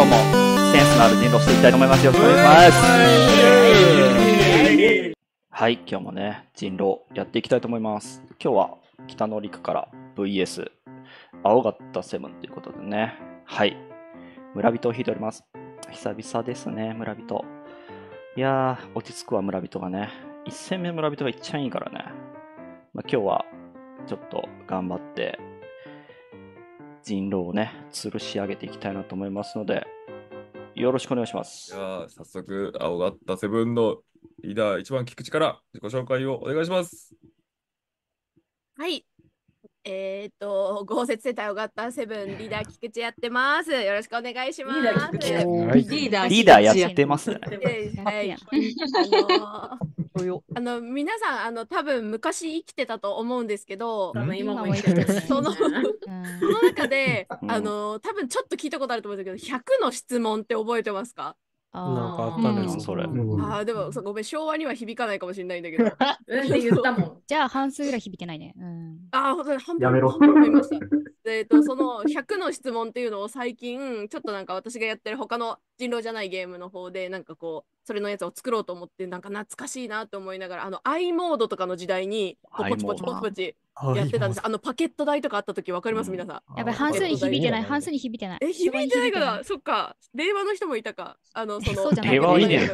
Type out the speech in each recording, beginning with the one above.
今日もセンスのある人狼していきたいと思います。よろしくお願いします。はい、今日もね、人狼やっていきたいと思います。今日は北の陸から VS 青かったセブンということでね、はい、村人を引いております。久々ですね、村人。いやー、落ち着くわ、村人がね。1戦目村人がいっちゃいいからね。まあ、今日はちょっと頑張って人狼をね、吊るし上げていきたいなと思いますので、よろしくお願いします。では、早速、青がったセブンのリーダー一番菊池から自己紹介をお願いします。はい、えっ、ー、と、豪雪世帯小型セブンリーダー菊池やってます。よろしくお願いします。リーダー菊リーダーリーダーやってます、ね。あの皆さんあの多分昔生きてたと思うんですけど、今も生きてその その中であの多分ちょっと聞いたことあると思うんですけど、100の質問って覚えてますか？なんかあったのよ、それ。ああ、でもごめん、昭和には響かないかもしれないんだけど。って言ったもん。じゃあ半数ぐらい響けないね。ああ、ほんと半分。やめろ。えっと、その100の質問っていうのを最近、ちょっとなんか私がやってる他の人狼じゃないゲームの方で、なんかこう、それのやつを作ろうと思って、なんか懐かしいなと思いながら、あの、i モードとかの時代に、ポチポチポチポチ。やってたんです。あのパケット代とかあった時わかります、うん、皆さん。やっぱり半数に響いてない、半数に響いてない。え、響いてないから、そっか、令和の人もいたか。あの、その、令和はいね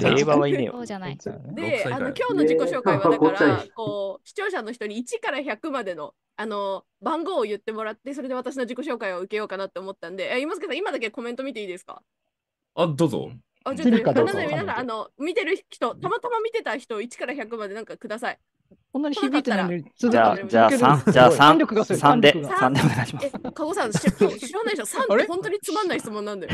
え。令和はいね そうじゃない。で、あの、今日の自己紹介はだから、こう、視聴者の人に1から100までの、あの、番号を言ってもらって、それで私の自己紹介を受けようかなって思ったんで、え、今すけさん、今だけコメント見ていいですかあ、どうぞ。あ、ちょっと、なので皆さん、あの、見てる人、たまたま見てた人、1から100までなんかください。こんなに響いてないのにじゃあ、じゃあじゃあ3、3で、三でお願いします。え、カゴさん、知らないでしょ ?3 って本当につまんない質問なんだよ。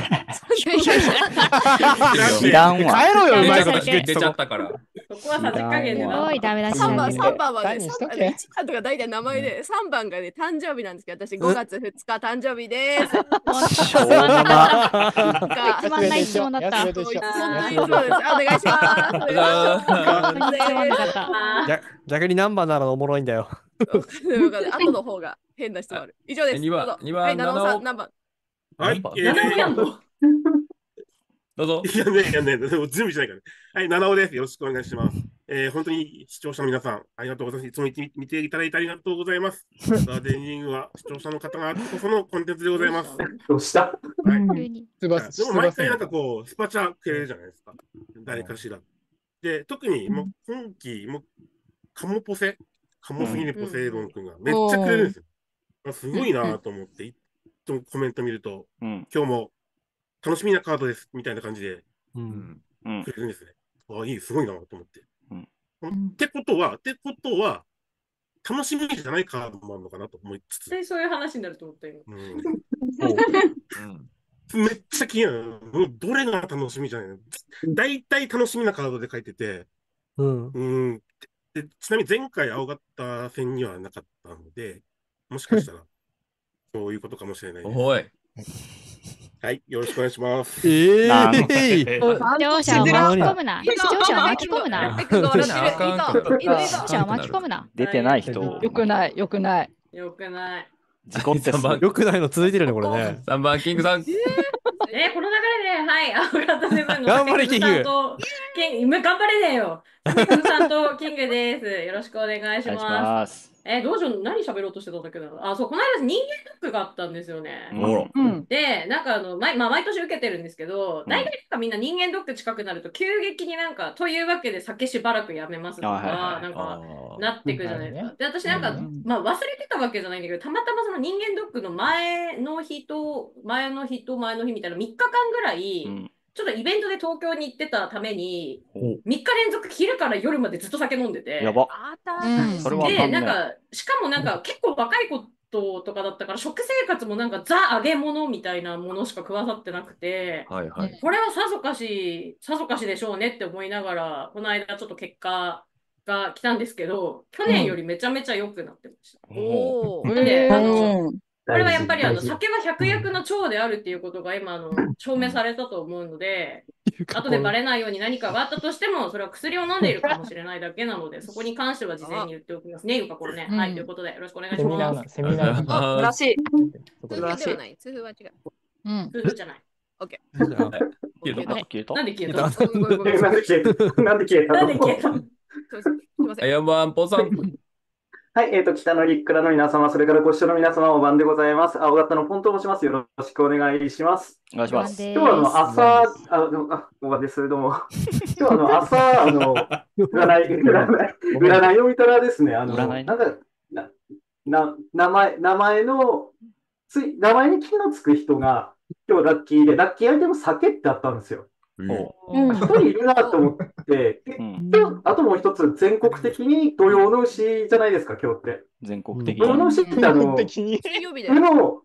知らんわ。帰ろうよ、うまいこと聞いてちゃったから。そこはさじ加減でな。すごいダメだし3番、三番はね、3番番とか大体名前で、3番がね、誕生日なんですけど、私5月2日誕生日です。うな。一番だった。そうお願いします。逆に何番ならおもろいんだよ。後の方が変な人ある。以上です。2番、2番、はい、7番。はい、7番。どうぞ。いやね、いやね、でも準備しないからね。はい、七尾です。よろしくお願いします。えー、本当に視聴者の皆さん、ありがとうございます。いつも見ていただいてありがとうございます。ガーデニングは視聴者の方があってこそのコンテンツでございます。どうしたはい。でも毎回なんかこう、スパチャくれるじゃないですか。誰かしら。で、特にもう今期、もう、カモポセ、カモすぎるポセイロン君がめっちゃくれるんですよ。すごいなと思って、いつもコメント見ると、今日も楽しみなカードですみたいな感じでうん。うん。くれるんですね。ああ、いい、すごいなと思って。うん、ってことは、ってことは、楽しみじゃないカードもあるのかなと思いつつ。そういう話になると思ったよ。うんうん、めっちゃ気になる。どれが楽しみじゃないの大体楽しみなカードで書いてて、うん、うんでちなみに前回青かった戦にはなかったので、もしかしたら、そういうことかもしれない、ね。おい。はい、よろしくお願いします。ええー、視聴者を巻き込むな。視聴者を巻き込むな。巻き込むな。出てない人。よくない、よくない。よくない。事故ってよくないの続いてるね、これね。三番、キングさん。えー、えこの流れで、はい、青方セブ頑張れ、キング。頑張れねよ。キングさんとキングです。よろしくお願いします。えー、どうしよう、何喋ろうとしてたんだけど、あ、そう、この間人間ドックがあったんですよね。うん、で、なんかあの、毎まあ、毎年受けてるんですけど、大体かみんな人間ドック近くなると、急激になんか、というわけで酒しばらくやめますとか、はいはいなんか、なってくじゃないですか。で、私なんか、うん、まあ、忘れてたわけじゃないんだけど、たまたまその人間ドックの前の日と、前の日と前の日みたいな3日間ぐらい、うんちょっとイベントで東京に行ってたために、3日連続昼から夜までずっと酒飲んでて。やば。で、なんか、しかもなんか結構若い子ととかだったから、食生活もなんかザ揚げ物みたいなものしか食わさってなくて、はいはい、これはさぞかし、さぞかしでしょうねって思いながら、この間ちょっと結果、が来たんですけど、去年よりめちゃめちゃ良くなってました。うん、おで、これはやっぱりあの酒は百薬の長であるっていうことが今あの証明されたと思うので、後でバレないように何かがあったとしても、それは薬を飲んでいるかもしれないだけなので、そこに関しては事前に言っておきますね、ゆかころね、はい、ということでよろしくお願いします。セミナー素晴らしい。通風ではない、通風は違う。うん、通風じゃない。オッケー。なんで消えた なんで消えたなんで消えたなんで消えた すみません。あんぽさん。はい、えっ、ー、と、北のリックラの皆様、それからご視聴の皆様、お晩でございます。青型のポンと申します。よろしくお願いします。お願いします。今日はあの朝、あ、の、あ、おばです。どうも。今日はあの朝、あの、占い、占い、占いを見たらですね、あの、なんか、な、な、名前、名前の、つい、名前に気のつく人が、今日ラッキーで、ラッキーアイテム酒ってあったんですよ。一人いるなと思って、あともう一つ、全国的に土用の牛じゃないですか、今日って。全国的に。土用の牛ってあの、うの、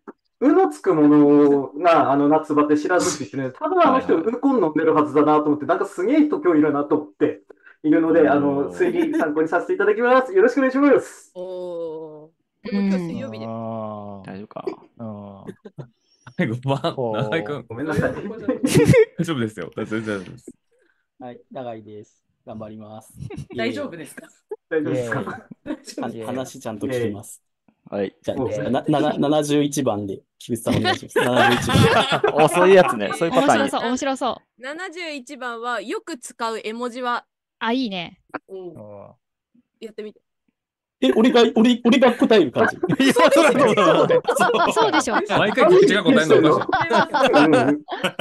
うのつくものが、あの、夏バテ知らずって言ってね、多分あの人、うこん飲んでるはずだなと思って、なんかすげえ人今日いるなと思って、いるので、あの、推理参考にさせていただきます。よろしくお願いします。おー。今日水曜日で。大丈夫か。5番、長井ん、ごめんなさい。大丈夫ですよ。大丈夫です。はい、長井です。頑張ります。大丈夫ですか大丈夫ですか話ちゃんと聞きます。はい。じゃあ、71番で、菊池さんお願いします。71 番。遅いやつね。そういうパターン。面白そう、面白そう。71番は、よく使う絵文字は。あ、いいね。やってみて。え、俺が、俺、俺が答える感じ。いや、そうだそうそうでしょ。毎回口が答えるのおかし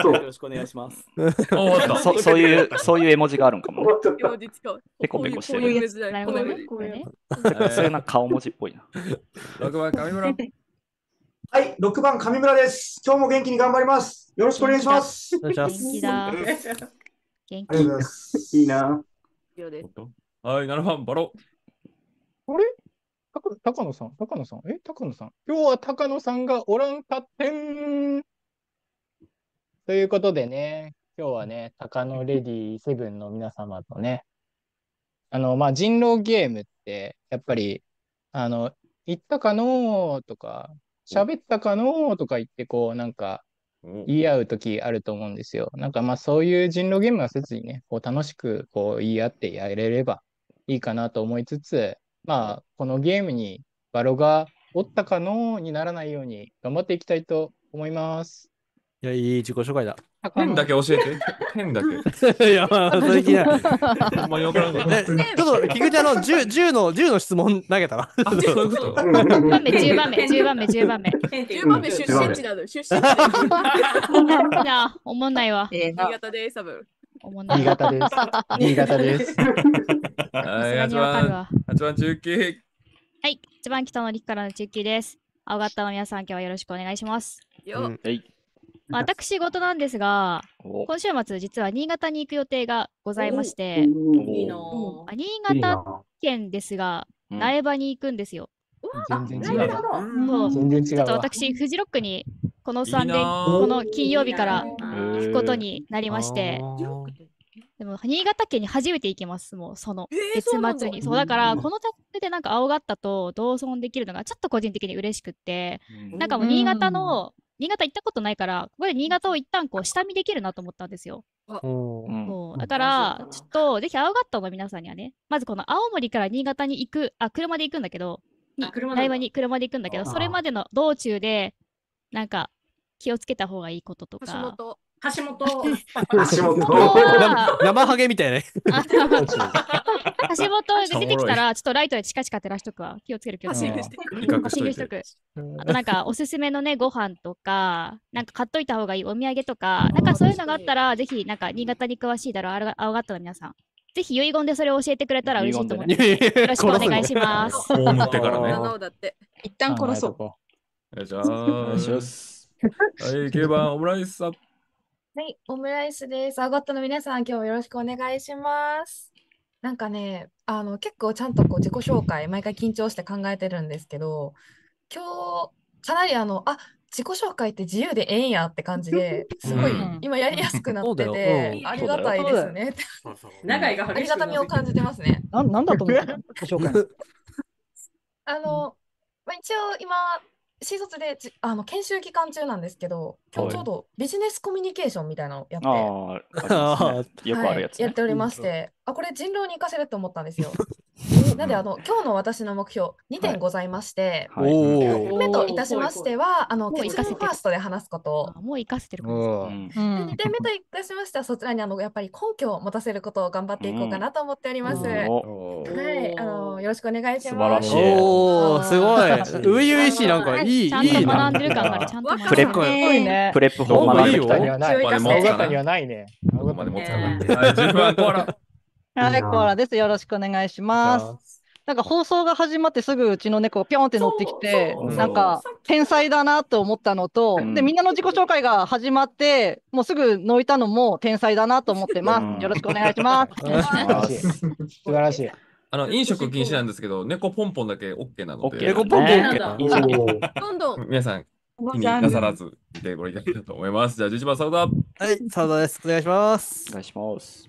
よろしくお願いします。そう、そういう、そういう絵文字があるんかも。結構弁護してる。そういうな顔文字っぽいな。6番上村。はい、六番上村です。今日も元気に頑張ります。よろしくお願いします。元気だ。元気。いいな。はい、七番バロ。あれ高野さん高野さんえ高野さん今日は高野さんがおらんかってんということでね、今日はね、高野レディー7の皆様とね、あの、まあ、人狼ゲームって、やっぱり、あの、行ったかのとか、喋ったかのとか言って、こう、なんか、言い合う時あると思うんですよ。なんかまあそういう人狼ゲームはせずにね、こう楽しくこう言い合ってやれればいいかなと思いつつ、まあ、このゲームにバロがおったかのにならないように頑張っていきたいと思います。いや、いい自己紹介だ。変だけ教えて。変だけ。いや、まあそれいきなりほんまにからんちょっと、菊池の、10, の、十の質問投げたら。10番目、10番目、10番目、10番目。出身地出身地 なのいや、んないわ。新潟です、多分。思う新潟です。新潟です。はい、8番、中継。はい、一番北の陸からの中継です。青たの皆さん、今日はよろしくお願いします。よ、うん、はい。私事なんですが、今週末、実は新潟に行く予定がございまして、新潟県ですが、苗場に行くんですよ。全然違う。全然違う。ちょっと私、フジロックにこの3年、この金曜日から行くことになりまして。でも新潟県に初めて行きます、もうその月末に。えー、そうだから、このタッでなんか青がったと同村できるのがちょっと個人的に嬉しくって、うん、なんかもう新潟の、新潟行ったことないから、ここで新潟を一旦こう下見できるなと思ったんですよ。もうだから、ちょっとぜひ青がったの皆さんにはね、まずこの青森から新潟に行く、あ、車で行くんだけど、に車に車で行くんだけど、それまでの道中で、なんか気をつけた方がいいこととか。橋本。橋本。生ハゲみたいな。橋本出てきたら、ちょっとライトでチカチカ照らしとくわ。気をつけるけど。シングしく。あとなんか、おすすめのね、ご飯とか、なんか買っといた方がいいお土産とか、なんかそういうのがあったら、ぜひ、なんか新潟に詳しいだろう、青がったの皆さん。ぜひ遺言でそれを教えてくれたら嬉しいと思います。ね、よろしくお願いします。葬ってからね。だって一旦殺そう。お願いします。はい、9番、オムライスさん。はい、オムライスです。アゴットの皆さん、今日もよろしくお願いします。なんかね、あの結構ちゃんとこう自己紹介、毎回緊張して考えてるんですけど、今日かなりあの、あ自己紹介って自由でええんやって感じで すごい今やりやすくなってて、ありがたいですね。長いがありがたみを感じてますね。ななんだと思う あの、まあ、一応今新卒でじあの研修期間中なんですけど、今日ちょうどビジネスコミュニケーションみたいなのをやって、あね、よくあるやつ、ねはい、やっておりまして、あこれ人狼に活かせると思ったんですよ。なのであの今日の私の目標2点ございまして、はい、1点目といたしましてはあの結論ファーストで話すこともう生かせてる2点目といたしましてはそちらにあのやっぱり根拠を持たせることを頑張っていこうかなと思っております。うん、はいあのよろしくお願いします。素晴らしい。すごい。初々しい、なんかいい、いいな。プレップ、ね、プレップ法学んできたにはない。物語にはないね。物語に持つから。自分はコはい、コーラです。よろしくお願いします。なんか放送が始まってすぐうちの猫がピョンって乗ってきて、なんか天才だなと思ったのと、で、みんなの自己紹介が始まって、もうすぐ乗いたのも天才だなと思ってます。よろしくお願いします。素晴らしい。あの飲食禁止なんですけど、猫ポンポンだけ OK なので、猫ポンポン OK な飲食おどんどん。皆さん、気になさらず見てご覧いただけたらと思います。じゃあ、11番、サウダー。はい、サウダです。お願いします。お願いします。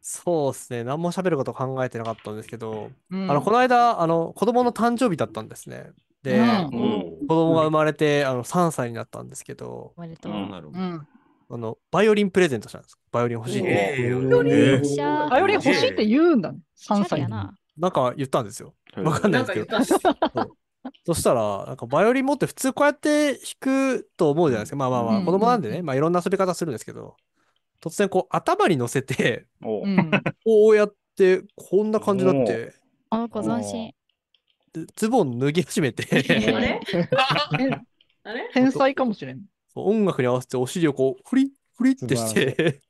そうですね。何も喋ること考えてなかったんですけど、うんあの、この間、あの、子供の誕生日だったんですね。で、うん子供が生まれて、あの、3歳になったんですけど、おめでとう。なるほど。あの、バイオリンプレゼントしたんです。バイオリン欲しいって。バイオリン欲しいって言うんだね。3歳な。なんか言ったんですよ。わかんないですけど。そしたら、なんかバイオリン持って普通こうやって弾くと思うじゃないですか。まあまあまあ、子供なんでね、まあいろんな遊び方するんですけど、突然こう頭に乗せて、こうやって、こんな感じになって。あの子斬新。ズボン脱ぎ始めて。あれ あれ才かもしれん。音楽に合わせてお尻をこう、フリッ、フリッってして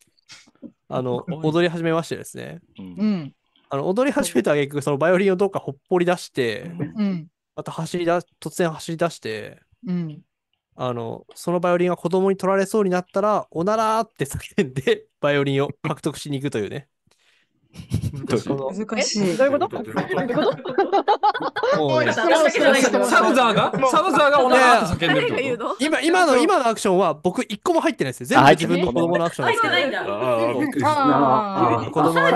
あの、踊り始めましてですね。うん。あの、踊り始めた挙句、そのバイオリンをどっかほっぽり出して、うん。また走りだ、突然走り出して、うん。あの、そのバイオリンが子供に取られそうになったら、おならって叫んで、バイオリンを獲得しに行くというね。難しい。どういうことどういうことサブザーがサブザーがお腹叫んでる今今の今のアクションは僕一個も入ってないですよ。全部自分の子供のアクションです。入ってないんだ。ああ、子供は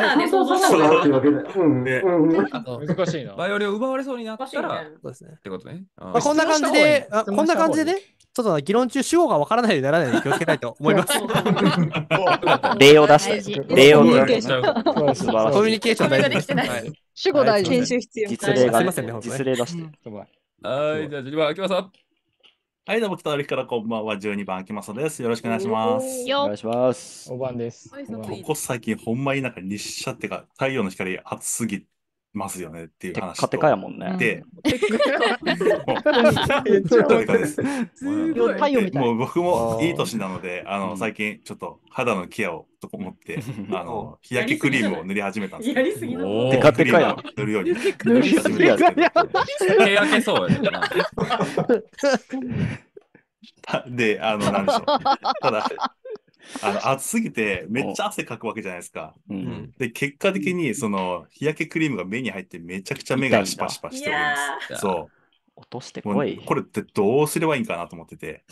ね。難しいな。バイオリンを奪われそうになったら、そうですね。ってことね。こんな感じで、こんな感じでね。ちょっと議論中、主語がわからないようにならないように気をつけたいと思います。を出して、を出して。コミュニケーション大事です。主語大事。研修必要。実例が。すませんね、実例出して。はい、じゃあ次は秋葉さん。はい、どうも北陸からこんばんは、12番秋正です。よろしくお願いします。お願いします。5番です。ここ最近、ほんまになんか日射ってか、太陽の光暑すぎて。ますよねっていう話カテカやもんね。で、もう僕もいい年なので、あの、最近ちょっと肌のケアをと思って、あの、日焼けクリームを塗り始めたんですやりすぎテカテカや。塗るように。塗りすぎや。焼けそうや で、あの、なんでしょう。ただ、あの暑 すぎてめっちゃ汗かくわけじゃないですか。うんで、結果的にその日焼けクリームが目に入ってめちゃくちゃ目がシパシパしております。そう。落としてこいこれってどうすればいいんかなと思ってて。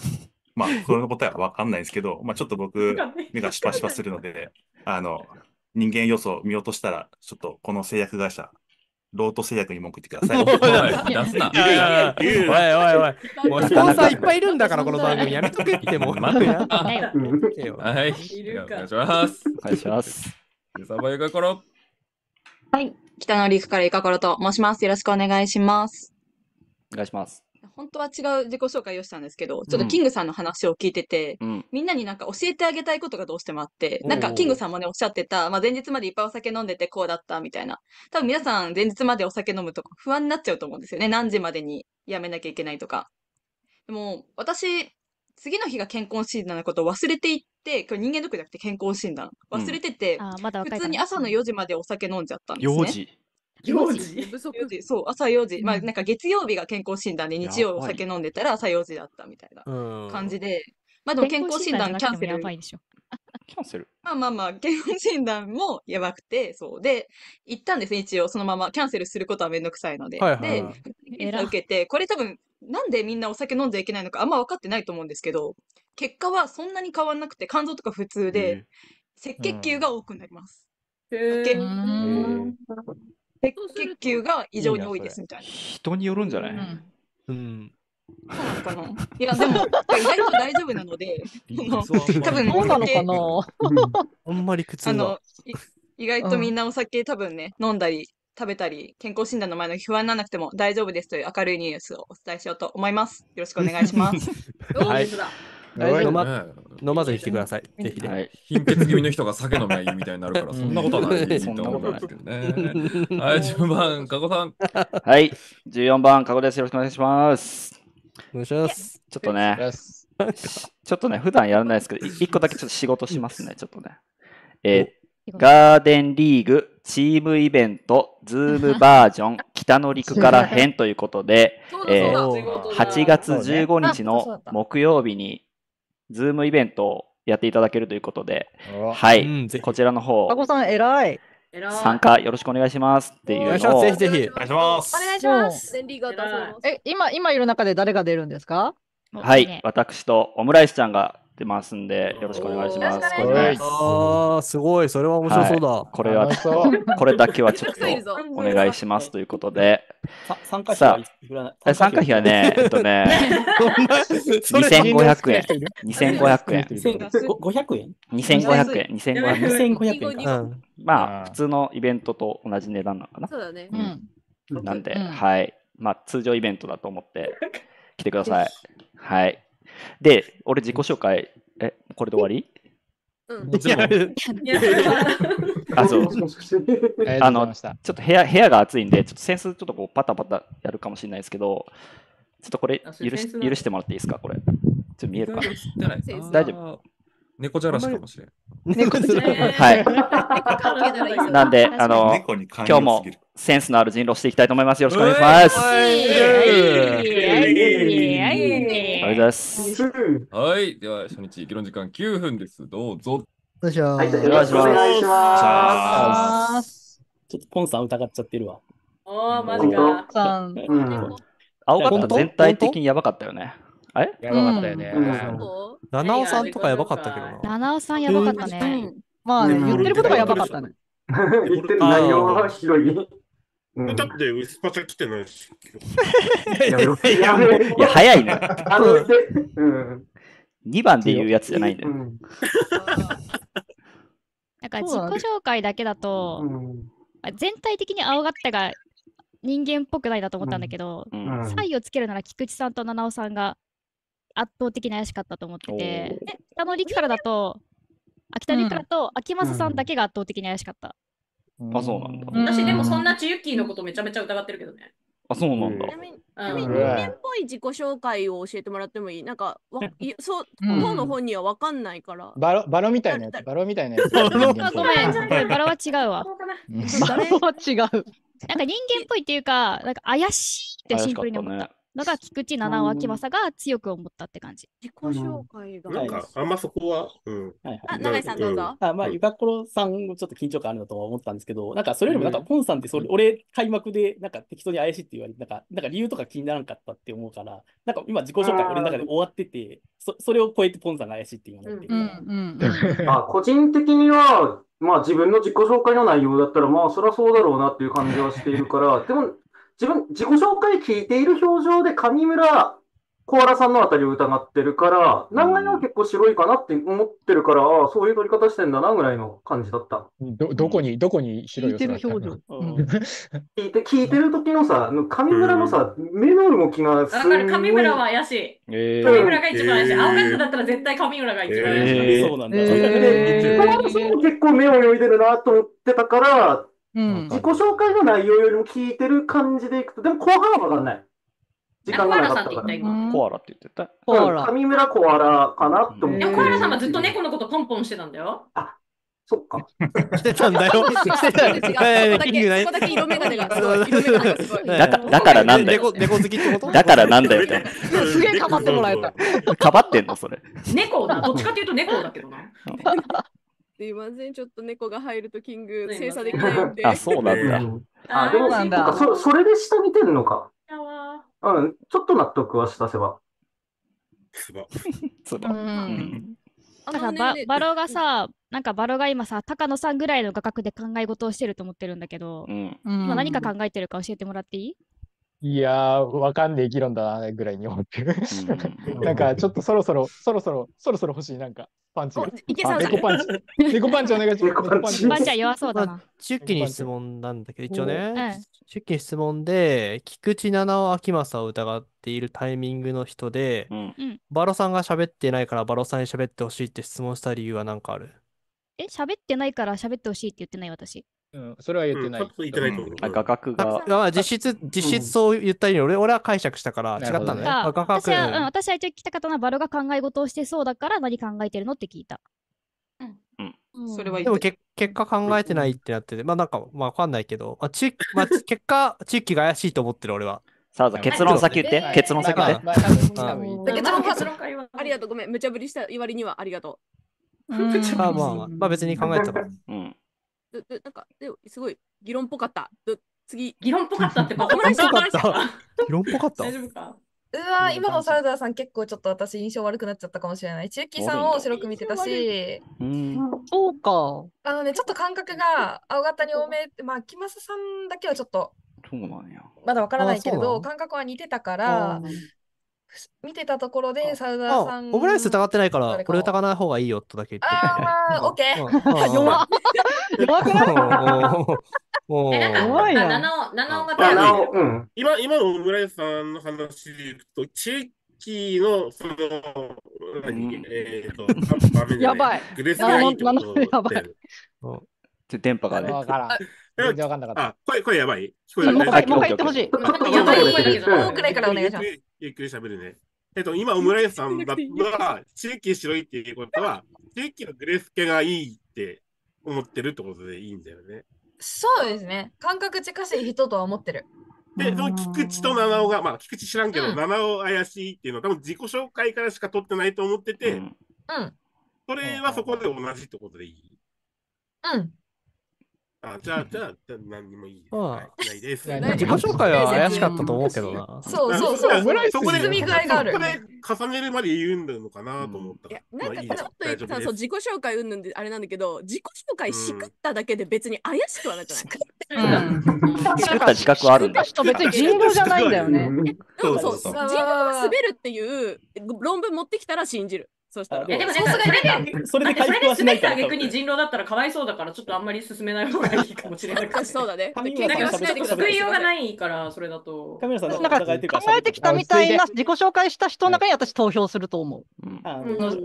まあ、それの答えはわかんないんですけど、まあちょっと僕、目がシパシパするので、あの、人間予想見落としたら、ちょっとこの製薬会社ロート製薬に文句言ってください。出すな。おいおいおい。もうスポンサーいっぱいいるんだから、この番組やめとけってもう。待てよ。はい。お願いします。お願いします。サバユカコロ。はい。北の陸からゆかころと申します。よろしくお願いします。お願いします。本当は違う自己紹介をしたんですけど、ちょっとキングさんの話を聞いてて、うん、みんなになんか教えてあげたいことがどうしてもあって、うん、なんかキングさんもね、おっしゃってた、まあ、前日までいっぱいお酒飲んでてこうだったみたいな。多分皆さん前日までお酒飲むと不安になっちゃうと思うんですよね。何時までにやめなきゃいけないとか。でも、私、次の日が健康診断のことを忘れていって、今日人間ドックじゃなくて健康診断。忘れてて、うん、普通に朝の4時までお酒飲んじゃったんですね。4時4時そう、朝4時、まあなんか月曜日が健康診断で、日曜お酒飲んでたら朝4時だったみたいな感じで、まあでも健康診断キャンセル。キャンセルまあまあまあ、健康診断もやばくて、そう。で、行ったんです、一応、そのまま。キャンセルすることはめんどくさいので。で、受けて、これ多分、なんでみんなお酒飲んじゃいけないのか、あんま分かってないと思うんですけど、結果はそんなに変わんなくて、肝臓とか普通で、赤血球が多くなります。血球が異常に多いですみたいな。いい人によるんじゃない、うん、うんそうなのかないや、でも、意外と大丈夫なので、多分そうなのかな、あんまり苦痛あの意外とみんなお酒、多分ね、飲んだり、食べたり、健康診断の前の不安にならなくても大丈夫ですという明るいニュースをお伝えしようと思います。よろしくお願いします。はい、飲ま飲まずに来てください。ぜひね。貧血気味の人が酒飲めばいいみたいになるから、そんなことはないと思うんですけどね。はい、10番、加古さん。はい、14番、加古です。よろしくお願いします。お願いします。ちょっとね、ちょっとね、普段やらないですけど、1個だけちょっと仕事しますね、ちょっとね。えー、ガーデンリーグ、チームイベント、ズームバージョン、北の陸から編ということで、えー、8月15日の木曜日に、ズームイベントをやっていただけるということで、はい、うん、こちらの方。加古さん、偉い。参加よろしくお願いしますっていうのを。ぜひぜひ。お願いします。お願いします。え、今、今いる中で誰が出るんですかはい、私とオムライスちゃんがってますんで、よろしくお願いします。これああ、すごい、それは面白そうだ。はい、これはちょっと、これだけはちょっとお願いしますということで。参加費は参加費はね、えっとね、2500円。2500円。2500円 ?2500 円。2500円。まあ、普通のイベントと同じ値段なのかな。そうだね。うん、なんで、はい。まあ、通常イベントだと思って来てください。はい。で、俺自己紹介、え、これで終わりうん、あ、の、ちょっと部屋部屋が暑いんで、ちょっとセンスちょっとこうパタパタやるかもしれないですけど、ちょっとこれ許し許してもらっていいですか、これ。ちょっと見えるかな。大丈夫。猫じゃらしかもしれん。猫じゃらし。はい。なんで、あの、今日もセンスのある人狼していきたいと思います。よろしくお願いします。ありがとうございます。はい。では、初日、議論時間9分です。どうぞ。はい、よろしくお願いします。ますちょっとポンさん疑っちゃってるわ。おー、マジか。さん。うん、青かった全体的にやばかったよね。あれやばかったよね。七尾さんとかやばかったけどな。七尾さんやばかったね。まあ、言ってることがやばかったね。言ってる内容はひどい。うん、だって薄パタ来てないし。いや、いや早いな。あの、うん、2番で言うやつじゃないんだよ。なんか自己紹介だけだと、全体的に青がったが人間っぽくないなと思ったんだけど、サイ3をつけるなら菊池さんと七尾さんが圧倒的に怪しかったと思ってて、北の陸からだと、秋田陸からと秋政さんだけが圧倒的に怪しかった。あ、そうなんだ。私、でもそんなちゆきのことめちゃめちゃ疑ってるけどね。あ、そうなんだ。人間っぽい自己紹介を教えてもらってもいいなんか、わいそう当の本にはわかんないから。バロバロみたいなやつ、バロみたいなやつ。ごめん、バラは違うわ。うバラは違う。なんか人間っぽいっていうか、なんか怪しいってシンプルに思った。のが菊池七尾秋政が強く思ったって感じ。自己紹介が。なんか、あんまそこは。うん。はいはい、あ、永井さんどうぞ。あまあ、ゆかころさんちょっと緊張感あるなとは思ったんですけど、なんかそれよりも、なんか、ポンさんってそれ、俺、開幕で、なんか適当に怪しいって言われて、なんか、なんか理由とか気にならんかったって思うから、なんか今、自己紹介俺の中で終わってて、そそれを超えてポンさんが怪しいって言われて。うんうんうん、あ個人的には、まあ自分の自己紹介の内容だったら、まあそりゃそうだろうなっていう感じはしているから、でも自分、自己紹介聞いている表情で上村、小原さんのあたりを疑ってるから、長屋は結構白いかなって思ってるから、うん、そういう取り方してんだなぐらいの感じだった。ど、どこに、どこに白い聞いてる表情。聞いて、聞いてる時のさ、上村のさ、目の動きがすごい。上村は怪しい。上村が一番怪しい。えー、青学だったら絶対上村が一番怪しい。えー、そうなんだ。えー、結構目を泳いでるなと思ってたから、うん、自己紹介の内容よりも聞いてる感じでいくと、でも後半は分かんない。時間がなかったから。コアラって言ってた。コアラ。上村コアラかなと思って。コアラさんはずっと猫のことポンポンしてたんだよ。あそっか。してたんだよ。してたよ。ええ、だい。だからなんだよ。猫好きってことだからなんだよみたすげえかばってもらえた。かばってんのそれ。猫だ。どっちかっていうと猫だけどな。っていません、ちょっと猫が入るとキング精査できないんで。あ、そうなんだ。あ、でもなんだそ。それで下見てるのか。うん、ちょっと納得はしたせば。そ ば。つうん。だからババロがさ、なんかバロが今さ、高野さんぐらいの画角で考え事をしてると思ってるんだけど、うん、今何か考えてるか教えてもらっていいいやー、わかんねえ議論だな、ぐらいに思ってる。なんか、ちょっとそろそろ、そろそろ、そろそろ欲しい、なんか、パンチが。いけそうだ。猫パンチ。猫パンチお願いします。パンチは弱そうだな。出期に質問なんだけど、一応ね、出期質問で、菊池七尾秋政を疑っているタイミングの人で、うん、バロさんが喋ってないから、バロさんに喋ってほしいって質問した理由は何かあるえ、喋ってないから喋ってほしいって言ってない私。うん、それは言ってない。うん、あ画角が。まあ、実質、実質そう言ったように、俺俺は解釈したから違ったんね。画角私は、うん、私は一応聞きた方ったのバロが考え事をしてそうだから何考えてるのって聞いた。うん、それはでも結果考えてないってなってて、まあなんか、まあわかんないけど、まあちまあ、結果、地域が怪しいと思ってる俺は。さあ、結論先言って、結論先言って。結論結論ありがとう、ごめん、無茶ぶりした言われにはありがとう。まあまあ、まあ別に考えたから。うんなんかですごい議論っぽかった次議論っぽかったってここまでた議論っぽかった大丈夫かうわ今のサラダーさん結構ちょっと私印象悪くなっちゃったかもしれない。千秋さんを白く見てたし、うん、そうか。あのね、ちょっと感覚が青型に多め、まあ、木正さんだけはちょっと、そうなんやまだわからないけど、感覚は似てたから、見てたところで、サウザーさん。オムライス疑ってないから、これ疑わない方がいいよとだけ言って。ああ、オッケー。弱弱くないえ、な七尾、七尾今、今のオムライスさんの話でいくと、地域の、その、何、えっと、やばい。グレスがいいっとやばい。って電波がね。全然わかんなかった。声、声やばい。聞こえない。もう一回言ってほしい。やばい。もうくらいからお願いします。ゆっくり喋るね。えっと、今、オムライスさんだは、シルキ白いっていうことは、地域キのグレスケがいいって思ってるってことでいいんだよね。そうですね。感覚近しい人とは思ってる。で、その菊池と七尾が、まあ、菊池知らんけど、うん、七尾怪しいっていうのは、多分自己紹介からしか取ってないと思ってて、うん。それはそこで同じってことでいいうん。あじゃあ、じゃあ、じゃ何にもいいであないです。い自己紹介は怪しかったと思うけどな。そうそうそう。そこで、積み具合そこで重ねるまで言うんだのかなと思った。いや、なんか、ちょっと言ったそう、自己紹介うんぬんであれなんだけど、自己紹介しくっただけで別に怪しくはなくないしくった自覚あるんだ。しくった人別に人狼じゃないんだよね。そうそうそう。人狼が滑るっていう論文持ってきたら信じる。そうしたら。いやでもなんかそれで、それで回復はしないから。逆に人狼だったらかわいそうだから、ちょっとあんまり進めない方がいいかもしれない。そうだね。髪はな救いようがないから、それだと。カメラさん、なんか考えてきたみたいな自己紹介した人の中に私投票すると思う。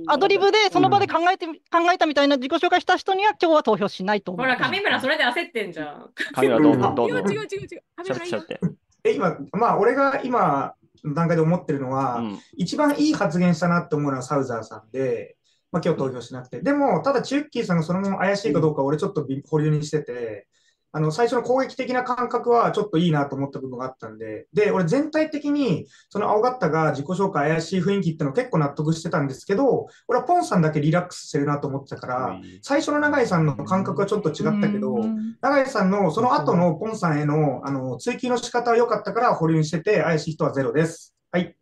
アドリブでその場で考えて、考えたみたいな自己紹介した人には今日は投票しないと思う。ほら、上ラ、それで焦ってんじゃん。上村どうどうぞ。違う違う違う違う。違違う。え、今、まあ俺が今、の段階で思ってるのは、うん、一番いい発言したなって思うのはサウザーさんで、まあ、今日投票しなくて、でも、ただチュッキーさんがそのまま怪しいかどうか、俺ちょっと保留にしてて、あの、最初の攻撃的な感覚はちょっといいなと思った部分があったんで、で、俺全体的に、その青がったが自己紹介怪しい雰囲気っての結構納得してたんですけど、俺はポンさんだけリラックスしてるなと思ってたから、最初の永井さんの感覚はちょっと違ったけど、永井さんのその後のポンさんへの、あの、追求の仕方は良かったから保留にしてて、怪しい人はゼロです。はい。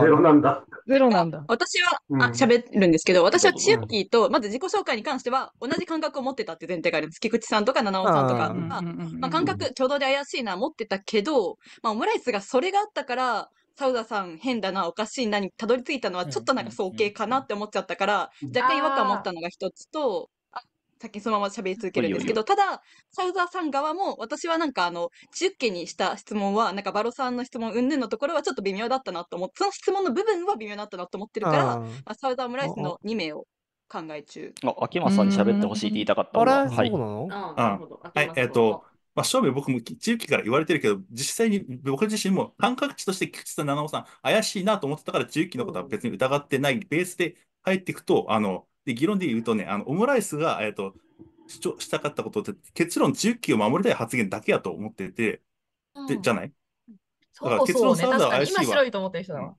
ゼロなんだ。ゼロなんだ。私は、あ、喋るんですけど、私はキーと、まず自己紹介に関しては、同じ感覚を持ってたって前提があります。菊池さんとか七尾さんとか、まあ、感覚、うどで怪しいな、持ってたけど、まあ、オムライスがそれがあったから、サウザさん変だな、おかしいなにたどり着いたのは、ちょっとなんか早計かなって思っちゃったから、若干違和感持ったのが一つと、先そのまま喋り続けるんですけど、ただ、サウザーさん側も、私はなんかあの、1ッケにした質問は、なんかバロさんの質問、うんぬんのところはちょっと微妙だったなと思って、その質問の部分は微妙だったなと思ってるから、まあ、サウザームライスの2名を考え中。あ、秋山さんに喋ってほしいって言いたかったあら、はい、そうなのあはい、えっ、と、まあ、正味僕も地域から言われてるけど、実際に僕自身も感覚値として菊池さん、七尾さん、怪しいなと思ってたから、地域のことは別に疑ってないベースで入っていくと、あの、で、議論で言うとね、あのオムライスが、えっ、ー、と、主張したかったことって、結論自由期を守りたい発言だけやと思ってて、でじゃないだから結論サウザーは怪しいわ。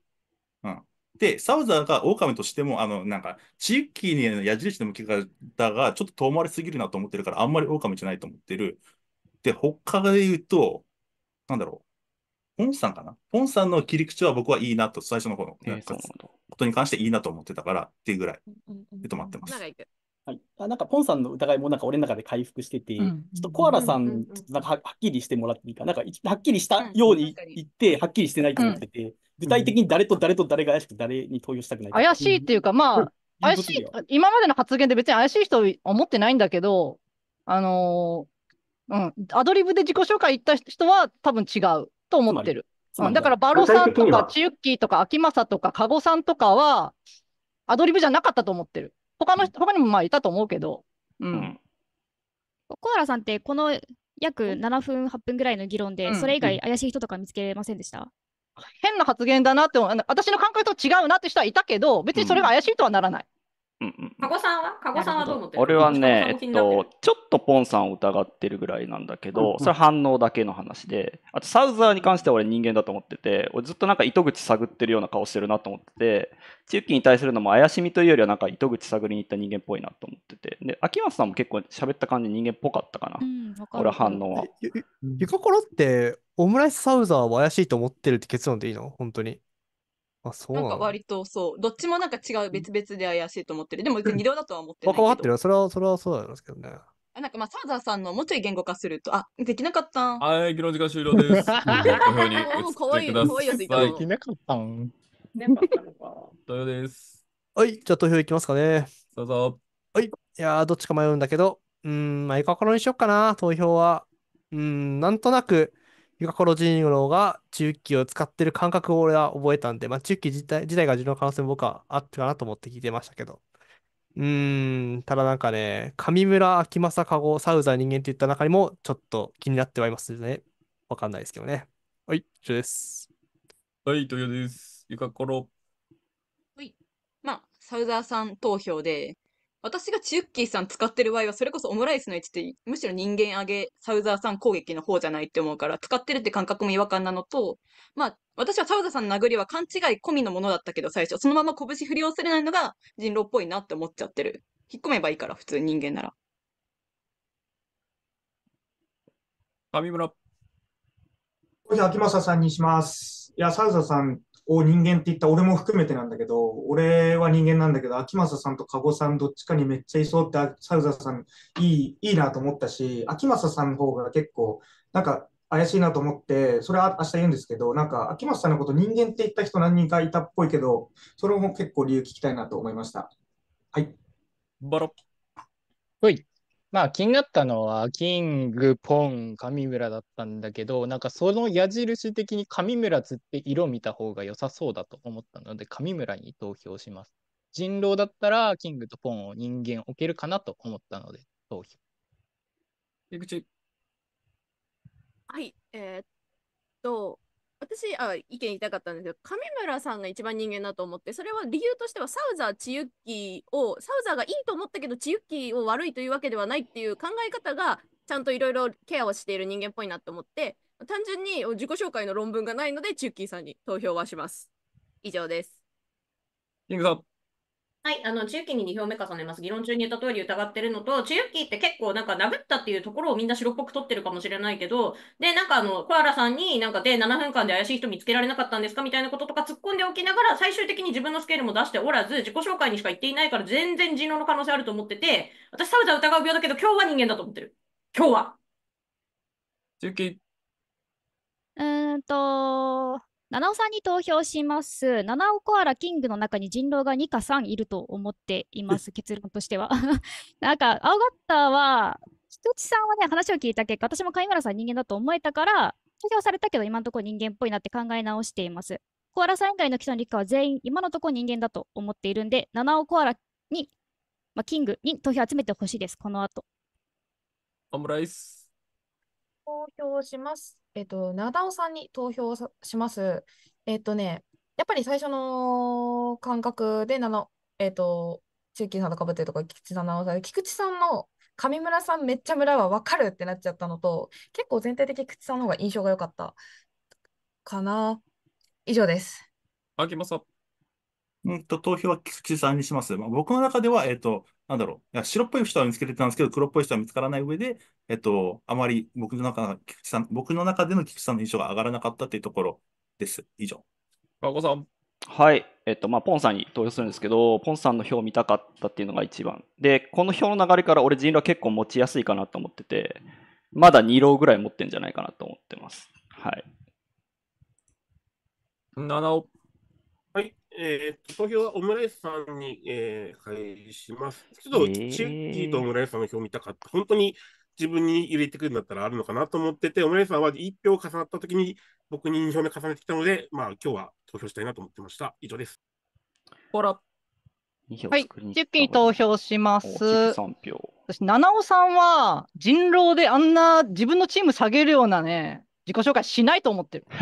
で、サウザーが狼としても、あの、なんか、地域に矢印の向け方がちょっと遠回りすぎるなと思ってるから、あんまり狼じゃないと思ってる。で、他で言うと、なんだろう。ポンさんかなポンさんの切り口は僕はいいなと、最初の頃のことに関していいなと思ってたからっていうぐらいで止まってます。はい、あなんか、ポンさんの疑いもなんか俺の中で回復してて、うん、ちょっとコアラさん、なんかはっきりしてもらっていいか、なんかはっきりしたように言って、はっきりしてないと思ってて、具体的に誰と誰と誰が怪しく誰に投与したくない。怪しいっていうか、まあ、怪しい、今までの発言で別に怪しい人思ってないんだけど、あのー、うん、アドリブで自己紹介言った人は多分違う。と思ってる。だから、バロさんとか、チユッキーとか、秋政とか、加護さんとかは、アドリブじゃなかったと思ってる。他の人、他にもまあいたと思うけど。うん。コアラさんって、この約7分、8分ぐらいの議論で、それ以外怪しい人とか見つけれませんでした、うんうん変な発言だなって、私の感覚と違うなって人はいたけど、別にそれが怪しいとはならない。うんうん、加護さんは加護さんはどう思ってる俺はね、えっと、ちょっとポンさんを疑ってるぐらいなんだけど、うんうん、それ反応だけの話で、あとサウザーに関しては俺人間だと思ってて、俺ずっとなんか糸口探ってるような顔してるなと思ってて、チュッキーに対するのも怪しみというよりはなんか糸口探りに行った人間っぽいなと思ってて、で、秋松さんも結構喋った感じ人間っぽかったかな、うん、か俺反応は。ゆかころって、オムライスサウザーは怪しいと思ってるって結論でいいの本当に。あ、そうなんか割とそう、どっちもなんか違う、別々で怪しいと思ってる。でも二度だとは思ってる。わかってるそれは、それはそうなんですけどね。あなんかまあ、サーザーさんのもうちょい言語化すると、あ、できなかった。はい、議論時間終了です。投 もう可愛い、可愛いやついたさい。なかったん。なかった投票です。はい、じゃあ投票いきますかね。どうぞ。はいいやー、どっちか迷うんだけど、うん、まあ、エカコロにしよっかな、投票は。うん、なんとなく、ユカコロジーノが中期を使ってる感覚を俺は覚えたんで、まあ、中機自体自体が自分の可能性も僕はあったかなと思って聞いてましたけど。うーん、ただなんかね、上村、秋政、加護、サウザー人間といった中にもちょっと気になってはいますね。わかんないですけどね。はい、以上です。はい、票です。ゆかころ。はい。まあ、サウザーさん投票で、私がチュッキーさん使ってる場合は、それこそオムライスの位置って、むしろ人間上げ、サウザーさん攻撃の方じゃないって思うから、使ってるって感覚も違和感なのと、まあ、私はサウザーさんの殴りは勘違い込みのものだったけど、最初、そのまま拳振り忘れないのが人狼っぽいなって思っちゃってる。引っ込めばいいから、普通人間なら。上村。これで秋政さんにします。いや、サウザーさんを人間って言った俺も含めてなんだけど、俺は人間なんだけど、秋政さんと加護さんどっちかにめっちゃいそうって、サウザーさんいい、いいなと思ったし、秋政さんの方が結構、なんか怪しいなと思って、それは明日言うんですけど、なんか秋政さんのこと人間って言った人何人かいたっぽいけど、それも結構理由聞きたいなと思いました。はい。バロッ。はい。まあ、気になったのは、キング、ポン、上村だったんだけど、なんかその矢印的に上村つって色見た方が良さそうだと思ったので、上村に投票します。人狼だったら、キングとポンを人間置けるかなと思ったので、投票。出口。はい、えー、っと、私あ意見言いたかったんですけど上村さんが一番人間だと思ってそれは理由としてはサウザーチユッをサウザーがいいと思ったけどチユッを悪いというわけではないっていう考え方がちゃんといろいろケアをしている人間っぽいなと思って単純に自己紹介の論文がないのでチユッさんに投票はします以上ですキングさんはい、あの、中期に2票目重ねます。議論中に言った通り疑ってるのと、中癒期って結構なんか殴ったっていうところをみんな白っぽく取ってるかもしれないけど、で、なんかあの、コアラさんになんかで7分間で怪しい人見つけられなかったんですかみたいなこととか突っ込んでおきながら、最終的に自分のスケールも出しておらず、自己紹介にしか言っていないから全然人狼の可能性あると思ってて、私サウザ疑う病だけど、今日は人間だと思ってる。今日は。治癒期。うーんと、七尾さんに投票します。七尾コアラキングの中に人狼が2か3いると思っています、結論としては。なんか、青ガッターは、菊とさんはね、話を聞いた結果、私も貝村さん人間だと思えたから、投票されたけど、今のところ人間っぽいなって考え直しています。コアラさん以外の基礎の理科は全員、今のところ人間だと思っているんで、七尾コアラに、まあ、キングに投票集めてほしいです、この後。オムライス。投票します。えっと、長尾さんに投票します。えっとね、やっぱり最初の感覚で、なえっと、中金さんとかぶってるとか、菊池さん、長さん、菊池さんの上村さんめっちゃ村はわかるってなっちゃったのと、結構全体的に菊池さんの方が印象が良かったかな。以上です。秋政。うんと、投票は菊池さんにします。まあ、僕の中では、えっ、と、なんだろう、白っぽい人は見つけてたんですけど、黒っぽい人は見つからない上で、えっと、あまり僕の中菊池さん僕の中での菊池さんの印象が上がらなかったというところです。以上。和子さん。はい、えっとまあ、ポンさんに投票するんですけど、ポンさんの票を見たかったっていうのが一番。で、この票の流れから俺、人狼は結構持ちやすいかなと思ってて、まだ2浪ぐらい持ってんじゃないかなと思ってます。はい。七尾。えー、投票はオムライスさんに、えー、返します。ちょっと、チッキーとオムライスさんの票見たかった。本当に自分に入れてくるんだったらあるのかなと思ってて、オムライスさんは1票重なったときに、僕に2票目重ねてきたので、まあ、今日は投票したいなと思ってました。以上です。ほら。はい、チッキー投票します。票。私、七尾さんは人狼であんな自分のチーム下げるようなね、自己紹介しないと思ってる。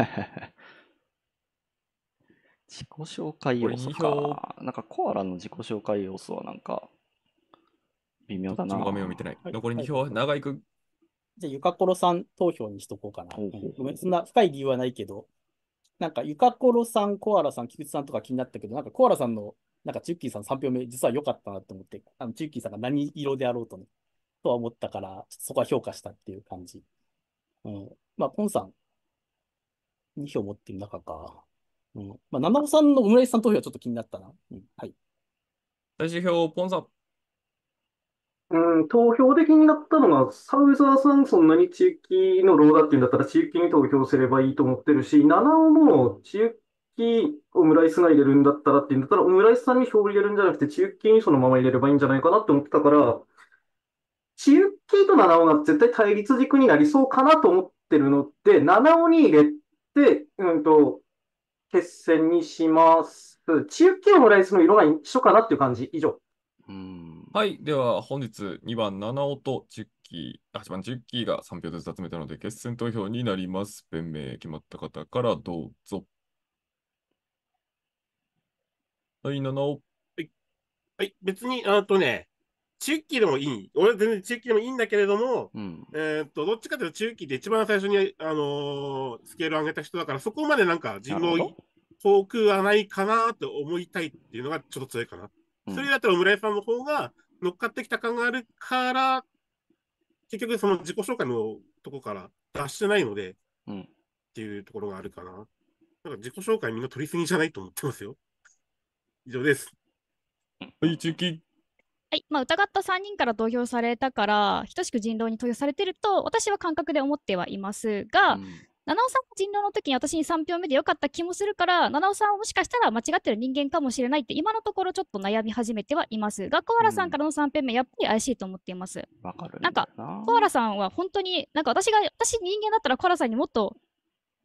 自己紹介要素か。なんかコアラの自己紹介要素はなんか微妙だな。画面を見てない。残り2票は長いく。じゃあ、ゆかころさん投票にしとこうかな。ごめん、そんな深い理由はないけど、なんかゆかころさん、コアラさん、菊池さんとか気になったけど、なんかコアラさんの、なんかチュッキーさん3票目、実は良かったなと思って、あのチュッキーさんが何色であろうとね、とは思ったから、そこは評価したっていう感じ。うん。まあ、ポンさん、2票持ってる中か。うん。まあ、七尾さんのオムライスさん投票はちょっと気になったな。うん、はい。最終票、ポンさん。うん、投票的になったのが、サウザーさん、そんなに地域のローだっていうんだったら、地域に投票すればいいと思ってるし、七尾も地域オムライスが入れるんだったらっていうんだったら、オムライスさんに票を入れるんじゃなくて、地域にそのまま入れればいいんじゃないかなって思ってたから、地域と七尾が絶対対立軸になりそうかなと思ってるので、七尾に入れて、うんと、決戦にします。中継のライスの色が一緒かなっていう感じ。以上。はい。では、本日2番、七尾と10期、8番、10期が3票ずつ集めたので、決戦投票になります。弁明決まった方からどうぞ。はい、七尾。はい、別に、あとね、中期でもいい。俺は全然中期でもいいんだけれども、うん、えっと、どっちかというと中期で一番最初に、あのー、スケール上げた人だから、そこまでなんか人を。遠くはないかなと思いたいっていうのがちょっと強いかな。うん、それだったら村井さんの方が乗っかってきた感があるから、結局その自己紹介のとこから脱してないので、っていうところがあるかな。なんか自己紹介みんな取りすぎじゃないと思ってますよ。以上です。はい、中期はい、まあ、疑った3人から投票されたから等しく人狼に投票されてると私は感覚で思ってはいますが、うん、七尾さん人狼の時に私に3票目でよかった気もするから七尾さんはもしかしたら間違ってる人間かもしれないって今のところちょっと悩み始めてはいますが小原さんからの3票目やっぱり怪しいと思っています。うん、ななんか小原さんは本当になんか私が私人間だったら小原さんにもっと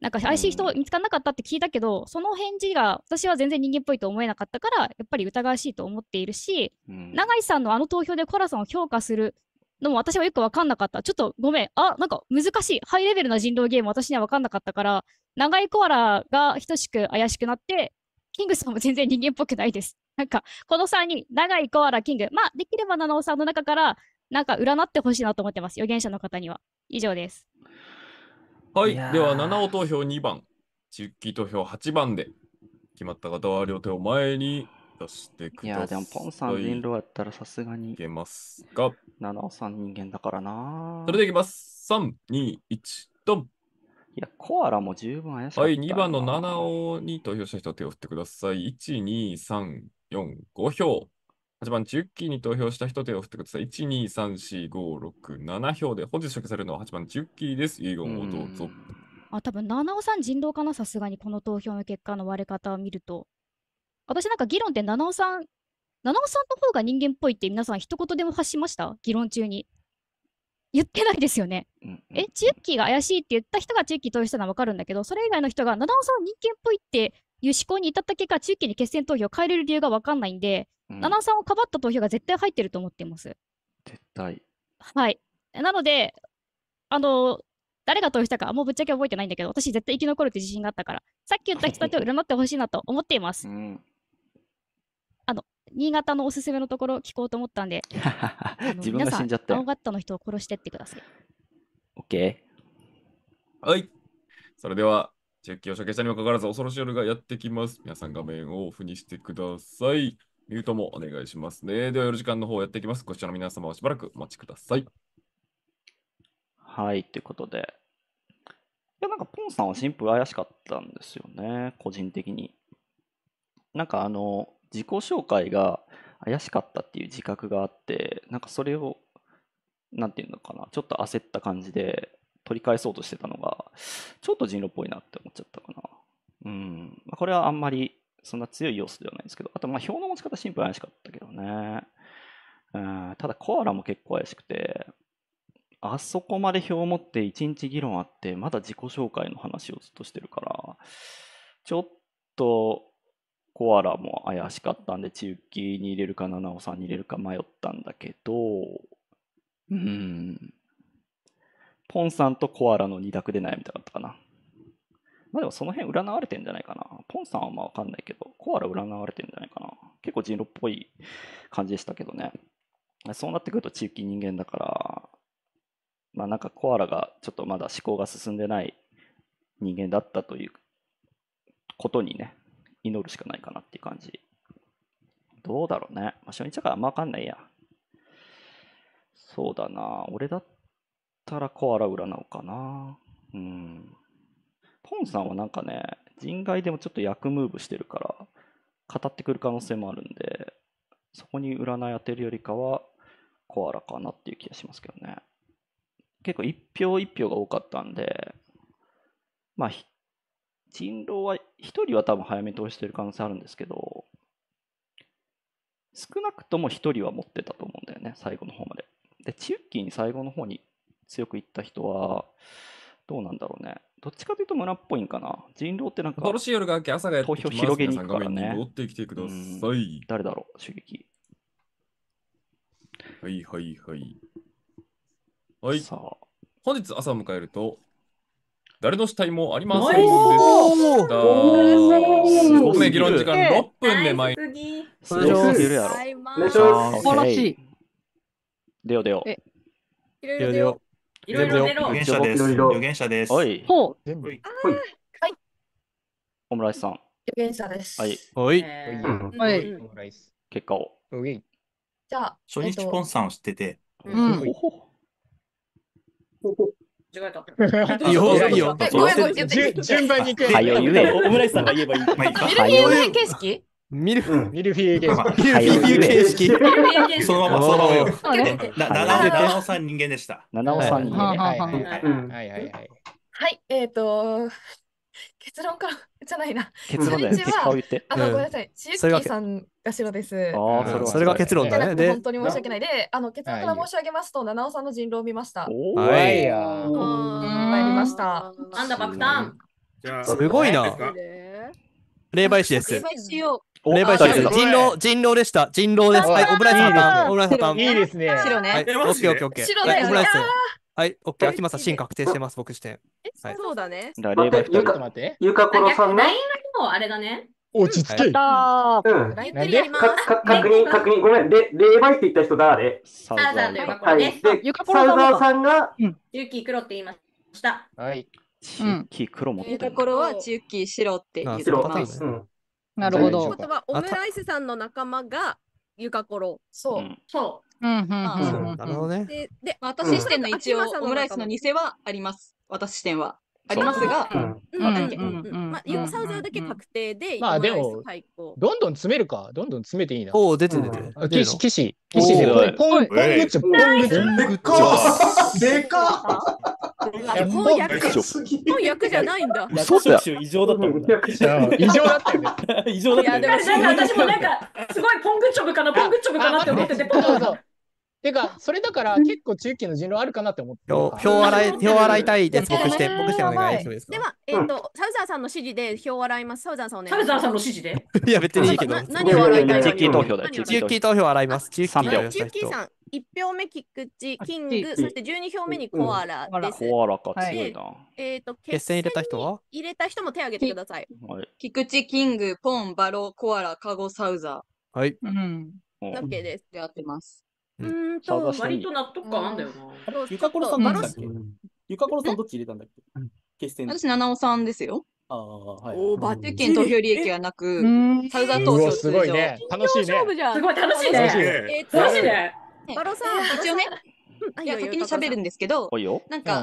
なんか怪しい人見つからなかったって聞いたけど、うん、その返事が私は全然人間っぽいと思えなかったから、やっぱり疑わしいと思っているし、うん、永井さんのあの投票でコラさんを評価するのも私はよく分かんなかった。ちょっとごめん。あ、なんか難しい。ハイレベルな人狼ゲーム私には分かんなかったから、長井コアラが等しく怪しくなって、キングさんも全然人間っぽくないです。なんか、この3人、長井コアラ、キング、まあ、できれば七尾さんの中から、なんか占ってほしいなと思ってます。予言者の方には。以上です。はい、いでは7尾投票2番、地期投票8番で決まった方は両手を前に出してください。いや、でもポンさん人狼やったらさすがに。いけますか ?7 さん人間だからな。それでいきます。3、2、1、ドン。いや、コアラも十分怪しい。はい、2番の7尾に投票した人は手を振ってください。1、2、3、4、5票。8番地、ユッキーに投票した人手を振ってください。1、2、3、4、5、6、7票で、本日処刑されるのは8番地、ユッキーです。遺言をどうぞ。あ、多分七尾さん人道かな、さすがにこの投票の結果の割れ方を見ると。私なんか議論って七尾さん、七尾さんの方が人間っぽいって皆さん一言でも発しました議論中に。言ってないですよね。え、チュッキーが怪しいって言った人がチュッキー投票したのはわかるんだけど、それ以外の人が、七尾さんは人間っぽいっていう思考に至った結果、チュッキーに決選投票を変えれる理由がわかんないんで、7、う、さん、をかばった投票が絶対入ってると思っています。絶対。はい。なので、あの、誰が投票したか、もうぶっちゃけ覚えてないんだけど、私絶対生き残るって自信があったから、さっき言った人たちを占ってほしいなと思っています。あの、新潟のおすすめのところ聞こうと思ったんで、自分が死んじゃった。青の人を殺してってください。OK。はい。それでは、チェックを初心者にもかかわらず恐ろしい夜がやってきます。皆さん画面をオフにしてください。ミュートもお願いしますね。では、夜時間の方やっていきます。こちらの皆様はしばらくお待ちください。はい、ということで。いや、なんか、ポンさんはシンプル怪しかったんですよね、個人的に。なんか、あの、自己紹介が怪しかったっていう自覚があって、なんかそれを、なんていうのかな、ちょっと焦った感じで取り返そうとしてたのが、ちょっと人狼っぽいなって思っちゃったかな。うん。これはあんまりそんな強い要素ではないんですけど、あとま表の持ち方シンプル怪しかったけどね。うん、ただコアラも結構怪しくて、あそこまで表を持って1日議論あって、まだ自己紹介の話をずっとしてるから、ちょっとコアラも怪しかったんで、中期に入れるか、七尾さんに入れるか迷ったんだけど、うん、ポンさんとコアラの2択で悩みたかったかな。まあでもその辺占われてんじゃないかな。ポンさんはまあわかんないけど、コアラ占われてんじゃないかな。結構人狼っぽい感じでしたけどね。そうなってくると地域人間だから、まあなんかコアラがちょっとまだ思考が進んでない人間だったということにね、祈るしかないかなっていう感じ。どうだろうね。まあ、初日だからあんまわかんないや。そうだな。俺だったらコアラ占うかな。うん。ンさんはなんかね、人外でもちょっと役ムーブしてるから、語ってくる可能性もあるんで、そこに占い当てるよりかは、コアラかなっていう気がしますけどね。結構一票一票が多かったんで、まあ、人狼は、一人は多分早めに投資してる可能性あるんですけど、少なくとも一人は持ってたと思うんだよね、最後の方まで。で、チュッキーに最後の方に強くいった人は、どうなんだろうね。どっちかというと村っぽいんかな。人狼ってなんか、新しい夜が明け、朝がやって投票広げに行くからね。戻ってきてください。誰だろう、刺激。はいはいはい。はい。さあ本日朝を迎えると、誰の死体もありませんでした。本命議論時間6分で参ります。素晴らしい。でよでよ。でよでよ。いろいろ出ろ。預言者です。預言者です。はい。ほう。全部。はい。オムライスさん。予言者です。はい。はい。はい。オムライス。結果を。じゃあ、初日ポンさんを知ってて。うん。違えた。いいよ、いいよ。順番に行く。はい。オムライスさんが言えばいい。ミルフい。ーい。景色ミルフ、ミルフィーユ形式。ミルフィーユ形式。そのまま、そのままよ。七尾さん人間でした。七尾さん人間。はいはいはい。はい、えっと、結論からじゃないな。結論だよ。結果を言って。あごめんなさい。シースキーさんが白です。あそれが結論だね。本当に申し訳ない。で、あの、結論から申し上げますと、七尾さんの人狼を見ました。おい。参りました。なんだ、爆弾。すごいな。霊媒師です。霊媒師です。人狼、人狼でした。人狼です。はい、オムライスさんパン。オムライスさんパン。いいですね。白ね。はい、オッケーオッケーオッケー。白だオムライス。はい、オッケー。秋政、ん、確定してます、僕して。え、そうだね。だ霊媒師。ちょっと待って。ゆかころさんが。LINE はあれだね。落ち着け。うん。確認、確認。ごめん。霊媒師って言った人誰サウザーというか、これね。で、サウさんが、ゆきくろって言いました。はい。チッキー黒ところはチッキー白って言ってます。なるほど。ことはオムライスさんの仲間がゆかころ。そう。そう。うんうんうなるほどね。で、私視点の一応オムライスの偽はあります。私視点は。ありますが、まあ、ユカサウザーだけ確定で、まあでも、どんどん詰めるか、どんどん詰めていいな。おお、出て出て。騎士、騎士、騎士で、ポン、ポンポン、ポン、ポンポン、ポン、ポン、でか翻訳翻訳じゃないんだ。そうだよ。異常だった異常だったね。異常だったいやでもなんか私もなんかすごいポングチョブかなポングチョブかなって思ってて。そうそう。てかそれだから結構中期の人狼あるかなって思って。票洗い表洗いたいです。僕して僕してお願いします。ではえっとサウザーさんの指示でを洗います。サウザーさんサウザーさんの指示で。いや別にいいけど。何を洗いたい。中 期投票だ。中期投票洗います。中期投票。中期さん。1票目菊チキング、そして12票目にコアラです。コアラか、強いな。えっと、決戦入れた人は入れた人も手を挙げてください。菊チキング、ポン、バロ、コアラ、カゴ、サウザー。はい。うん。OK です。で合ってます。うんと、割と納得感あんだよな。ゆかころさんだっけゆかころさんどっち入れたんだっけ決戦。私、七尾さんですよ。ああ、はい。おバッン投票利益はなく、サウザー投票すごいね。楽しいね。すごい楽しいね。楽しいね。バロさん、一応ね、いや、先に喋るんですけど、なんか、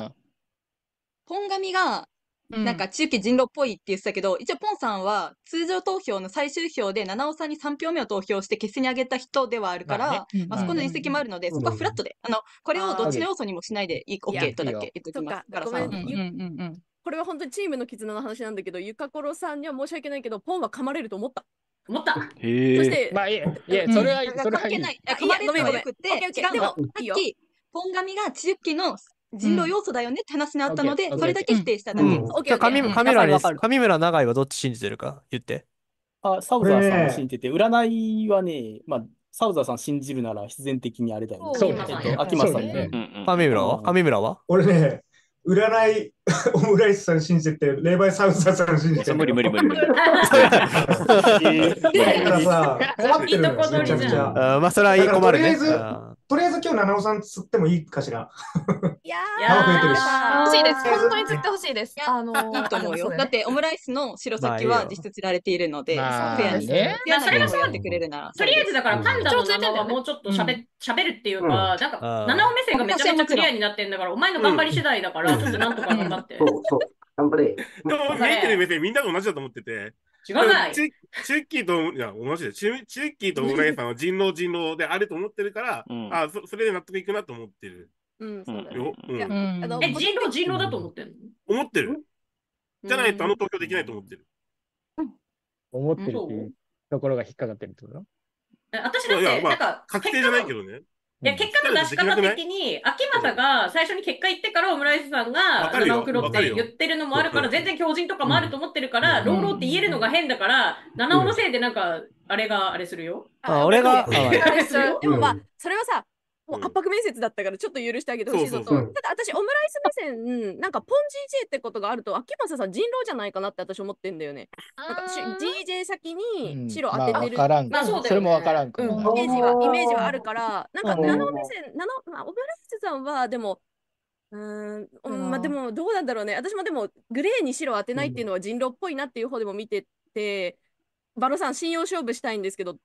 ン紙が、なんか中期人狼っぽいって言ってたけど、一応ポンさんは通常投票の最終票で七尾さんに3票目を投票して決戦に上げた人ではあるから、まあそこの実績もあるので、そこはフラットで、あの、これをどっちの要素にもしないでいい、OK とだけ言っきます。さん。これは本当にチームの絆の話なんだけど、ゆかころさんには申し訳ないけど、ポンは噛まれると思った。思った。へそして、まあいえ、いえ、それは、うん、それはいい。ないかまれるのよくて、でも、さっき、ポン紙が地域の人狼要素だよねって話になったので、それだけ否定しただけ。じゃあ、村です。上村長井はどっち信じてるか言って。あ、サウザーさんを信じてて、占いはね、まあ、サウザーさん信じるなら必然的にあれだよね。そう、秋間さんね。上村は上村は俺ね、占い、オムライスさん信じて、霊媒サウザーさん信じて。無理無理無理無理。だからさ、困ってるんですめちゃくちゃ。まあ、それは困るね。とりあえず今日、七尾さん釣ってもいいかしら。いやー、欲しいです。本当に釣ってほしいです。あのー、いいと思うよ。だって、オムライスの白崎は実質釣られているので、フェアに。いや、それがそうやってくれるなら。とりあえずだから、パンダの名はもうちょっとしゃべ,、しゃべるっていうか、なんか、七尾目線がめちゃめちゃクリアになってんだから、お前の頑張り次第だから、ちょっとなんとか頑張って。頑張れ。でも、見てる目線みんなと同じだと思ってて。違わない。チッキーと、いや、同じで、チッキーとオムライスさんは人狼人狼であると思ってるから、あそ、それで納得いくなと思ってる。うん、そうだよ、うん、え、人狼人狼だと思ってるの、思ってる。じゃないと、あの投票できないと思ってる。うん、思ってるっていうところが引っかかってるってこと私だって、まあ、なんか、確定じゃないけどね。いや、結果の出し方的に、秋元が最初に結果言ってからオムライスさんが7億ロって言ってるのもあるから、全然強人とかもあると思ってるから、ローローって言えるのが変だから、七尾のせいでなんか、あれがあれするよ。あ、俺が。でもまあ、それはさ、もう圧迫面接だったからちょっと許してあげてほしいのと、ただ私オムライス目線、なんかポン GJ ってことがあると、秋政さん人狼じゃないかなって私思ってんだよね。なんか DJ 先に白当ててる。まあ、まあ、そそれもわからんうん、イメージは、イメージはあるから、なんかナノ目線、ナノ、まあ、オムライスさんはでも、うんまあでもどうなんだろうね私もでもグレーに白当てないっていうのは人狼っぽいなっていう方でも見てて、バロさん信用勝負したいんですけど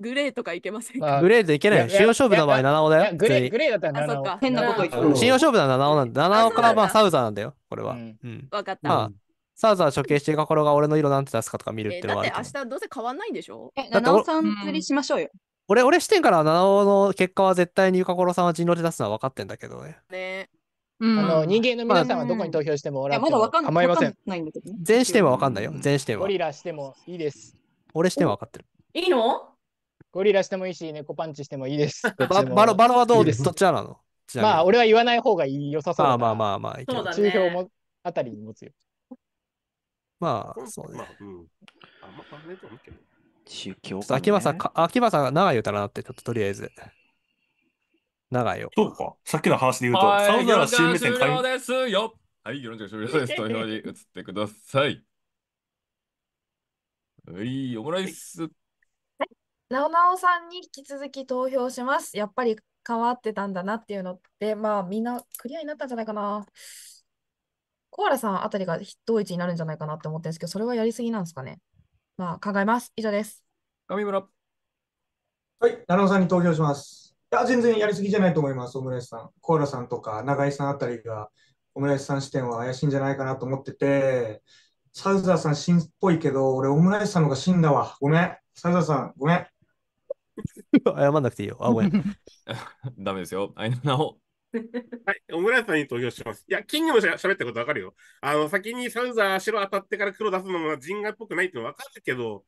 グレーとかいけませんかグレーでいけない信用勝負の場合7尾だよ。グレー、グレーだったら7尾。変なこと言って信用勝負なら7尾なんだ。7尾からまあサウザーなんだよ、これは。うん。わかった。まあ、サウザー処刑してる心が俺の色なんて出すかとか見るってのは、えー。だって明日どうせ変わんないんでしょえ、7尾さん釣りしましょうよ。俺、俺視点から七尾の結果は絶対にゆかころさんは人狼で出すのは分かってんだけどね。ね。うん、あの人間の皆さんはどこに投票しても俺は、まだ構いません。ないんだけど、ね、全視点は分かんないよ。全視点は。ゴリラしてもいいです。俺視点は分かってる。いいのゴリラしてもいいし、猫パンチしてもいいです。ババロバロはどうですどっちなのまあ、俺は言わない方がいさそうまあまあまあまあ、いそ中ね。もあたりに持つよ。まあ、そうねま。あ、うん。あんま考えけど。宗教、ね。秋葉さん、秋葉さん長いだなって、ちょっととりあえず。長いよ。そうか。さっきの話で言うと、サウナ新目線終了ですよ。はい、世論調終了です。投票に移ってください。はい、オムライスなおなおさんに引き続き投票します。やっぱり変わってたんだなっていうのって、まあみんなクリアになったんじゃないかな。コアラさんあたりが筆頭位置になるんじゃないかなって思ってるんですけど、それはやりすぎなんですかね。まあ考えます。以上です。上村。はい、なおさんに投票します。いや、全然やりすぎじゃないと思います、オムライスさん。コアラさんとか永井さんあたりが、オムライスさん視点は怪しいんじゃないかなと思ってて、サウザーさん真っぽいけど、俺オムライスさんのががんだわ。ごめん。サウザーさん、ごめん。謝んなくていいよ。あ、ごめん。ダメですよ。あいなお。はい、オムライスさんに投票します。いや、金魚もしゃべったことわかるよ。あの、先にサウザー、白当たってから黒出すのは人外っぽくないってわかるけど、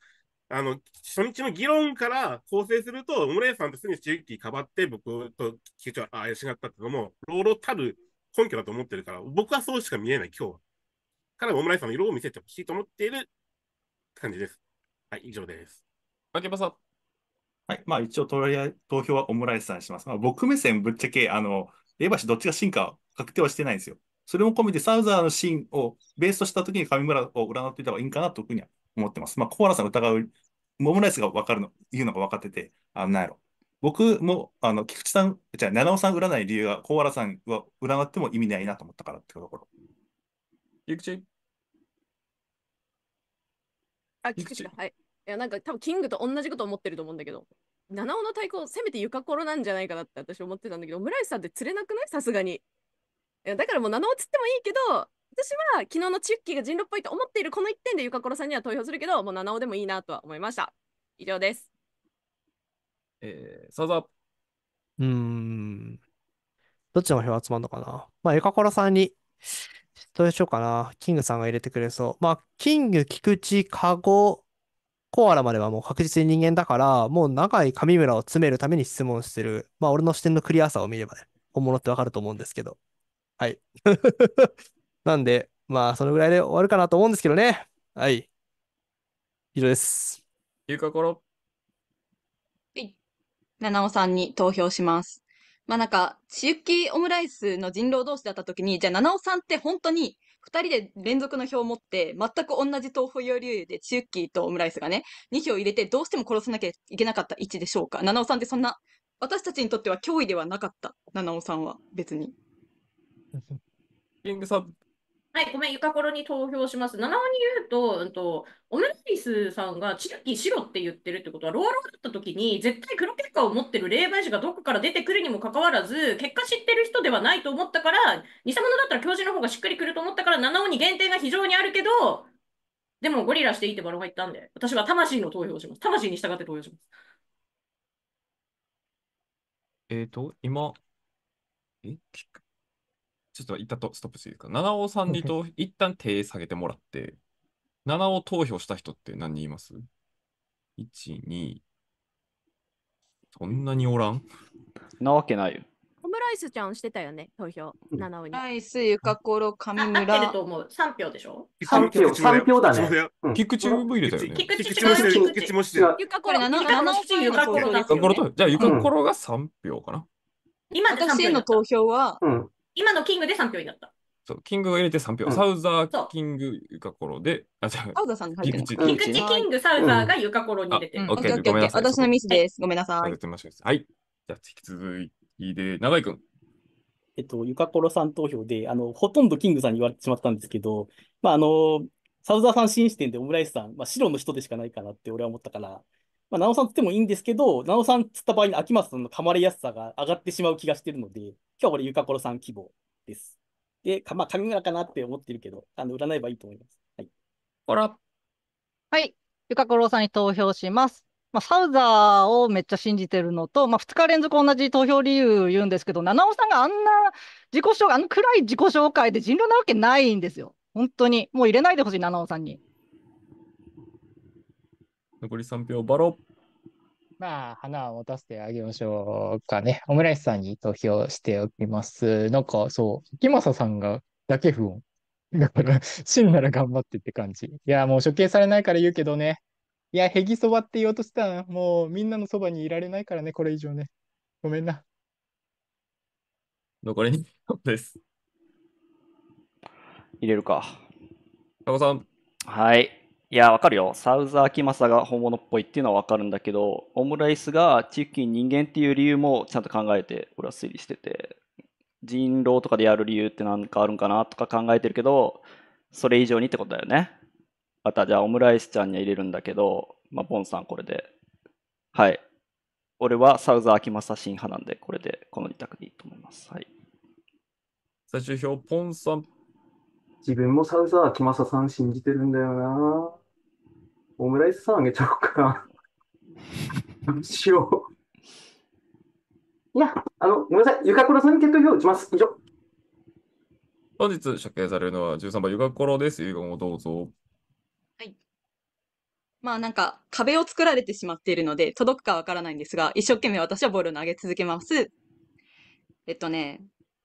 あの、初日の議論から構成すると、オムライスさんとすぐに地域かばって、僕と局長怪しがったってのも、老ロたる根拠だと思ってるから、僕はそうしか見えない、今日は。からオムライスさんの色を見せてほしいと思っている感じです。はい、以上です。けました。はい。まあ一応投票はオムライスさんにします。まあ、僕目線ぶっちゃけ、あの、レバシどっちが進化確定はしてないんですよ。それも込めてサウザーのシーンをベースとしたときに上村を占っていた方がいいかなというふうには思ってます。まあコアラさん疑う、オムライスが分かるの、いうのが分かってて、あの、なんやろ。僕も、あの、菊池さん、じゃあ、七尾さん占い理由は、コアラさんは占っても意味ないなと思ったからっていうところ。菊池あ、菊池はい。いやなんか多分キングと同じこと思ってると思うんだけど七尾の太鼓せめて床ころなんじゃないかなって私思ってたんだけど村井さんって釣れなくないさすがにいやだからもう七尾釣ってもいいけど私は昨日のチュッキーが人狼っぽいと思っているこの1点で床ころさんには投票するけどもう七尾でもいいなとは思いました以上ですえー、そうぞうーんどっちの票集まるのかなまあ床ころさんにどうしようかなキングさんが入れてくれそうまあキング菊池カゴコアラまではもう確実に人間だから、もう長い上村を詰めるために質問してる。まあ、俺の視点のクリアさを見ればね、本物ってわかると思うんですけど。はい。なんで、まあ、そのぐらいで終わるかなと思うんですけどね。はい。以上です。ゆうかころ。はい。七尾さんに投票します。まあなんか、ちゆオムライスの人狼同士だったときに、じゃあ七尾さんって本当に2人で連続の票を持って、全く同じ東方余流で、チュッキーとオムライスがね、2票入れて、どうしても殺さなきゃいけなかった位置でしょうか。七尾さんってそんな、私たちにとっては脅威ではなかった、七尾さんは、別に。キングはい、ごめん、ゆかころに投票します。7に言うと、うんと、オムライスさんがチルキ白って言ってるってことは、ローローだった時に、絶対黒結果を持ってる霊媒師がどこから出てくるにもかかわらず、結果知ってる人ではないと思ったから、偽物だったら教授の方がしっくりくると思ったから、七尾に限定が非常にあるけど、でもゴリラしていいってバロが言ったんで、私は魂の投票します。魂に従って投票します。えっ、と、今、え、聞くちょっと一旦とストップしていいですか。七尾さんにと、一旦手下げてもらって、七尾投票した人って何人います ?1、2、そんなにおらんなわけないよ。オムライスちゃんしてたよね、投票。七尾に。ライス、ゆかころ、上村。入ると思う。3票でしょ三票、三票だね。キックチューブ入れたよね。キックチューブ入れたよね。ゆかころ、七尾とゆかころ。じゃあ、ゆかころが三票かな。今私への投票は、今のキングで3票になった。そうキングを入れて3票、うんサウザーキングユカコロで、あ、じゃあ、ウザーさんに入ってます。菊池キング、サウザーがユカコロに入れてる。うんオッケー私のミスです。ごめんなさい。はい。じゃあ、引き続きで、長井君。えっと、ユカコロさん投票で、あの、ほとんどキングさんに言われてしまったんですけど、まあ、あの、サウザーさん新視点でオムライスさん、まあ、白の人でしかないかなって俺は思ったから、まあ、ナオさんつってもいいんですけど、ナオさんつった場合に秋松さんの噛まれやすさが上がってしまう気がしてるので、今日俺、ゆかころさん希望です。で、かまあ、神村かなって思ってるけど、あの占えばいいと思います。はい。ほら。はい。ゆかころさんに投票します。まあ、サウザーをめっちゃ信じてるのと、まあ、2日連続同じ投票理由言うんですけど、七尾さんがあんな自己紹介、あの暗い自己紹介で人狼なわけないんですよ。本当に。もう入れないでほしい、七尾さんに。残り3票、バロ。まあ、花を持たせてあげましょうかね。オムライスさんに投票しておきます。なんか、そう、木政さんがだけ不穏。だから、真 なら頑張ってって感じ。いや、もう処刑されないから言うけどね。いや、へぎそばって言おうとしたら、もうみんなのそばにいられないからね、これ以上ね。ごめんな。残り2票です。入れるか。タコさん。はい。いや、わかるよ。サウザーキマサが本物っぽいっていうのはわかるんだけど、オムライスがチキン人間っていう理由もちゃんと考えて、俺は推理してて、人狼とかでやる理由って何かあるんかなとか考えてるけど、それ以上にってことだよね。また、じゃあオムライスちゃんには入れるんだけど、まあ、ボンさんこれで。はい。俺はサウザーキマサ新派なんで、これでこの2択でいいと思います。はい。最終票、ポンさん。自分もサウザーキマサさん信じてるんだよな。オムライスさんあげちゃおうかな。どうしよう。いや、あの、ごめんなさい。ゆかころさんに結果表打ちます。以上。本日、処刑されるのは13番、ゆかころです。ゆかもどうぞ。はい。まあなんか、壁を作られてしまっているので、届くかわからないんですが、一生懸命私はボールを投げ続けます。えっとね、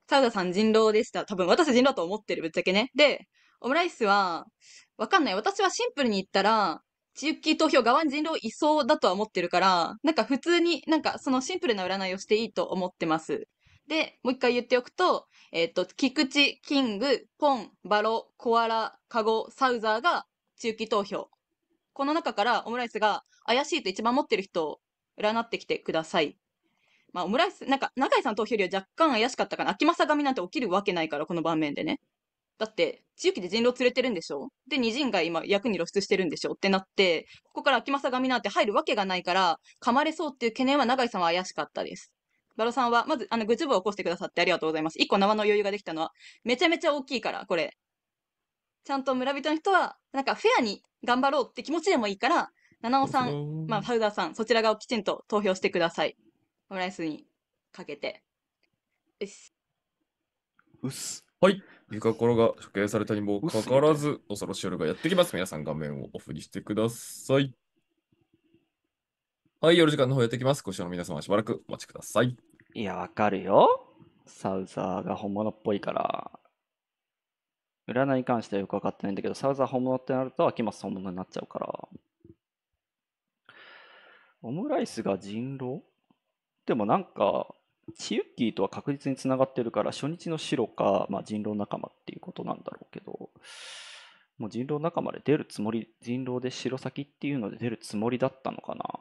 サウダさん人狼でした。多分私人狼と思ってる、ぶっちゃけね。で、オムライスは、わかんない。私はシンプルに言ったら、中期投票側に人狼いそうだとは思ってるから、なんか普通になんかそのシンプルな占いをしていいと思ってます。で、もう一回言っておくと、えっ、ー、と、菊池、キング、ポン、バロ、コアラ、カゴ、サウザーが中期投票。この中からオムライスが怪しいと一番持ってる人を占ってきてください。まあ、オムライス、なんか、中井さん投票よりは若干怪しかったかな。秋政神なんて起きるわけないから、この場面でね。だって、地域で人狼連れてるんでしょで、二人が今役に露出してるんでしょってなって、ここから秋政神なんて入るわけがないから、噛まれそうっていう懸念は永井さんは怪しかったです。バロさんは、まず、あの、愚痴部を起こしてくださってありがとうございます。一個縄の余裕ができたのは、めちゃめちゃ大きいから、これ。ちゃんと村人の人は、なんかフェアに頑張ろうって気持ちでもいいから、七尾さん、まあ、ハウダーさん、そちら側をきちんと投票してください。オムライスにかけて。よし。うっす。はい。ゆかころが処刑されたにもかかわらず、恐ろしい夜がやってきます。皆さん画面をオフにしてください。はい、夜時間の方やってきます。ご視聴の皆様、しばらくお待ちください。いや、わかるよ。サウザーが本物っぽいから。占いに関してはよくわかってないんだけど、サウザー本物ってなると、秋松本物になっちゃうから。オムライスが人狼でもなんか、チユッキーとは確実につながってるから、初日の白か、まあ、人狼仲間っていうことなんだろうけど、もう人狼仲間で出るつもり、人狼で白先っていうので出るつもりだったのかな。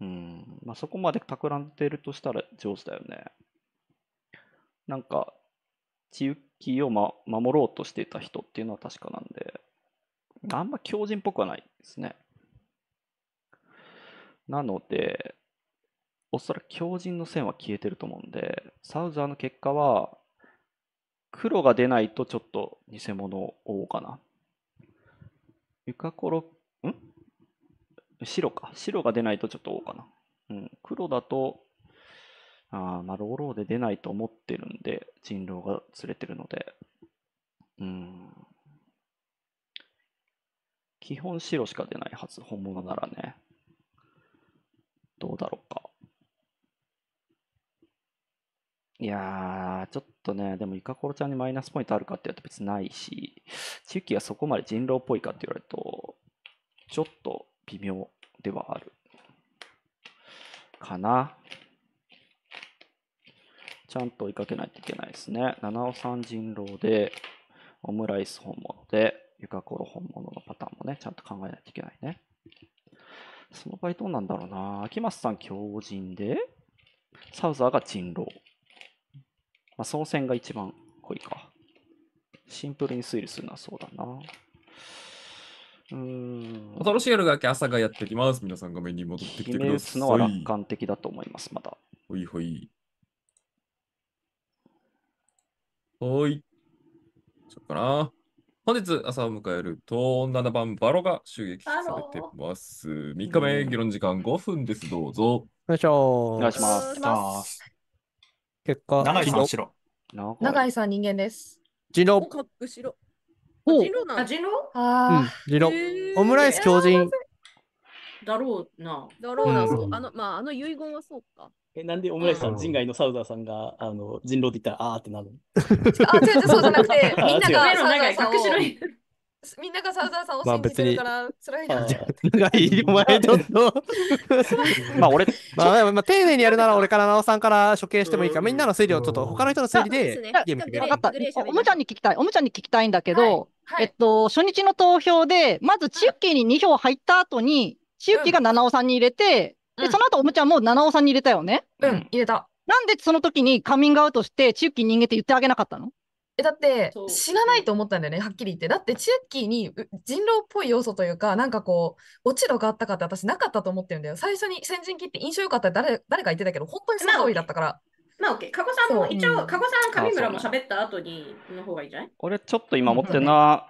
うん、まあ、そこまで企んでるとしたら上手だよね。なんか、チユッキーを、ま、守ろうとしていた人っていうのは確かなんで、あんま強人っぽくはないですね。なので、おそらく強靭の線は消えてると思うんで、サウザーの結果は、黒が出ないとちょっと偽物を追おうかな。ゆかころ、ん白か。白が出ないとちょっと追おうかな。うん。黒だと、あまあ、ローローで出ないと思ってるんで、人狼が釣れてるので。うん。基本白しか出ないはず、本物ならね。どうだろうか。いやー、ちょっとね、でもイカコロちゃんにマイナスポイントあるかって言うと別にないし、地域がそこまで人狼っぽいかって言われると、ちょっと微妙ではある。かな。ちゃんと追いかけないといけないですね。七尾さん人狼で、オムライス本物で、ゆかころ本物のパターンもね、ちゃんと考えないといけないね。その場合どうなんだろうな。秋松さん強人で、サウザーが人狼。まあ、総線が一番濃いか。シンプルに推理するのはそうだな。うん。楽しいやるだけ朝がやってきます。皆さん画面に戻ってきてください。決め打つのは楽観的だと思います、まだ。ほいほい。ほい。そっかな。本日朝を迎えると7番バロが襲撃されてます。3日目、議論時間5分です。どうぞ。よいしょお願いします。結果、長井さん、白。長井さん、人間です。ジロ。後ろ。ジロなジロああ、ジロ。オムライス強人。だろうな。だろうな、あの、まあ、あの遺言はそうか。え、なんでオムライスさん、人外のサウザーさんが、あの、人狼って言ったら、ああってなるあ、違う違う、そうじゃなくて、みんながみんながサウザーさんを信じてるから辛いな。まあ、長い、お前ちょっとまあ俺、まあ、まあ、丁寧にやるなら俺からなおさんから処刑してもいいかみんなの推理をちょっと他の人の推理でゲーム決める分かった。おむちゃんに聞きたい。おむちゃんに聞きたいんだけど、はいはい、えっと、初日の投票で、まずチュッキーに2票入った後に、チュッキーが七尾さんに入れて、うん、で、その後おむちゃんも七尾さんに入れたよね。うん、入れた。なんでその時にカミングアウトして、チュッキー人間って言ってあげなかったのえ、だって、死なないと思ったんだよね、はっきり言って。だって、チェッキーに人狼っぽい要素というか、なんかこう、落ち度があったかって私なかったと思ってるんだよ。最初に先陣切って印象良かったって誰誰か言ってたけど、本当にすごいだったから。まあケー加古さんも一応、加古さん、上村も喋った後にの方がいいじゃない俺、ちょっと今持ってな、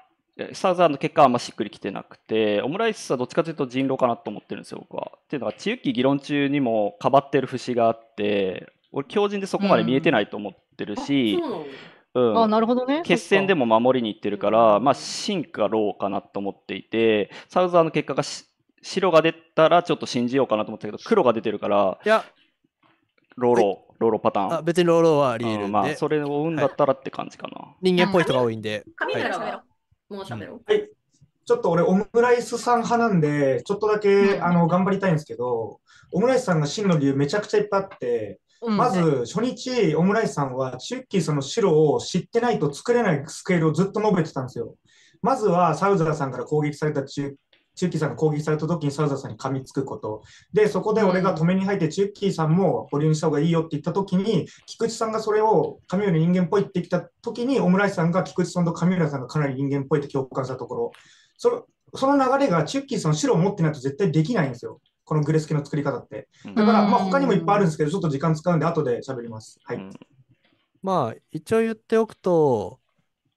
サーザンの結果はあんましっくりきてなくて、オムライスはどっちかというと人狼かなと思ってるんですよ、僕は。っていうのは、千雪議論中にもかばってる節があって、俺、強靭でそこまで見えてないと思ってるし、うんうん、あなるほどね決戦でも守りにいってるから、まあ、進かローかなと思っていて、サウザーの結果が白が出たらちょっと信じようかなと思ったけど、黒が出てるから、いやローロローロパターン。あ別にローロはあり得るんで、うん、まあ、それを追んだったらって感じかな。はい、人間っぽい人が多いんで。神なら、はい、もうろはいちょっと俺、オムライスさん派なんで、ちょっとだけ、あの、頑張りたいんですけど、オムライスさんが真の理由めちゃくちゃいっぱいあって、まず初日、オムライスさんは、チュッキーその白を知ってないと作れないスケールをずっと述べてたんですよ。まずはサウザーさんから攻撃されたチュチュッキーさんが攻撃された時にサウザーさんに噛みつくこと。で、そこで俺が止めに入って、チュッキーさんも保留にした方がいいよって言った時に、菊池さんがそれを神り人間っぽいって言った時に、オムライスさんが菊池さんと神浦さんがかなり人間っぽいって共感したところ、その流れがチュッキーさんの白を持ってないと絶対できないんですよ。このグレスケの作り方って。だから、まあ、他にもいっぱいあるんですけど、ちょっと時間使うんで、後で喋ります。はい。まあ、一応言っておくと、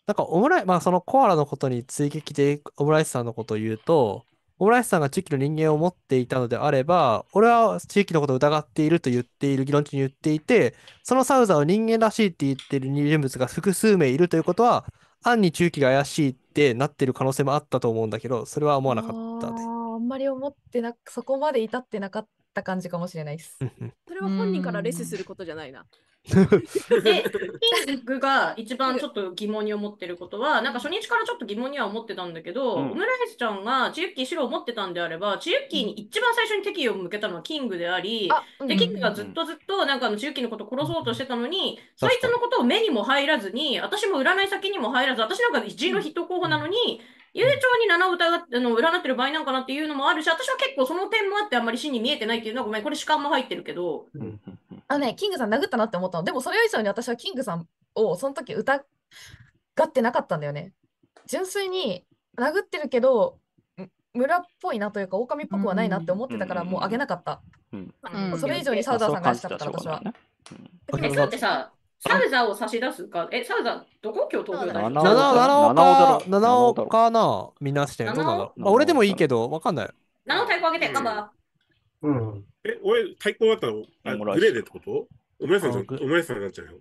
なんかオムライ、まあそのコアラのことに追撃でオムライスさんのことを言うと、オムライスさんが地域の人間を持っていたのであれば、俺は地域のことを疑っていると言っている、議論中に言っていて、そのサウザーを人間らしいって言っている人物が複数名いるということは、暗に中期が怪しいってなってる可能性もあったと思うんだけど、それは思わなかったね。あんまり思ってなくそこまで至ってなかった感じかもしれないです。それは本人からレスすることじゃないな。で、キングが一番ちょっと疑問に思ってることは、なんか初日からちょっと疑問には思ってたんだけど、オムライスちゃんがチユッキー白を持ってたんであれば、チユッキーに一番最初に敵意を向けたのはキングであり、うん、で、キングがずっとずっとなんかあのチユッキーのことを殺そうとしてたのに、そいつのことを目にも入らずに、私も占い先にも入らず、私なんか人狼筆頭候補なのに、うん悠長に七歌疑っあの占ってる場合なんかなっていうのもあるし、私は結構その点もあって、あんまり死に見えてないっていうのは、ごめん、これ主観も入ってるけど。あのね、キングさん殴ったなって思ったの。でもそれ以上に私はキングさんをその時疑ってなかったんだよね。純粋に殴ってるけど、村っぽいなというか、狼っぽくはないなって思ってたから、もうあげなかった。それ以上にサウダーさんがしちゃった、私は。え、そうってさ、サウザーを差し出すか。え、サウザー、どこ今日東京大学七尾七尾かなみんなしてどうなの、あ、俺でもいいけど、わかんない。七尾太鼓あげて、カバー。うん。え、俺、太鼓だったのグレーでってことお前さん、お前さんになっちゃうよ。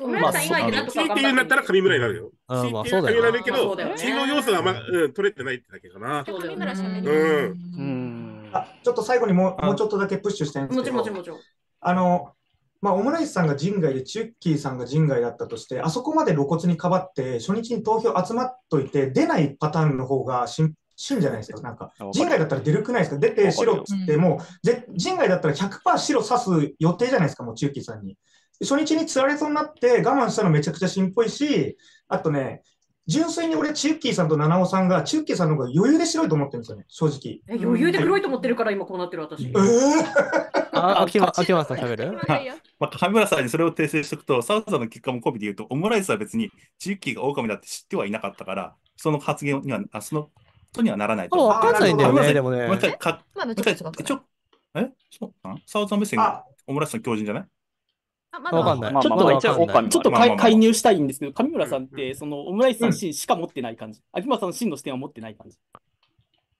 おめさん以外でなんとか。CT になったら上村になるよ。まあそうだよ。上村けど、人の要素がま、うん、取れてないってだけかな。上村しかね。うん。あ、ちょっと最後にももうちょっとだけプッシュしてもちもちもちあの、まあ、オムライスさんが人外で、チュッキーさんが人外だったとして、あそこまで露骨にかばって、初日に投票集まっといて、出ないパターンの方がしんしんじゃないですか、なんか。人外だったら出るくないですか出て白っつっても、う、人外だったら100%白刺す予定じゃないですか、もうチュッキーさんに。初日に釣られそうになって我慢したのめちゃくちゃしんぽいし、あとね、純粋に俺、チュッキーさんと七尾さんが、チュッキーさんの方が余裕で白いと思ってるんですよね、正直。え余裕で黒いと思ってるから、今こうなってる私。えー、あ、秋山さん喋るまた、上村さんにそれを訂正しておくと、サウザの結果も込みで言うと、オムライスは別にチュッキーが狼だって知ってはいなかったから、その発言には、あそのことにはならないと。わかんないんだよね、でもね。もう一回、か、う一回、ちょ、えそサウザ目線がオムライスの狂人じゃないあまわかんない。あちょっとちょっと介入したいんですけど、上村さんって、そのオムライスの芯しか持ってない感じ。秋元さんの芯の視点は持ってない感じ。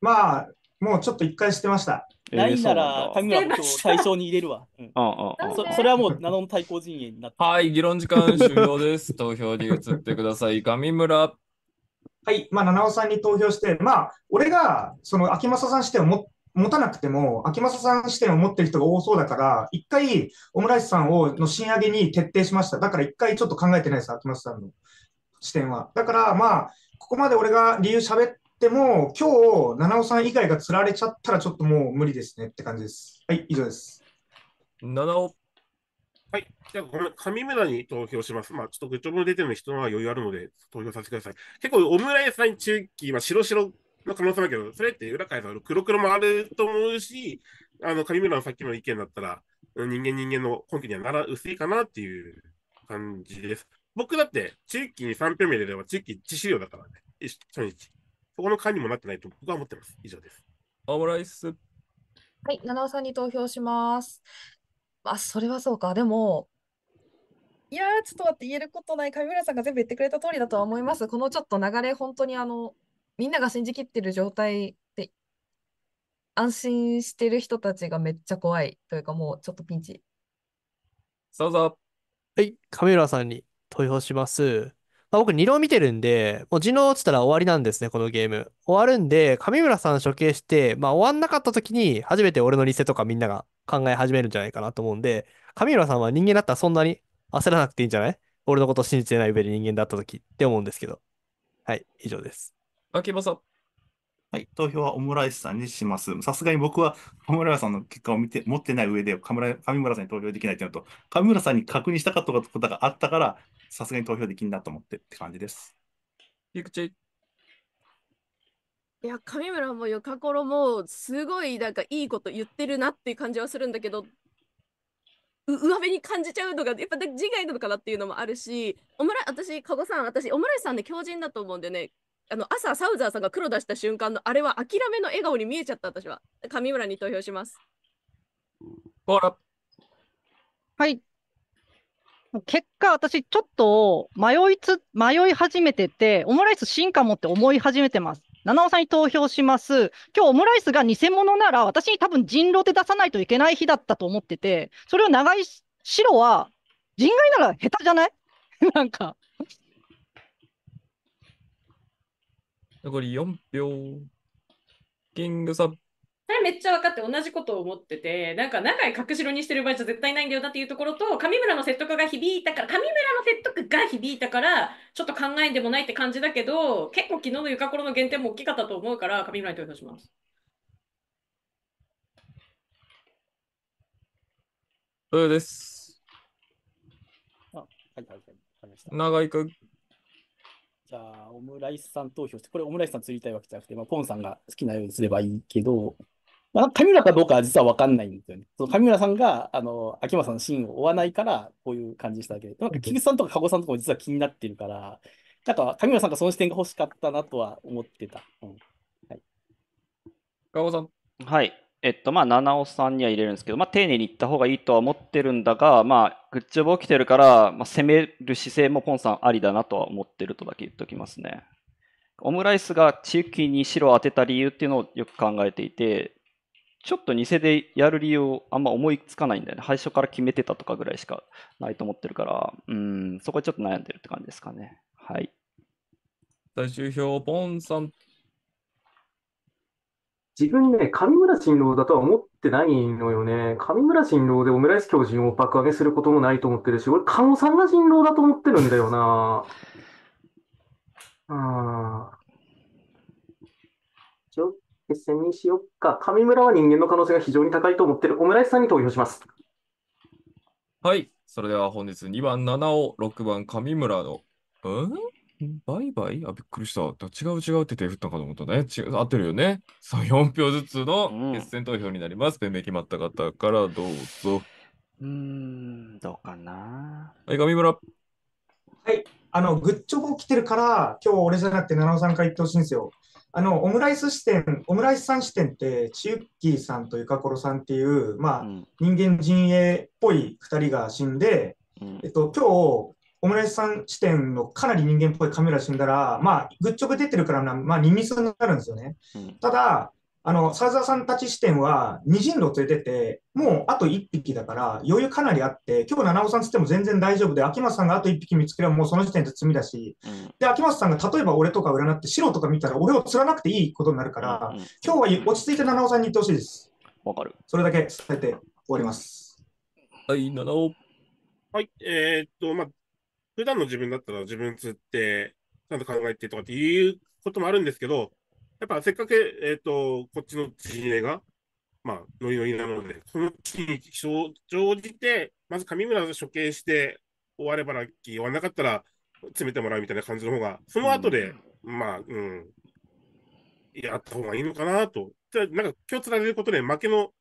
まあ、もうちょっと一回してました。ないなら、上村部を対象に入れるわ。うんうんそそれはもう、ナノン対抗陣営になって。はい、議論時間終了です。投票に移ってください。上村。はい、まあ、七尾さんに投票して、まあ、俺が、その、秋政さん視点を持持たなくても、秋政さん視点を持ってる人が多そうだから、一回、オムライスさんをの賃上げに徹底しました。だから一回ちょっと考えてないです、秋政さんの視点は。だから、まあ、ここまで俺が理由喋っても、今日、七尾さん以外が釣られちゃったら、ちょっともう無理ですねって感じです。はい、以上です。七尾。はい。じゃあ、この上村に投票します。まあ、ちょっとグッョブの出てる人は余裕あるので、投票させてください。結構、オムライスさん中期あ、白白の可能性もあるけど、それって裏返さん、黒黒もあると思うし、あの、上村のさっきの意見だったら、人間人間の根拠にはなら薄いかなっていう感じです。僕だって、地域に3票目入れれば、地域致死量だからね、初日。そこの管理もなってないと僕は思ってます。以上です。オムライス。はい、七尾さんに投票します。あ、それはそうか。でも、いやちょっと待って、言えることない。上村さんが全部言ってくれた通りだとは思います。このちょっと流れ、本当にあの、みんなが信じきってる状態で安心してる人たちがめっちゃ怖いというかもうちょっとピンチ。どうぞ。はい、カメラさんに投票します。まあ、僕、二浪見てるんで、もう人郎落ちたら終わりなんですね、このゲーム。終わるんで、上村さん処刑して、まあ終わんなかった時に、初めて俺の偽とかみんなが考え始めるんじゃないかなと思うんで、上村さんは人間だったらそんなに焦らなくていいんじゃない俺のこと信じてない上で人間だった時って思うんですけど。はい、以上です。秋葉さん。はい、投票はオムライスさんにします。さすがに僕はオムライスさんの結果を見て持ってない上で上村さんに投票できないというのと、上村さんに確認したかったことがあったから、さすがに投票できんなと思ってって感じです。くちいや上村もよかころもすごいなんかいいこと言ってるなっていう感じはするんだけど上辺に感じちゃうのがやっぱ自害なのかなっていうのもあるしオムライ私加護さん私オムライスさんで、ね、強靭だと思うんでねあの朝サウザーさんが黒出した瞬間のあれは諦めの笑顔に見えちゃった私は上村に投票しますほらはい結果私ちょっと迷いつ迷い始めててオムライス進化もって思い始めてます七尾さんに投票します。今日オムライスが偽物なら、私に多分人狼で出さないといけない日だったと思ってて、それを長い白は、人外なら下手じゃない なんか、残り4秒。キングさん。それめっちゃ分かって同じことを思っててなんか長い隠しろにしてる場合じゃ絶対ないんだよなっていうところと上村の説得が響いたから上村の説得が響いたからちょっと考えでもないって感じだけど結構昨日の床この減点も大きかったと思うから上村に投票します。そうです。あ、はいはいはい。長井君。じゃあ、オムライスさん投票して、これオムライスさん釣りたいわけじゃなくて、まあ、ポンさんが好きなようにすればいいけど、まあ、神村かどうかは実は分かんないんですよね。その神村さんが、あの、秋山さんのシーンを追わないから、こういう感じにしただけで。なんか、菊さんとか加護さんとかも実は気になってるから、なんか、神村さんがその視点が欲しかったなとは思ってた。うん、はい。加護さん。はい。えっと、まあ、七尾さんには入れるんですけど、まあ、丁寧にいった方がいいとは思ってるんだが、まあ、グッジョブ起きてるから、まあ、攻める姿勢もポンさんありだなとは思ってるとだけ言っておきますね。オムライスが地域に白を当てた理由っていうのをよく考えていて、ちょっと偽でやる理由をあんま思いつかないんだよね。最初から決めてたとかぐらいしかないと思ってるから、うん、そこはちょっと悩んでるって感じですかね。はい。最終表、ポンさん自分ね、上村新郎だとは思ってないのよね。上村新郎でオムライス教授を爆上げすることもないと思ってるし、俺、加納さんが新郎だと思ってるんだよな。ああ。ゃあ、決戦にしよっか。上村は人間の可能性が非常に高いと思ってる。オムライスさんに投票します。はい。それでは本日2番7を6番上村の、うんバイバイあ、びっくりした。違う違うって手振ったかと思ったね。違う合ってるよね。さあ、4票ずつの決戦投票になります。弁、う、明、決まった方からどうぞ。うん、どうかな。はい、上村。あの、グッチョボ来てるから、今日俺じゃなくて七尾さんから言ってほしいんですよ。あの、オムライス視点、オムライスさん視点って、チユッキーさんとユカコロさんっていう、まあ、人間陣営っぽい2人が死んで、えっと、今日、オムライスさん視点のかなり人間っぽいカメラ死んだら、まあ、ぐっちょブ出てるからな、まあ、ミスになるんですよね。うん、ただ、あの、沢沢さんたち視点は、二人路連れてて、もうあと1匹だから、余裕かなりあって、今日七尾さんつっても全然大丈夫で、秋松さんがあと1匹見つければもうその時点で罪だし、うん、で、秋松さんが例えば俺とか占って、白とか見たら俺を釣らなくていいことになるから、うん、今日は落ち着いて七尾さんに言ってほしいです。わかる。それだけ伝えて終わります。はい、七尾。はい、えー、っと、まあ、普段の自分だったら自分つって、ちゃんと考えてとかっていうこともあるんですけど、やっぱせっかく、えっ、ー、と、こっちの縮れが、まあ、ノリノリなので、その地に乗じて、まず上村を処刑して、終わればラッキー、終わらなかったら、詰めてもらうみたいな感じの方が、その後で、うん、まあ、うん、やった方がいいのかなと。じゃなんか、今日つられることで、負けの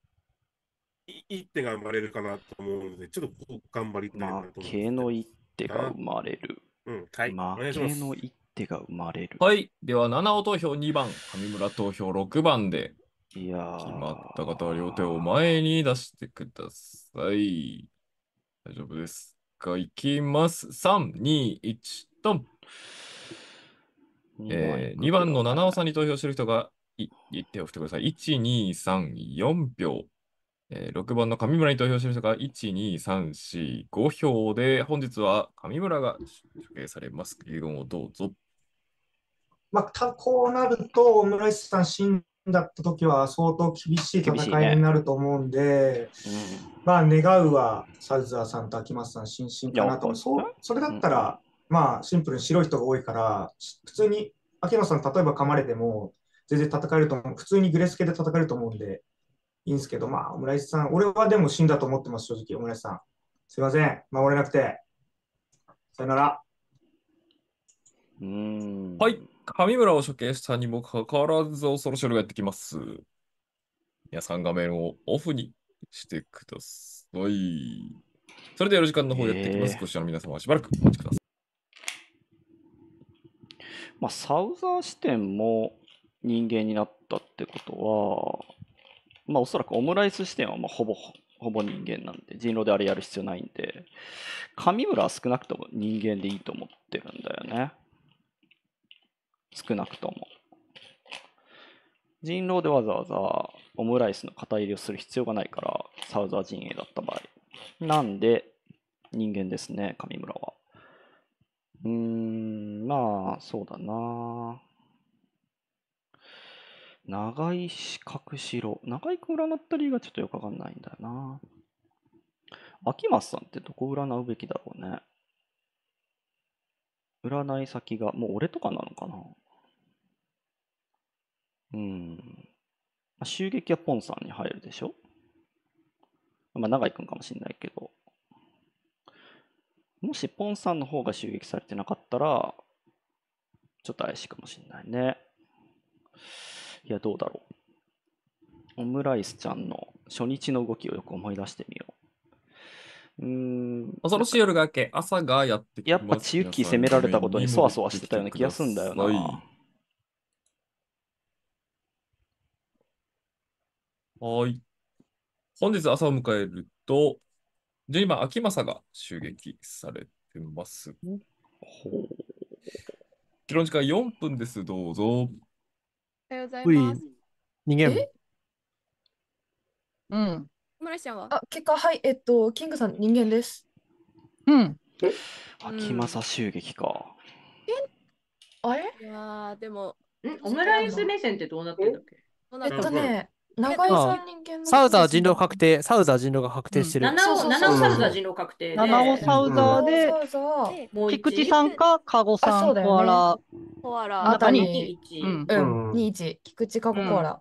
一手が生まれるかなと思うので、ちょっと頑張りたいなと思います、の一手が生まれる。うん、はい。負けの一手が生まれる。はい。では、七尾投票2番、上村投票6番で、いや決まった方は両手を前に出してください。大丈夫ですかいきます。3、2、1、ドン。えー、2番の七尾さんに投票する人がい、1手を振ってください。1、2、3、4票。えー、6番の上村に投票しましたが1、2、3、4、5票で、本日は上村が処刑されます。議論をどうぞ。まあ、たこうなると、オムライスさん死んだった時は相当厳しい戦いになると思うんで、ねうん、まあ、願うはサルザーさんと秋松さん、新進かなとそ。それだったら、うん、まあ、シンプルに白い人が多いから、普通に秋松さん、例えば噛まれても、全然戦えると思う。普通にグレスケで戦えると思うんで、いいんですけど、まあ、オムライスさん、俺はでも死んだと思ってます、正直、オムライスさん。すいません、守れなくて。さよなら。うん。はい。上村を処刑したにもかかわらず、恐ろしろやってきます。皆さん、画面をオフにしてください。それでは、時間の方やっていきます。えー、こちらの皆様、しばらくお待ちください。まあ、サウザー視点も人間になったってことは、まあおそらくオムライス視点はまあほぼほぼ人間なんで、人狼であれやる必要ないんで、上村は少なくとも人間でいいと思ってるんだよね。少なくとも。人狼でわざわざオムライスの型入れをする必要がないから、サウザー陣営だった場合。なんで、人間ですね、上村は。うーん、まあ、そうだな。長い四角白。長いく占った理由がちょっとよくわかんないんだよな。秋松さんってどこ占うべきだろうね。占い先が、もう俺とかなのかなうん。まあ、襲撃はポンさんに入るでしょまあ、長井くんかもしんないけど。もしポンさんの方が襲撃されてなかったら、ちょっと怪しいかもしんないね。いや、どうだろう。オムライスちゃんの初日の動きをよく思い出してみよう。うーん。恐ろしい夜が明け、朝がやってきやっぱ千雪攻められたことにそわそわしてたような気がすんだよな。はい。本日朝を迎えると、12番秋政が襲撃されてます。議論時間4分です、どうぞ。おはようございます。逃げる。うん。村ちゃんはあ、結果、はい、えっと、キングさん、人間です。うん。秋政襲撃か。えあれいやでも、んオムライス目線ってどうなってんだっけえっとね、長井さん人間サウザー人狼確定、サウザー人狼が確定してる。七尾、七尾サウザー人狼確定七尾サウザーで、菊池さんか、加護さん、うだよねコアラ。コアラ、あた一う。んうん、2、1、菊池かごコーラ。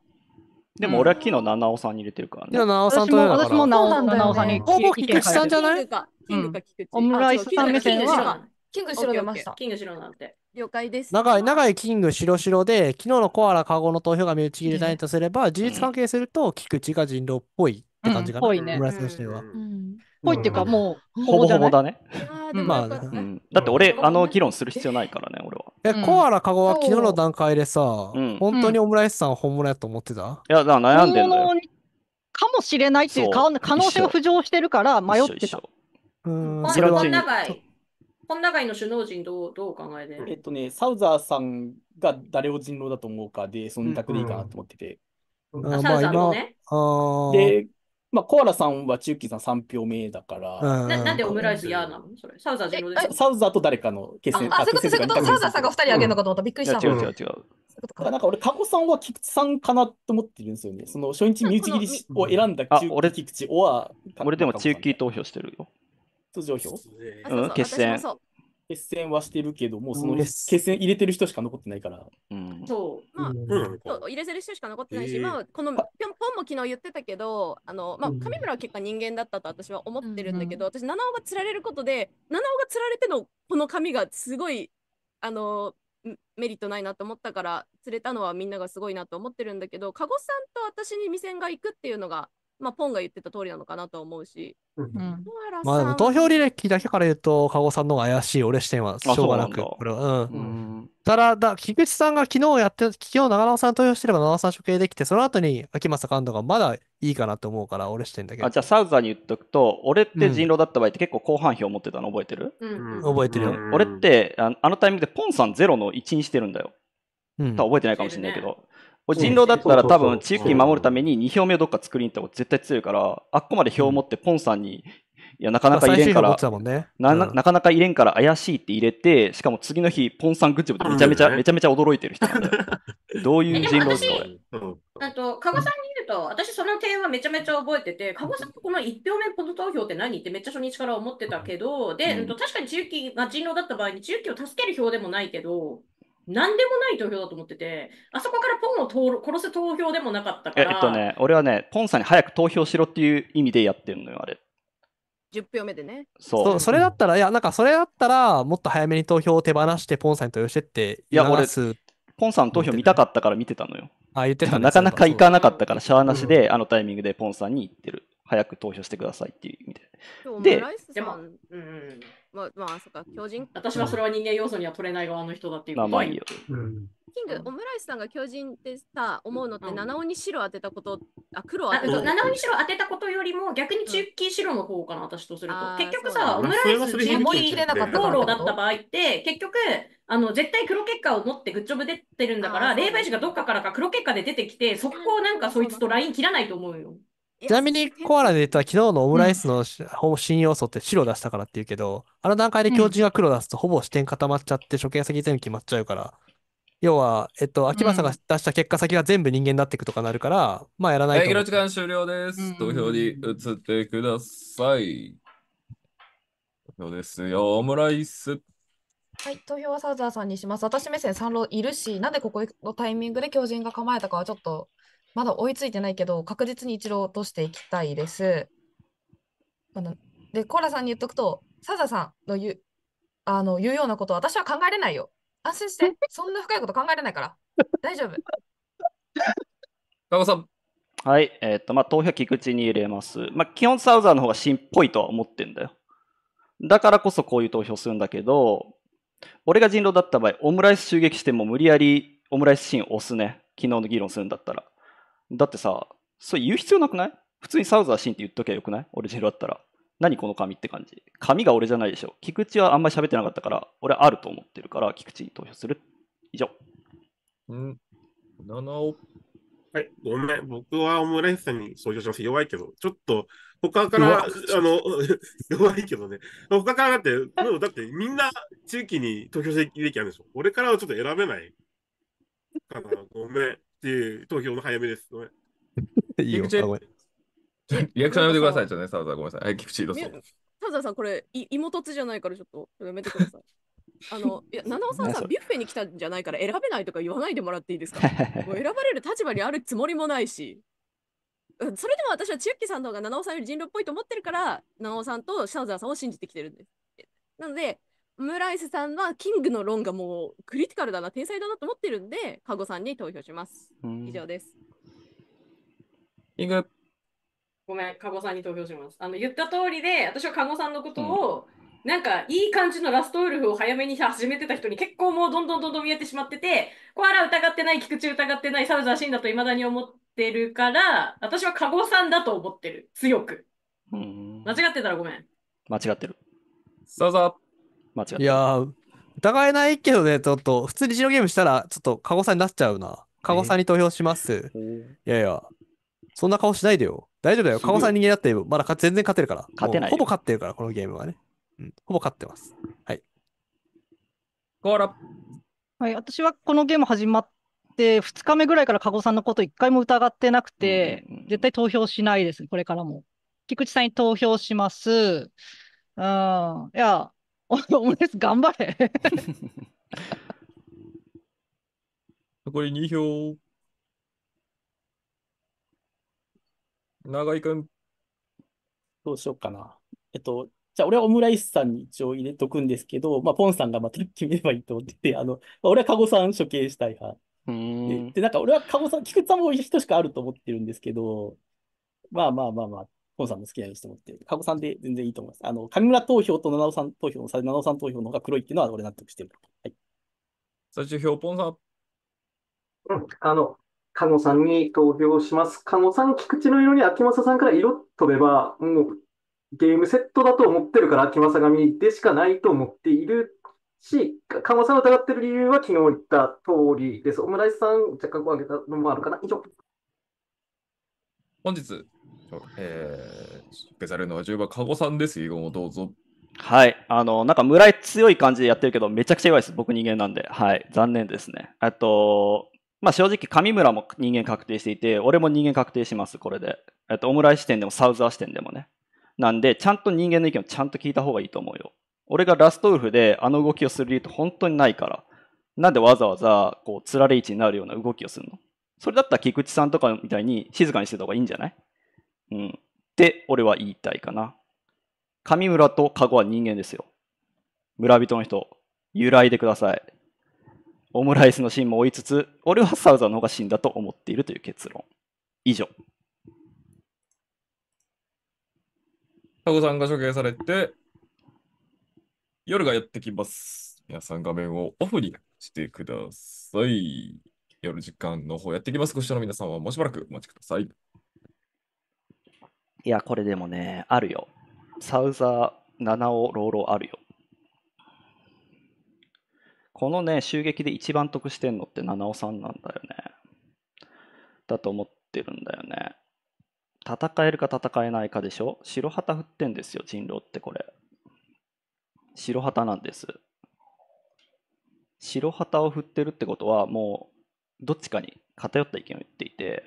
でも俺は昨日七尾さんに入れてるからでねも、。なさんと私かもら。なさんに。ほぼ菊池さんじゃないキングかキングかオムライスさん目線はキング白出ました。キング白なんて。了解です。長い、長いキング白白で、昨日のコアラカゴの投票が打ち切れないとすれば、事実関係すると、菊池が人狼っぽいって感じかな、うんぽいね村としては。ぽいっていうか、もう、ほぼほぼだね。まあうんだって俺、あの議論する必要ないからね、俺は。え、コアラカゴは昨日の段階でさ、本当にオムライスさんは本物やと思ってたいや、だから悩んでんのよ。かもしれないっていう可能性が浮上してるから迷ってた。うん、それは、この中の首脳陣どう、どう考えでえっとね、サウザーさんが誰を人狼だと思うかで、その2択でいいかなと思ってて。うんあサウザーのね。で、まあ、コアラさんは中ーさん3票目だから。ななんでオムライス嫌なのそれ。サウザー人狼でサウザーと誰かの決戦。あ、そういうこと、そういうこと、サウザーさんが2人あげるのかと思った。びっくりした。違う違う違う。かなんか俺、加古さんは菊池さんかなと思ってるんですよね。その初日身内切りしを選んだ中俺期菊池オア。俺でも中期投票してるよ。出場決戦。決戦はしてるけど、もうその決戦入れてる人しか残ってないから。そう。まあ、入れてる人しか残ってないし、まあ、このぴょんポんも昨日言ってたけど、あのまあ、上村は結果人間だったと私は思ってるんだけど、私、七尾が釣られることで、七尾が釣られてのこの紙がすごい、あの、メリットないなと思ったから、釣れたのはみんながすごいなと思ってるんだけど、加護さんと私に未線が行くっていうのが、まあ、ポンが言ってた通りなのかなと思うし。うん、まあでも投票履歴だけから言うと、加護さんの方が怪しい俺視点はしょうがなく。うん、ただだ、菊池さんが昨日やって、昨日長野さん投票してれば長野さん処刑できて、その後に秋政監督がまだいいかなと思うから、俺視点だけど。あじゃあサウザーに言っとくと、俺って人狼だった場合って結構後半票持ってたの覚えてる、うん、覚えてるよ。俺ってあのタイミングでポンさんゼロの1にしてるんだよ。うん、覚えてないかもしれないけど。人狼だったら多分地域守るために2票目をどっか作りに行った方が絶対強いから、あっこまで票を持ってポンさんに、いや、なかなか入れんから、なかなか入れんから怪しいって入れて、しかも次の日、ポンさんグッズをブでめちゃめちゃ、めちゃめちゃ驚いてる人 どういう人狼ですか、あと、加賀さんに言うと、私その点はめちゃめちゃ覚えてて、加賀さんこの1票目ポン投票って何ってめっちゃ初日から思ってたけど、で、確かに地域が人狼だった場合に、地域を助ける票でもないけど、何でもない投票だと思ってて、あそこからポンを通る殺す投票でもなかったから。えっとね、俺はね、ポンさんに早く投票しろっていう意味でやってるのよ、あれ。10票目でね。そうそれだったら、いや、なんかそれだったら、もっと早めに投票を手放して、ポンさんに投票してっていや、俺、ポンさん投票見たかったから見てたのよ。あ、言ってた、ね、なかなか行かなかったから、シャアなしで、あのタイミングでポンさんに行ってる。早く投票してくださいっていう意味で。で、でも、うん、まあ、まあ、そっか、狂人。私はそれは人間要素には取れない側の人だっていうまあ、いいよ。キング、オムライスさんが巨人ってさ、思うのって、七尾に白当てたこと、あ、黒当てた。七尾に白当てたことよりも、逆に中期白の方かな、私とすると。結局さ、オムライス中期道路だった場合って、結局、あの、絶対黒結果を持ってグッジョブ出てるんだから、霊媒師がどっかからか黒結果で出てきて、速攻なんかそいつとライン切らないと思うよ。ちなみにコアラで言ったら昨日のオムライスの新要素って白出したからっていうけど、あの段階で狂人が黒出すとほぼ視点固まっちゃって処刑先全部決まっちゃうから、要は、えっと、秋葉さんが出した結果先が全部人間になっていくとかなるから、まあやらないと。営業時間終了です。投票に移ってください。投票ですよ、オムライス。はい、投票はサウザーさんにします。私目線三郎いるし、なんでここのタイミングで狂人が構えたかはちょっとまだ追いついてないけど、確実に一度落としていきたいです。あので、コーラさんに言っとくと、サザさんの言うあの言うようなこと私は考えれないよ。安心して、そんな深いこと考えれないから。大丈夫。加護さん。はい、えー、っと、まあ、投票菊池に入れます。まあ、基本サウザーの方が芯っぽいとは思ってんだよ。だからこそこういう投票するんだけど、俺が人狼だった場合、オムライス襲撃しても無理やりオムライスシーン押すね。昨日の議論するんだったら。だってさ、それ言う必要なくない普通にサウザーシンって言っときゃよくないオリジナルだったら。何この紙って感じ。紙が俺じゃないでしょ。菊池はあんまり喋ってなかったから、俺あると思ってるから、菊池に投票する。以上。うん。七を。はい、ごめん。僕はオムライスに投票します。弱いけど、ちょっと、他から、あの、弱いけどね。他からだって、でもだってみんな地域に投票するべきあるでしょ。俺からはちょっと選べないかな。ごめん。っていう投票の早めです。ごめ いいよ。菊ゃん リアクションやめてください、ちょっとね、澤田さんごめんなさい。はい、菊池どうぞ。田沢さん、これ、い妹つじゃないから、ちょっとやめてください。あの、いや、七尾さんさ、ビュッフェに来たんじゃないから選べないとか言わないでもらっていいですかもう選ばれる立場にあるつもりもないし。うんそれでも私は千秋さんの方が七尾さんより人狼っぽいと思ってるから、七尾さんとシウザーさんを信じてきてるんです。なので、ムライスさんはキングの論がもうクリティカルだな、天才だなと思ってるんで、カゴさんに投票します。以上です。キング。ごめん、カゴさんに投票します。あの言った通りで、私はカゴさんのことを、うん、なんかいい感じのラストウルフを早めに始めてた人に結構もうどんどんどんどん見えてしまってて、コアラ疑ってない、菊池疑ってない、サウザーシンだといまだに思ってるから、私はカゴさんだと思ってる、強く。間違ってたらごめん。間違ってる。どうぞ。間違って。いやー、疑えないけどね、ちょっと、普通に白ゲームしたら、ちょっと、カゴさんになっちゃうな。カゴさんに投票します。いやいや、そんな顔しないでよ。大丈夫だよ。ごカゴさん人間だって、まだか全然勝てるから。勝てないほぼ勝ってるから、このゲームはね。うん、ほぼ勝ってます。コーラ。はい、私はこのゲーム始まって2日目ぐらいからカゴさんのこと1回も疑ってなくて、絶対投票しないです、これからも。菊池さんに投票します。うん、いや、オムレツ頑張れ 残り2票。長井くんどうしようかな。えっと、じゃあ、俺はオムライスさんに一応入れとくんですけど、まあ、ポンさんがまた決めればいいと思ってて、あの、まあ、俺はカゴさん処刑したい派。で、でなんか俺はカゴさん、菊池さんも人しかあると思ってるんですけど、まあまあまあまあ、河野さんの好きなようにしてもらって、加護さんで全然いいと思います。あの、上村投票と七尾さん投票の差で七尾さん投票の方が黒いっていうのは俺納得してる。はい。最終票、ポンさん。うん、あの、加野さんに投票します。加野さん、菊池の色に秋政さんから色取れば、もうゲームセットだと思ってるから、秋政神でしかないと思っているし、加野さんを疑ってる理由は昨日言った通りです。オムライスさん、若干上げたのもあるかな。以上。本日、えー、ベザルの10番、カゴさんです。後もどうぞ。はい。あの、なんか村井強い感じでやってるけど、めちゃくちゃ弱いです。僕人間なんで。はい。残念ですね。えっと、まあ正直、上村も人間確定していて、俺も人間確定します、これで。えっと、オムライ視点でもサウザー視点でもね。なんで、ちゃんと人間の意見をちゃんと聞いた方がいいと思うよ。俺がラストウルフであの動きをする理由って本当にないから。なんでわざわざ、こう、つられ位置になるような動きをするのそれだったら菊池さんとかみたいに静かにしてた方がいいんじゃないうん。って俺は言いたいかな。上村と籠は人間ですよ。村人の人、揺らいでください。オムライスのシーンも追いつつ、俺はサウザーの方がんだと思っているという結論。以上。タコさんが処刑されて、夜がやってきます。皆さん画面をオフにしてください。夜時間の方やってきます。ご視聴の皆さんはもうしばらくお待ちください。いや、これでもね、あるよ。サウザー、七尾、ローローあるよ。このね、襲撃で一番得してんのって七尾さんなんだよね。だと思ってるんだよね。戦えるか戦えないかでしょ白旗振ってんですよ、人狼ってこれ。白旗なんです。白旗を振ってるってことは、もう、どっちかに偏った意見を言っていて、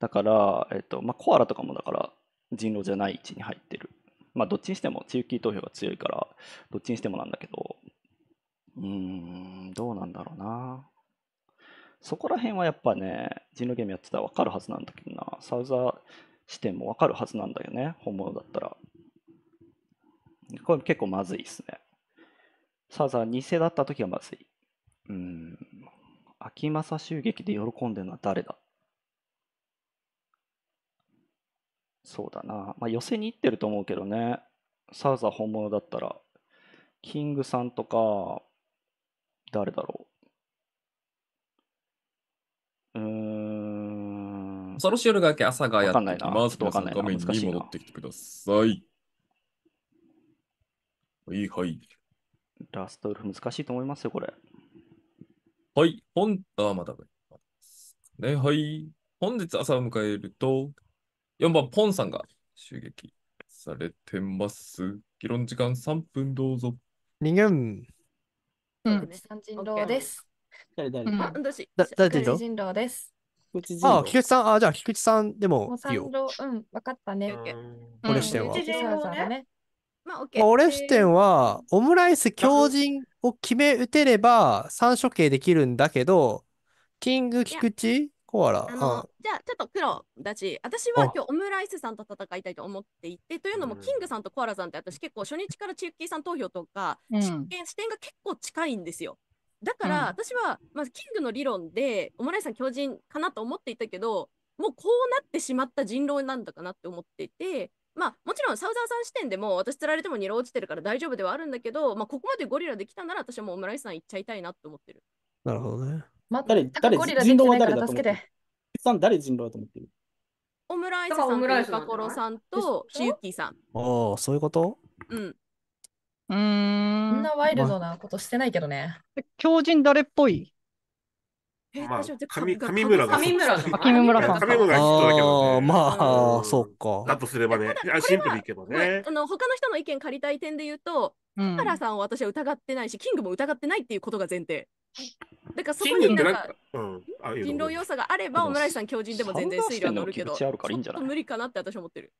だから、えっとまあ、コアラとかもだから人狼じゃない位置に入ってる。まあ、どっちにしても地域投票が強いから、どっちにしてもなんだけど、うーん、どうなんだろうな。そこら辺はやっぱね、人狼ゲームやってたらわかるはずなんだけどな。サウザー視点もわかるはずなんだよね、本物だったら。これ結構まずいっすね。サウザー偽だった時はまずい。うん。秋政襲撃で喜んでるのは誰だそうだな。まあ、寄せに行ってると思うけどね。サウザー本物だったら。キングさんとか、誰だろう。うーん。そろしオルがけ朝がやってきます。皆さん画面に戻ってきてください。はい、はい。ラストウルフ難しいと思いますよ、これ。はい、本、あ、まだ、ね、はい。本日朝を迎えると、4番、ポンさんが襲撃されてます。議論時間3分どうぞ。人間。うん、三人狼です。誰誰、う誰です。ああ、菊池さん、あじゃあ菊池さんでもうん、分かったね。俺視点は。まあ、俺視点は、オムライス強靭を決め打てれば3処刑できるんだけど、キング菊池コアラ。あのじゃあちょっと黒だち、私は今日オムライスさんと戦いたいと思っていて、というのもキングさんとコアラさんって私結構初日からチッキーさん投票とか、視点が結構近いんですよ。だから私は、まずキングの理論でオムライスさん強人かなと思っていたけど、もうこうなってしまった人狼なんだかなって思っていて、まあ、もちろんサウザーさん視点でも私釣られても二郎落ちてるから大丈夫ではあるんだけど、まあ、ここまでゴリラできたなら私はもうオムライスさんいっちゃいたいなと思ってる。なるほどね。ま、誰、誰、人狼は誰だと思助っけてるさん誰人狼だと思ってるオムライスさんだからオムとなんだよさんとしゆきさん。ああ、そういうことうん。うそんん。なワイルドなことしてないけどね。狂人誰っぽいえまあ神村が神村の神村さん神村が人ああ、まあ、そうか。だとすればね、あシンプルにいけどね。あの他の人の意見借りたい点で言うと、田原さんを私は疑ってないし、キングも疑ってないっていうことが前提。だからそこになんか人狼要素があればオムライスさん狂人でも全然推理は乗るけどちょっと無理かなって私は思ってる。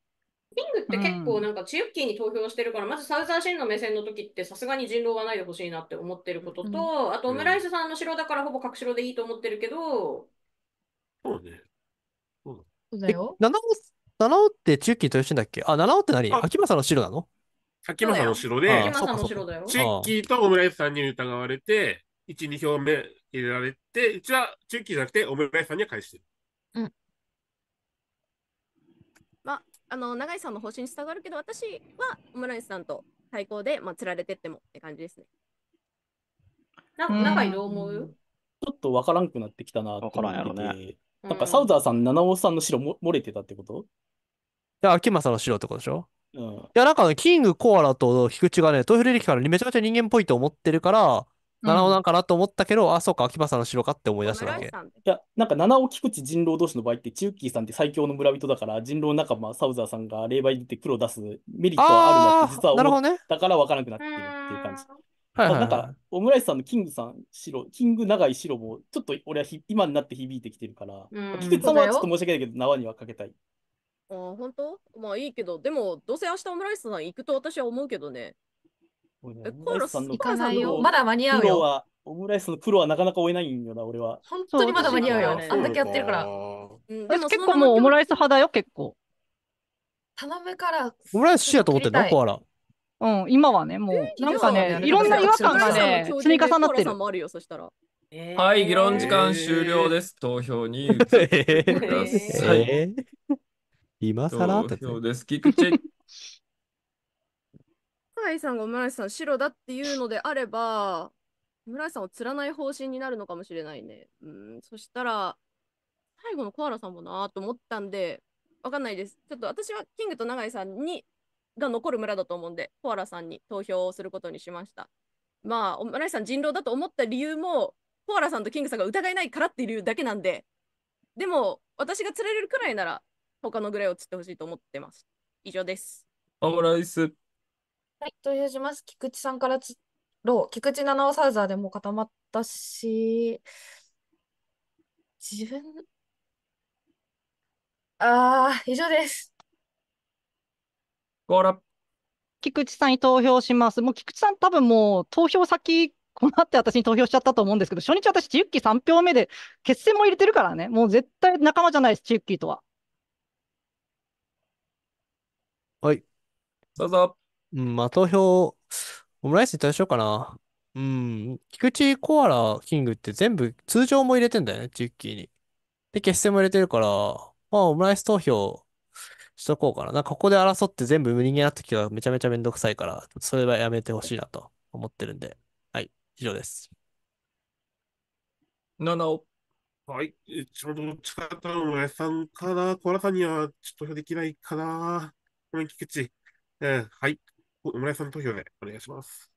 キングって結構なんかチユッキーに投票してるから、まずサウザーシンの目線の時ってさすがに人狼はないでほしいなって思ってることと、あとオムライスさんの城だからほぼ隠しろでいいと思ってるけど。そうね。そうだよ。七尾ってチユッキー投票してんだっけあ、七尾って何秋葉さんの城なの滝間さんの城で、チッキーとオムライスさんに疑われて、1、2票目入れられて、うちはチッキーじゃなくてオムライスさんには返してる。うん。まあ、あの、永井さんの方針に従うけど、私はオムライスさんと対抗で、まあ、釣られてってもって感じですね。な長井どう思うちょっと分からんくなってきたなとか思ってて、ね、なんかサウザーさん、七尾さんの城も漏れてたってことじゃあ、秋政の城ってことでしょうん。いや、なんかね、キングコアラと菊池がね、トイフレ歴からめちゃめちゃ人間っぽいと思ってるから、七尾なんかなと思ったけど、あ、そうか、秋葉さんの城かって思い出しただけ。さんいや、なんか七尾菊池人狼同士の場合って、チューキーさんって最強の村人だから、人狼仲間、サウザーさんが霊媒に出て黒出すメリットはあるなってあ実はなるほどね。たから分からなくなってるっていう感じ。はいただなんか、オムライスさんのキングさん、白、キング長い白も、ちょっと俺はひ今になって響いてきてるから、菊池さんはちょっと申し訳ないけど、縄にはかけたい。ああ、本当まあいいけど、でも、どうせ明日オムライスさん行くと私は思うけどね。え、コーラス行かないよ。まだ間に合うよ。オムライスのプロはなかなか追えないんよな、俺は。本当にまだ間に合うよあんだけやってるから。でも結構もうオムライス派だよ、結構。頼むから。オムライス主やと思ってんのコアラ。うん、今はね、もう、なんかね、いろんな違和感がね、積み重なってる。もあるよ、そしたら。はい、議論時間終了です。投票に移ってください。今更っそう、てそうです。菊池。村 井さんが村井さん白だっていうのであれば、村井さんを釣らない方針になるのかもしれないね。うん、そしたら、最後のコアラさんもなぁと思ったんで、わかんないです。ちょっと私はキングと永井さんにが残る村だと思うんで、コアラさんに投票をすることにしました。まあ、お村井さん人狼だと思った理由も、コアラさんとキングさんが疑いないからっていう理由だけなんで、でも、私が釣れるくらいなら、他のグレーを釣ってほしいと思ってます。以上です。オムライス。はい、投票します。菊池さんから釣ろう。菊池七尾サウザーでも固まったし、自分、ああ、以上です。ゴーラ。菊池さんに投票します。もう菊池さん、多分もう投票先、困って私に投票しちゃったと思うんですけど、初日私、チユッキー3票目で、決戦も入れてるからね、もう絶対仲間じゃないです、チユッキーとは。どうぞ。うん、まあ投票、オムライスに対しようかな。うん、菊池、コアラ、キングって全部、通常も入れてんだよね、ジッキーに。で、決戦も入れてるから、まあ、オムライス投票しとこうかな。なんかここで争って全部無理になったきはめちゃめちゃめんどくさいから、それはやめてほしいなと思ってるんで。はい、以上です。7はい、ちょうど近かたの、さんから、コアラさんにはちょっとできないかな。ごめん、菊池。えー、はい。村井さん投票でお願いします。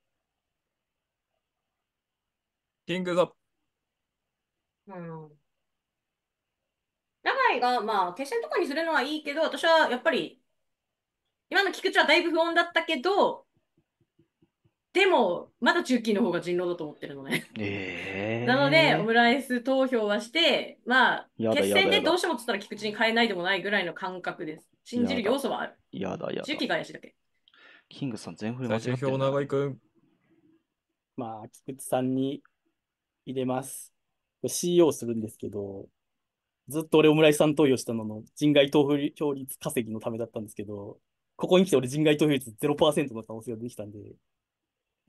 キングザ。うん。長井が、まあ、決戦とかにするのはいいけど、私はやっぱり、今の菊池はだいぶ不穏だったけど、でも、まだ中期の方が人狼だと思ってるのね。えー、なので、オムライス投票はして、まあ、決戦でどうしてもつったら菊池に変えないでもないぐらいの感覚です。信じる要素はある。やだやだ。中期が怪しいだけ。キングさん、全振り間違ってる。長井君。まあ、菊池さんに入れます。CO するんですけど、ずっと俺オムライスさん投票したのの人外投票率稼ぎのためだったんですけど、ここに来て俺人外投票率0%の可能性ができたんで、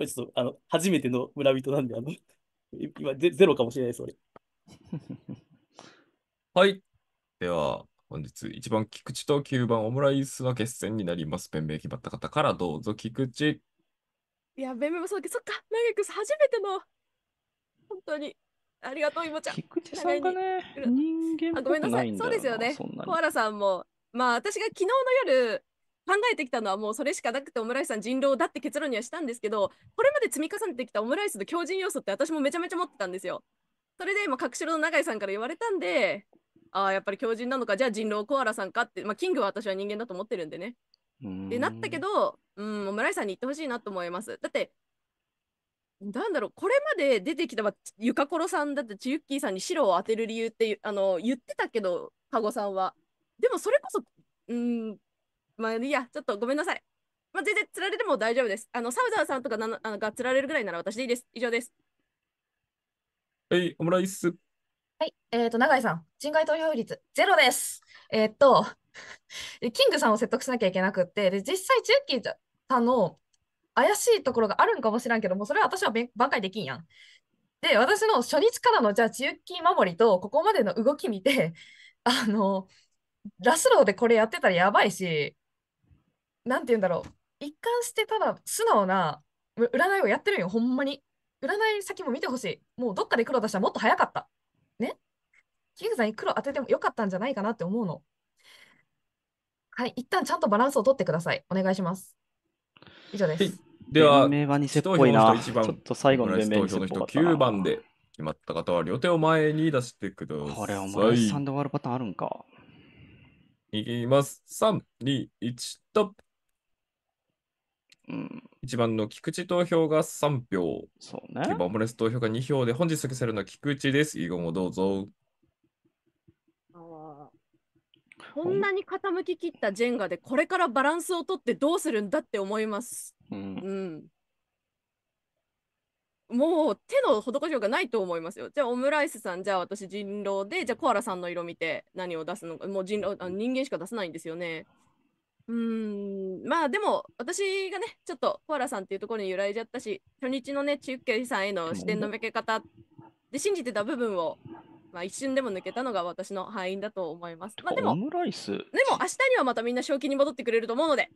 れちょっと、あの、初めての村人なんで、あの、今ゼ、ゼロかもしれないです、俺。はい。では、本日一番菊池と9番オムライスの決戦になります。弁明決まった方からどうぞ、菊池。いや、弁明もそうだけど、そっか、長く初めての、本当に。ありがとう、いもちゃん。菊池さんがね、人間っぽくないんだよな。ごめんなさい、そうですよね。小原さんも、まあ、私が昨日の夜、考えてきたのはもうそれしかなくてオムライスさん人狼だって結論にはしたんですけどこれまで積み重ねてきたオムライスの強靭要素って私もめちゃめちゃ持ってたんですよ。それで今角城の永井さんから言われたんでああやっぱり強靭なのかじゃあ人狼コアラさんかって、まあ、キングは私は人間だと思ってるんでね。ってなったけどうんオムライスさんに言ってほしいなと思います。だってなんだろうこれまで出てきたゆかころさんだってちゆっきーさんに白を当てる理由ってあの言ってたけどかごさんは。でもそれこそうんまあいや、ちょっとごめんなさい。まあ、全然釣られても大丈夫です。あの、サウザーさんとかなあのが釣られるぐらいなら私でいいです。以上です。はい、オムライス。はい、えっ、ー、と、永井さん、人外投票率ゼロです。えっ、ー、と、キングさんを説得しなきゃいけなくって、で、実際、チュッキーさんの怪しいところがあるのかもしれんけども、それは私は挽回できんやん。で、私の初日からの、じゃあ、キー守りと、ここまでの動き見て、あの、ラスローでこれやってたらやばいし、なんて言うんだろう一貫してただ素直な占いをやってるよほんまに占い先も見てほしいもうどっかで黒出したらもっと早かったねキングさんに黒当ててもよかったんじゃないかなって思うのはい一旦ちゃんとバランスを取ってくださいお願いします以上ですでは名明は偽っぽいなちょっと最後の弁明偽っ9番で決まった方は両手を前に出してくださいこれお前3で終わるパターンあるんかいきます321トップ1番の菊池投票が3票。そうね。バモレス投票が2票で、本日席させるのは菊池です。以後もどうぞ。こんなに傾ききったジェンガでこれからバランスをとってどうするんだって思います。うん、うん、もう手の施しようがないと思いますよ。じゃあオムライスさん、じゃあ私人狼で、じゃあコアラさんの色見て何を出すのか、もう人狼あ人間しか出せないんですよね。うんまあでも私がねちょっとコアラさんっていうところに揺らいじゃったし初日のね中継さんへの視点の向け方で信じてた部分を、まあ、一瞬でも抜けたのが私の敗因だと思います。まあ、でもオムライスでも明日にはまたみんな正気に戻ってくれると思うのでよ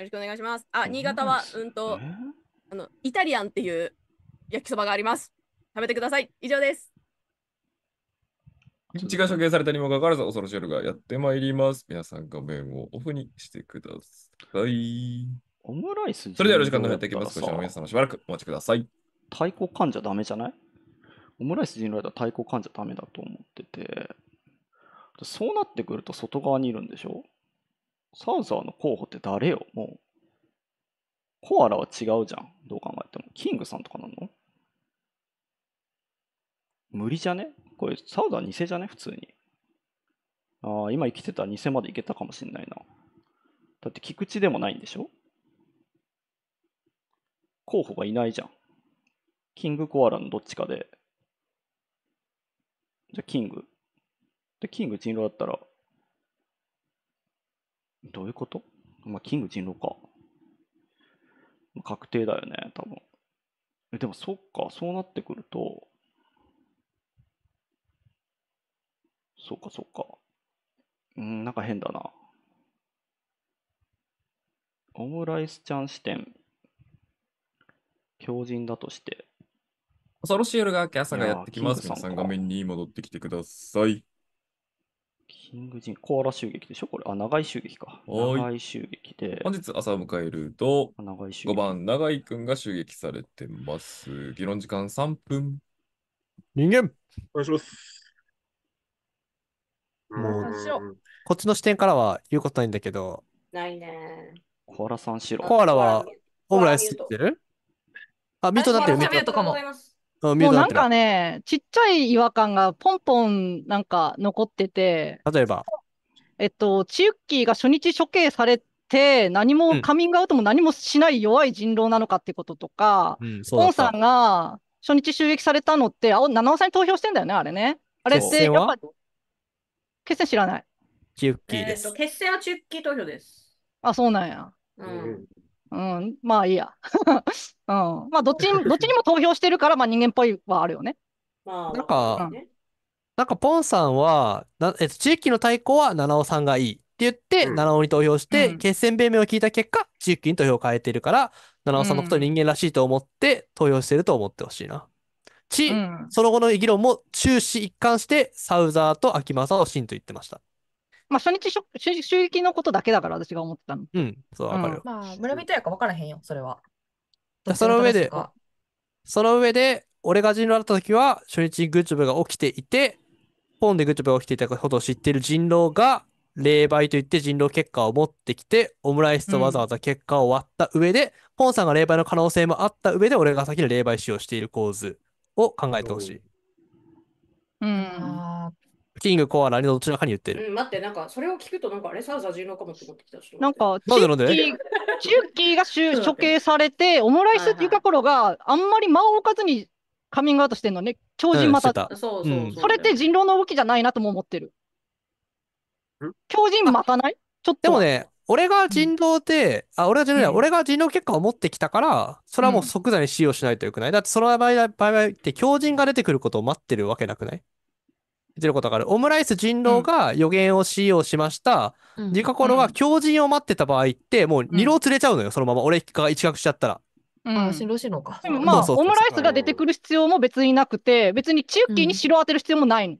ろしくお願いします。あ新潟はうんとあのイタリアンっていう焼きそばがあります。食べてください。以上です。日が処刑されたにもかかわらず、恐ろしい夜がやってまいります。皆さん画面をオフにしてください。オムライスそれではお時間のやっていきます。こちらの皆さんしばらくお待ちください。対抗患者ダメじゃないオムライス人類だ対抗患者ダメだと思ってて、そうなってくると外側にいるんでしょサウザーの候補って誰よもう。コアラは違うじゃん。どう考えても。キングさんとかなの無理じゃねこれ、サウダー偽じゃね普通に。ああ、今生きてたら偽までいけたかもしんないな。だって菊池でもないんでしょ候補がいないじゃん。キングコアラのどっちかで。じゃあ、キング。で、キング人狼だったら、どういうことまあ、キング人狼か。確定だよね、多分。でも、そっか、そうなってくると、そうか、そうか。うん、なんか変だな。オムライスちゃん視点。強人だとして。恐ろしい夜が明け朝がやってきます。皆さん画面に戻ってきてください。キングジン、コアラ襲撃でしょこれ。あ、長い襲撃か。長い襲撃で。本日朝を迎えると、長い5番、長井くんが襲撃されてます。議論時間3分。人間お願いします。もう、こっちの視点からは言うことないんだけど。ないね。コアラさんしろ。コアラはオムライスってるあ、ミートだってる、ミートかも。もうなんかね、ちっちゃい違和感がポンポンなんか残ってて。例えば。えっと、チユッキーが初日処刑されて、何も、カミングアウトも何もしない弱い人狼なのかってこととか、うん、ポンさんが初日襲撃されたのって、あ、七尾さんに投票してんだよね、あれね。あれって、やっぱ、決戦知らない。チュッキーです。えー、決戦はチュッキー投票です。あ、そうなんや。うん。うん、まあいいや。うん。まあ どっちに、どっちにも投票してるから、まあ人間っぽいはあるよね。まあ、なんか、うん、なんかポンさんは、なえっと、チュッキーの対抗は七尾さんがいいって言って、七尾に投票して、うん、決戦弁明を聞いた結果、チュッキーに投票を変えてるから、七尾さんのこと人間らしいと思って投票してると思ってほしいな。ち、うん、その後の議論も終始一貫して、サウザーと秋政を真と言ってました。まあ、初日し、襲撃のことだけだから、私が思ってたの。うん、そう、わかるよ。うん、まあ、村人やか分からへんよ、それは。その上で、その上で、俺が人狼だった時は、初日にグッチョブが起きていて、ポンでグッチョブが起きていたことを知っている人狼が、霊媒といって人狼結果を持ってきて、オムライスとわざわざ結果を割った上で、うん、ポンさんが霊媒の可能性もあった上で、俺が先に霊媒使用している構図。を考えてほしい。うん。キング、コアラにどちらかに言ってる。うん、待って、なんか、それを聞くと、なんか、あれさ、ザジーのかもって思ってきたし。なんか、チュッキーが処刑されて、オムライスいうところがあんまり間を置かずにカミングアウトしてんのね、超人また。うん、そうそう、うそれって人狼の動きじゃないなとも思ってる。狂人またないちょっと。でもね、俺が人道で、あ、俺が人道俺が人道結果を持ってきたから、それはもう即座に使用しないとよくない。だってその場合、場合って狂人が出てくることを待ってるわけなくない言ってることがある。オムライス人狼が予言を使用しました。ディカコロが狂人を待ってた場合って、もう二郎釣れちゃうのよ、そのまま。俺が一学しちゃったら。うん、あ新郎新郎か。でもまあ、オムライスが出てくる必要も別になくて、別に中期に城を当てる必要もないの。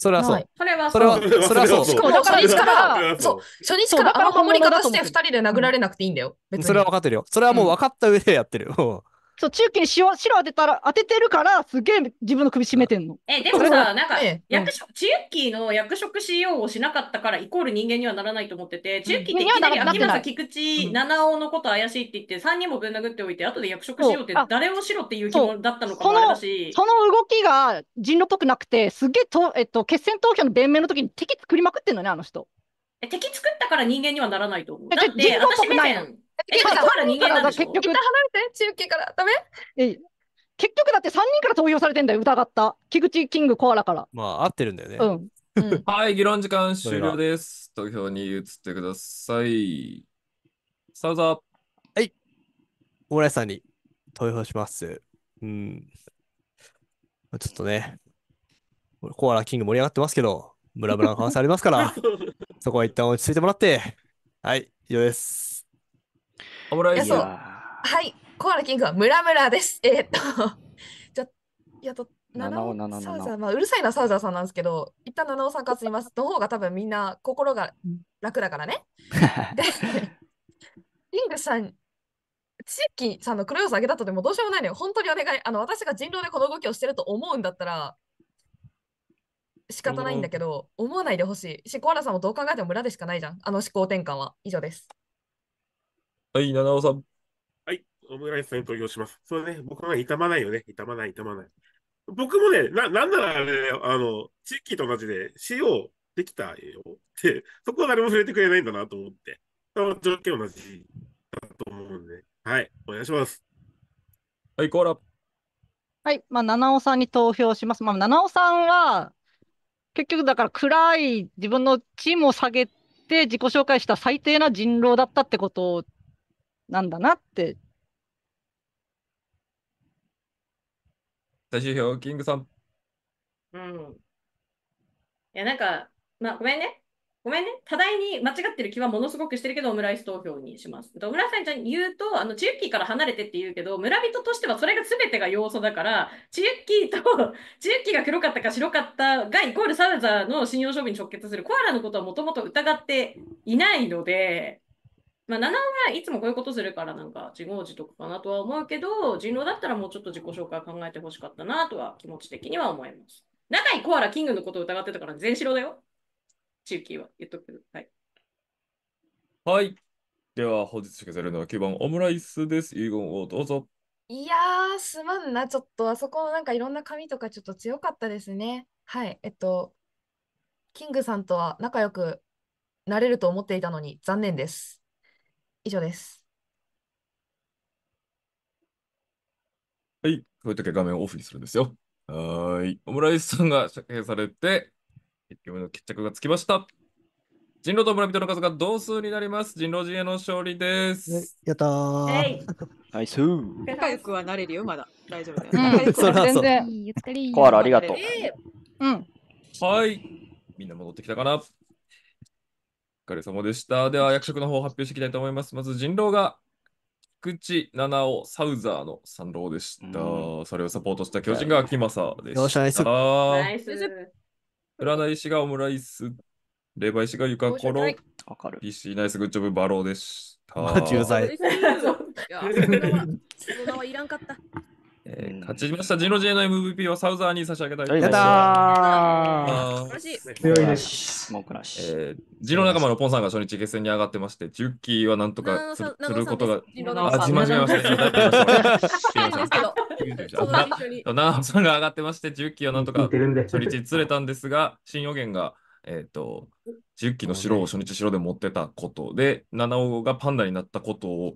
それはそう。それはそれは、それはそう。しかもだから初日から、そう、初日からあの守り方して二人で殴られなくていいんだよ。それは分かってるよ。それはもう分かった上でやってる。うそう、中期に白白当てたら、当ててるから、すげえ自分の首絞めてんの。え、でもさ、なんか、役職、チユッキーの役職使用をしなかったから、イコール人間にはならないと思ってて、チユッキーっていきなり秋元、菊池、七尾のこと怪しいって言って、3人もぶん殴っておいて、後で役職しようって、誰をしろっていう気もだったのかもれしそ。その動きが人狼っぽくなくて、すげえと、えっと、決戦投票の弁明の時に敵作りまくってんのね、あの人。え、敵作ったから人間にはならないと思う。だって、私い線。結局結局だって3人から投票されてんだよ、疑った。菊池キングコアラから。まあ、合ってるんだよね。うん、はい、議論時間終了です。投票に移ってください。さあさあ。はい。オらラさんに投票します。うん。ちょっとね、コアラキング盛り上がってますけど、ムラムラの話ありますから、そこは一旦落ち着いてもらって、はい、以上です。オムはい、コアラキングは村村です。えー、っと、じゃ、やと、七尾サウザー、まあ、うるさいなサウザーさんなんですけど、一旦七尾さんからすみます。の方が多分みんな心が楽だからね。で、リングさん、地域さんの黒要素上げたとでもどうしようもないのよ。本当にお願い。あの、私が人狼でこの動きをしてると思うんだったら、仕方ないんだけど、思わないでほしいし、コアラさんもどう考えても村でしかないじゃん。あの思考転換は。以上です。はい、七尾さん。はい、オムライスさんに投票します。それね、僕は、ね、痛まないよね。痛まない、痛まない。僕もね、な、なんならあれ、ね、あの、地域と同じで、使用できたよって、そこは誰も触れてくれないんだなと思って、その条件同じだと思うんで、はい、お願いします。はい、コーラ。はい、まあ、七尾さんに投票します。まあ、七尾さんは、結局だから暗い自分のチームを下げて自己紹介した最低な人狼だったってことなんだなって大終票キングさんうんいやなんかまあごめんねごめんね。多大に間違ってる気はものすごくしてるけど、オムライス投票にします。オムライスさんに言うと、あの、チユッキーから離れてって言うけど、村人としてはそれが全てが要素だから、チユッキーと、チユッキーが黒かったか白かったがイコールサウザーの信用勝負に直結するコアラのことはもともと疑っていないので、まあ、7はいつもこういうことするからなんか自業自得かなとは思うけど、人狼だったらもうちょっと自己紹介考えてほしかったなとは気持ち的には思います。仲いいコアラキングのことを疑ってたから全白だよ。中期は言っとくけど。はい。はい。では本日受るのは9番オムライスです。遺言をどうぞ。いやー、すまんな。ちょっとあそこのなんかいろんな紙とかちょっと強かったですね。はい。えっと、キングさんとは仲良くなれると思っていたのに残念です。以上です。はい。こういう時は画面をオフにするんですよ。はい。オムライスさんが釈明されて、結局の決着がつきました。人狼と村人の数が同数になります。人狼陣営の勝利です。やったー。ナイスー。仲良くはなれるよ、まだ。大丈夫だよ。うん、そ全然。コアラありがとう。うん。はい。みんな戻ってきたかな疲れ様でした。では、役職の方を発表していきたいと思います。まず、人狼が菊池七尾サウザーの三郎でした、それをサポートした巨人が秋政でした。よっしゃ、ナイス。ナイス占い師がオムライス、霊媒師がゆかころ、PC ナイスグッジョブバローでした。重罪。いらんかった。えー、勝ちました、ジノジェの MVP をサウザーに差し上げたい。やったー強いです。もうクラッシュ。ジノ仲間のポンさんが初日決戦に上がってまして、ジュッキーはなんとかすることが。あ、自慢しました。すいません。ナオさんが上がってまして、ジュッキーはなんとか初日釣れたんですが、新予言が、えっ、と、ジュッキーの城を初日城で持ってたことで、七尾がパンダになったことを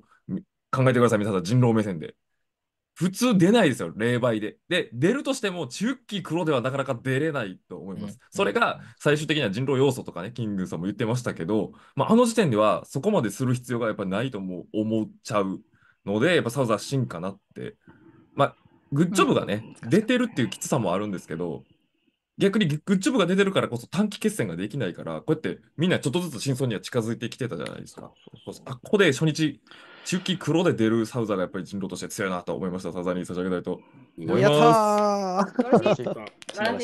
考えてください、皆さん、人狼目線で。普通出ないですよ、霊媒で。で、出るとしても、中期黒ではなかなか出れないと思います。うん、それが最終的には人狼要素とかね、キングさんも言ってましたけど、まあ、あの時点ではそこまでする必要がやっぱりないと思っちゃうので、やっぱサウザー進化なって、まあ、グッジョブがね、うん、出てるっていうきつさもあるんですけど、逆にグッジョブが出てるからこそ短期決戦ができないから、こうやってみんなちょっとずつ真相には近づいてきてたじゃないですか。ここで初日中期黒で出るサウザーがやっぱり人狼として強いなと思いました。サウザに差し上げたいと思います。やったー素晴らしい。ありがとう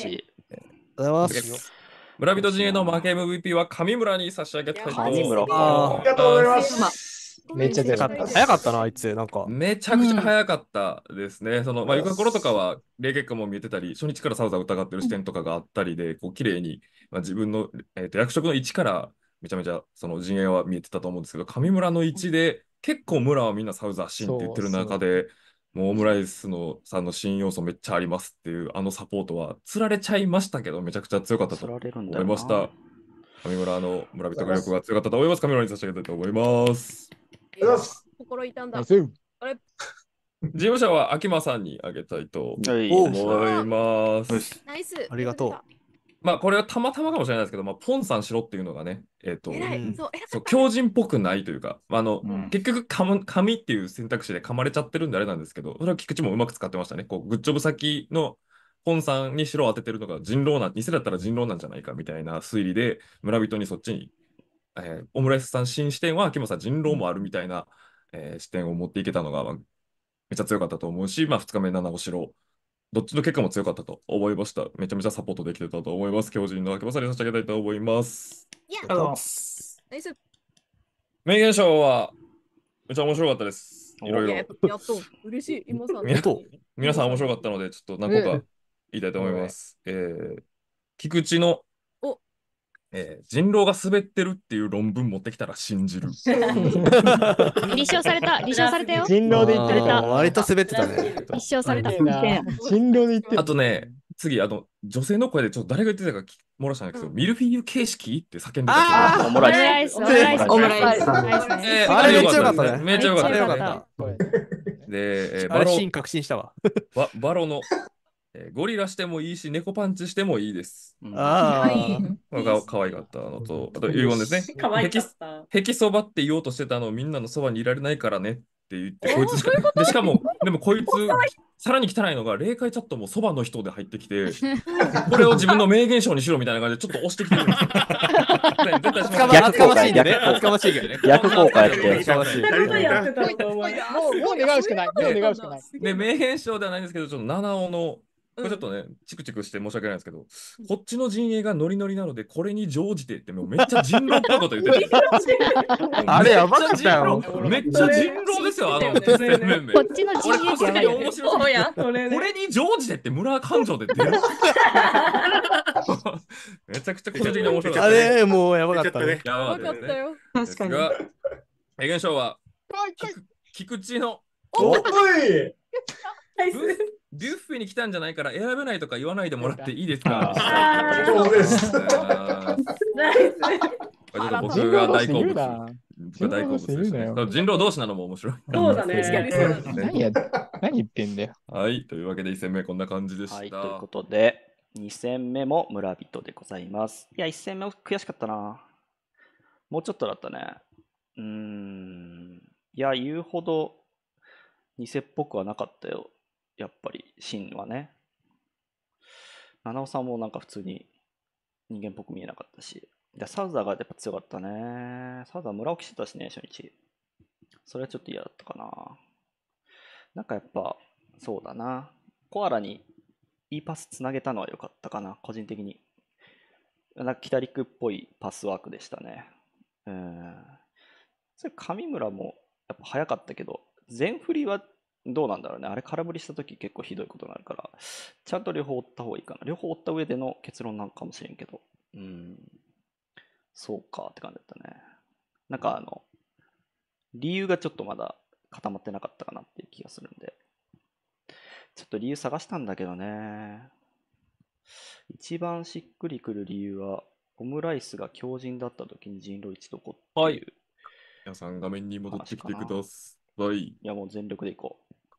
ございます。村人陣営の負け MVP は上村に差し上げたいと思います。ありがとうございます。めっちゃ早かった。早かったな、あいつ。なんか。めちゃくちゃ早かったですね。うん、その、まあ、ゆく頃とかは、霊結果も見えてたり、初日からサウザー疑ってる視点とかがあったりで、こう、綺麗に、まあ、自分の、えーと、役職の位置から、めちゃめちゃ、その陣営は見えてたと思うんですけど、上村の位置で、結構村はみんなサウザーシンって言ってる中で、もうオムライスのさんの新要素めっちゃありますっていうあのサポートは、つられちゃいましたけど、めちゃくちゃ強かったと思いました。上村の村人が力が強かったと思います。上村に差し上げたいと思います。心痛んだ。事務所は秋間さんにあげたいと思います。ナイスありがとう。まあこれはたまたまかもしれないですけど、まあ、ポンさんしろっていうのがね、えっ、ー、と、そう強人っぽくないというか、あの、うん、結局噛む、紙っていう選択肢で噛まれちゃってるんであれなんですけど、それは菊池もうまく使ってましたね。こう、グッジョブ先のポンさんに白を当ててるのが人狼なん、だったら人狼なんじゃないかみたいな推理で、村人にそっちに、えー、オムライスさん新視点は、秋元さん人狼もあるみたいな、うん、えー、視点を持っていけたのが、まあ、めっちゃ強かったと思うし、まあ、2日目、七尾郎。どっちの結果も強かったと思いました。めちゃめちゃサポートできてたと思います。教授のけ葉さんに差し上げたいと思います。いや、ありがとうございます。名言賞は、めちゃ面白かったです。いろいろ。やっと、嬉しい。今さん。皆さん面白かったので、ちょっと何個か言いたいと思います。うん、えー、菊池のえー、人狼が滑ってるっていう論文持ってきたら信じる。立証された、立証されたよ。人狼で言ってた。割と滑ってたね。立証された。人狼で言ってた。あとね、次、あの、女性の声で、ちょっと誰が言ってたか漏らしたんだけど、うん、ミルフィーユ形式って叫んでた。オムライス。オムライス。オムライス。あれめっちゃよかったね。めっちゃよかった。で、えー、バロ。シン確信したわ。バロのえー、ゴリラしてもいいし、猫パンチしてもいいです。うん、ああ、かわいかったのと、あと遺言ですね。可愛かった。ヘキそばって言おうとしてたのをみんなのそばにいられないからねって言って、こいつしか、でしかも、でもこいつ、さらに汚いのが、霊界チャットもそばの人で入ってきて、これを自分の名言賞にしろみたいな感じでちょっと押してきてるんですよ。かましいね。かましいけどね。逆効果やって。かましい。もう願うしかない。もう願うしかない。で、名言賞ではないんですけど、ちょっと七尾のちょっとね、チクチクして申し訳ないんですけど、こっちの陣営がノリノリなので、これに乗じてって、もうめっちゃ人狼ってこと言って あれやばかったよ。めっちゃ人狼ですよ、あの、こっちの陣営面白やこれに乗じてって村勘定で出る。めちゃくちゃ個人的に面白あれ、もうやばかったね。やばかったよ。確かに。え、現象は、菊池の。おいビュッフェに来たんじゃないから選べないとか言わないでもらっていいですかそうです。ナイス。僕が大好物。人狼同士でな人狼同士なのも面白い。そうだね。何や、何言ってんだよ。はい、というわけで1戦目こんな感じでした。はい、ということで、2戦目も村人でございます。いや、1戦目も悔しかったな。もうちょっとだったね。うん。いや、言うほど偽っぽくはなかったよ。やっぱり芯はね七尾さんもなんか普通に人間っぽく見えなかったしでサウザーがやっぱ強かったねサウザー村起きしてたしね初日それはちょっと嫌だったかななんかやっぱそうだなコアラにいいパスつなげたのは良かったかな個人的になんか北陸っぽいパスワークでしたねうんそれ上村もやっぱ早かったけど全振りはどうなんだろうね。あれ空振りした時結構ひどいことになるから、ちゃんと両方追った方がいいかな。両方追った上での結論なのかもしれんけど。うん。そうかって感じだったね。なんかあの、理由がちょっとまだ固まってなかったかなっていう気がするんで。ちょっと理由探したんだけどね。一番しっくりくる理由は、オムライスが強靭だった時に人狼一度こっていう。はい。皆さん画面に戻ってきてください。いや、もう全力でいこう。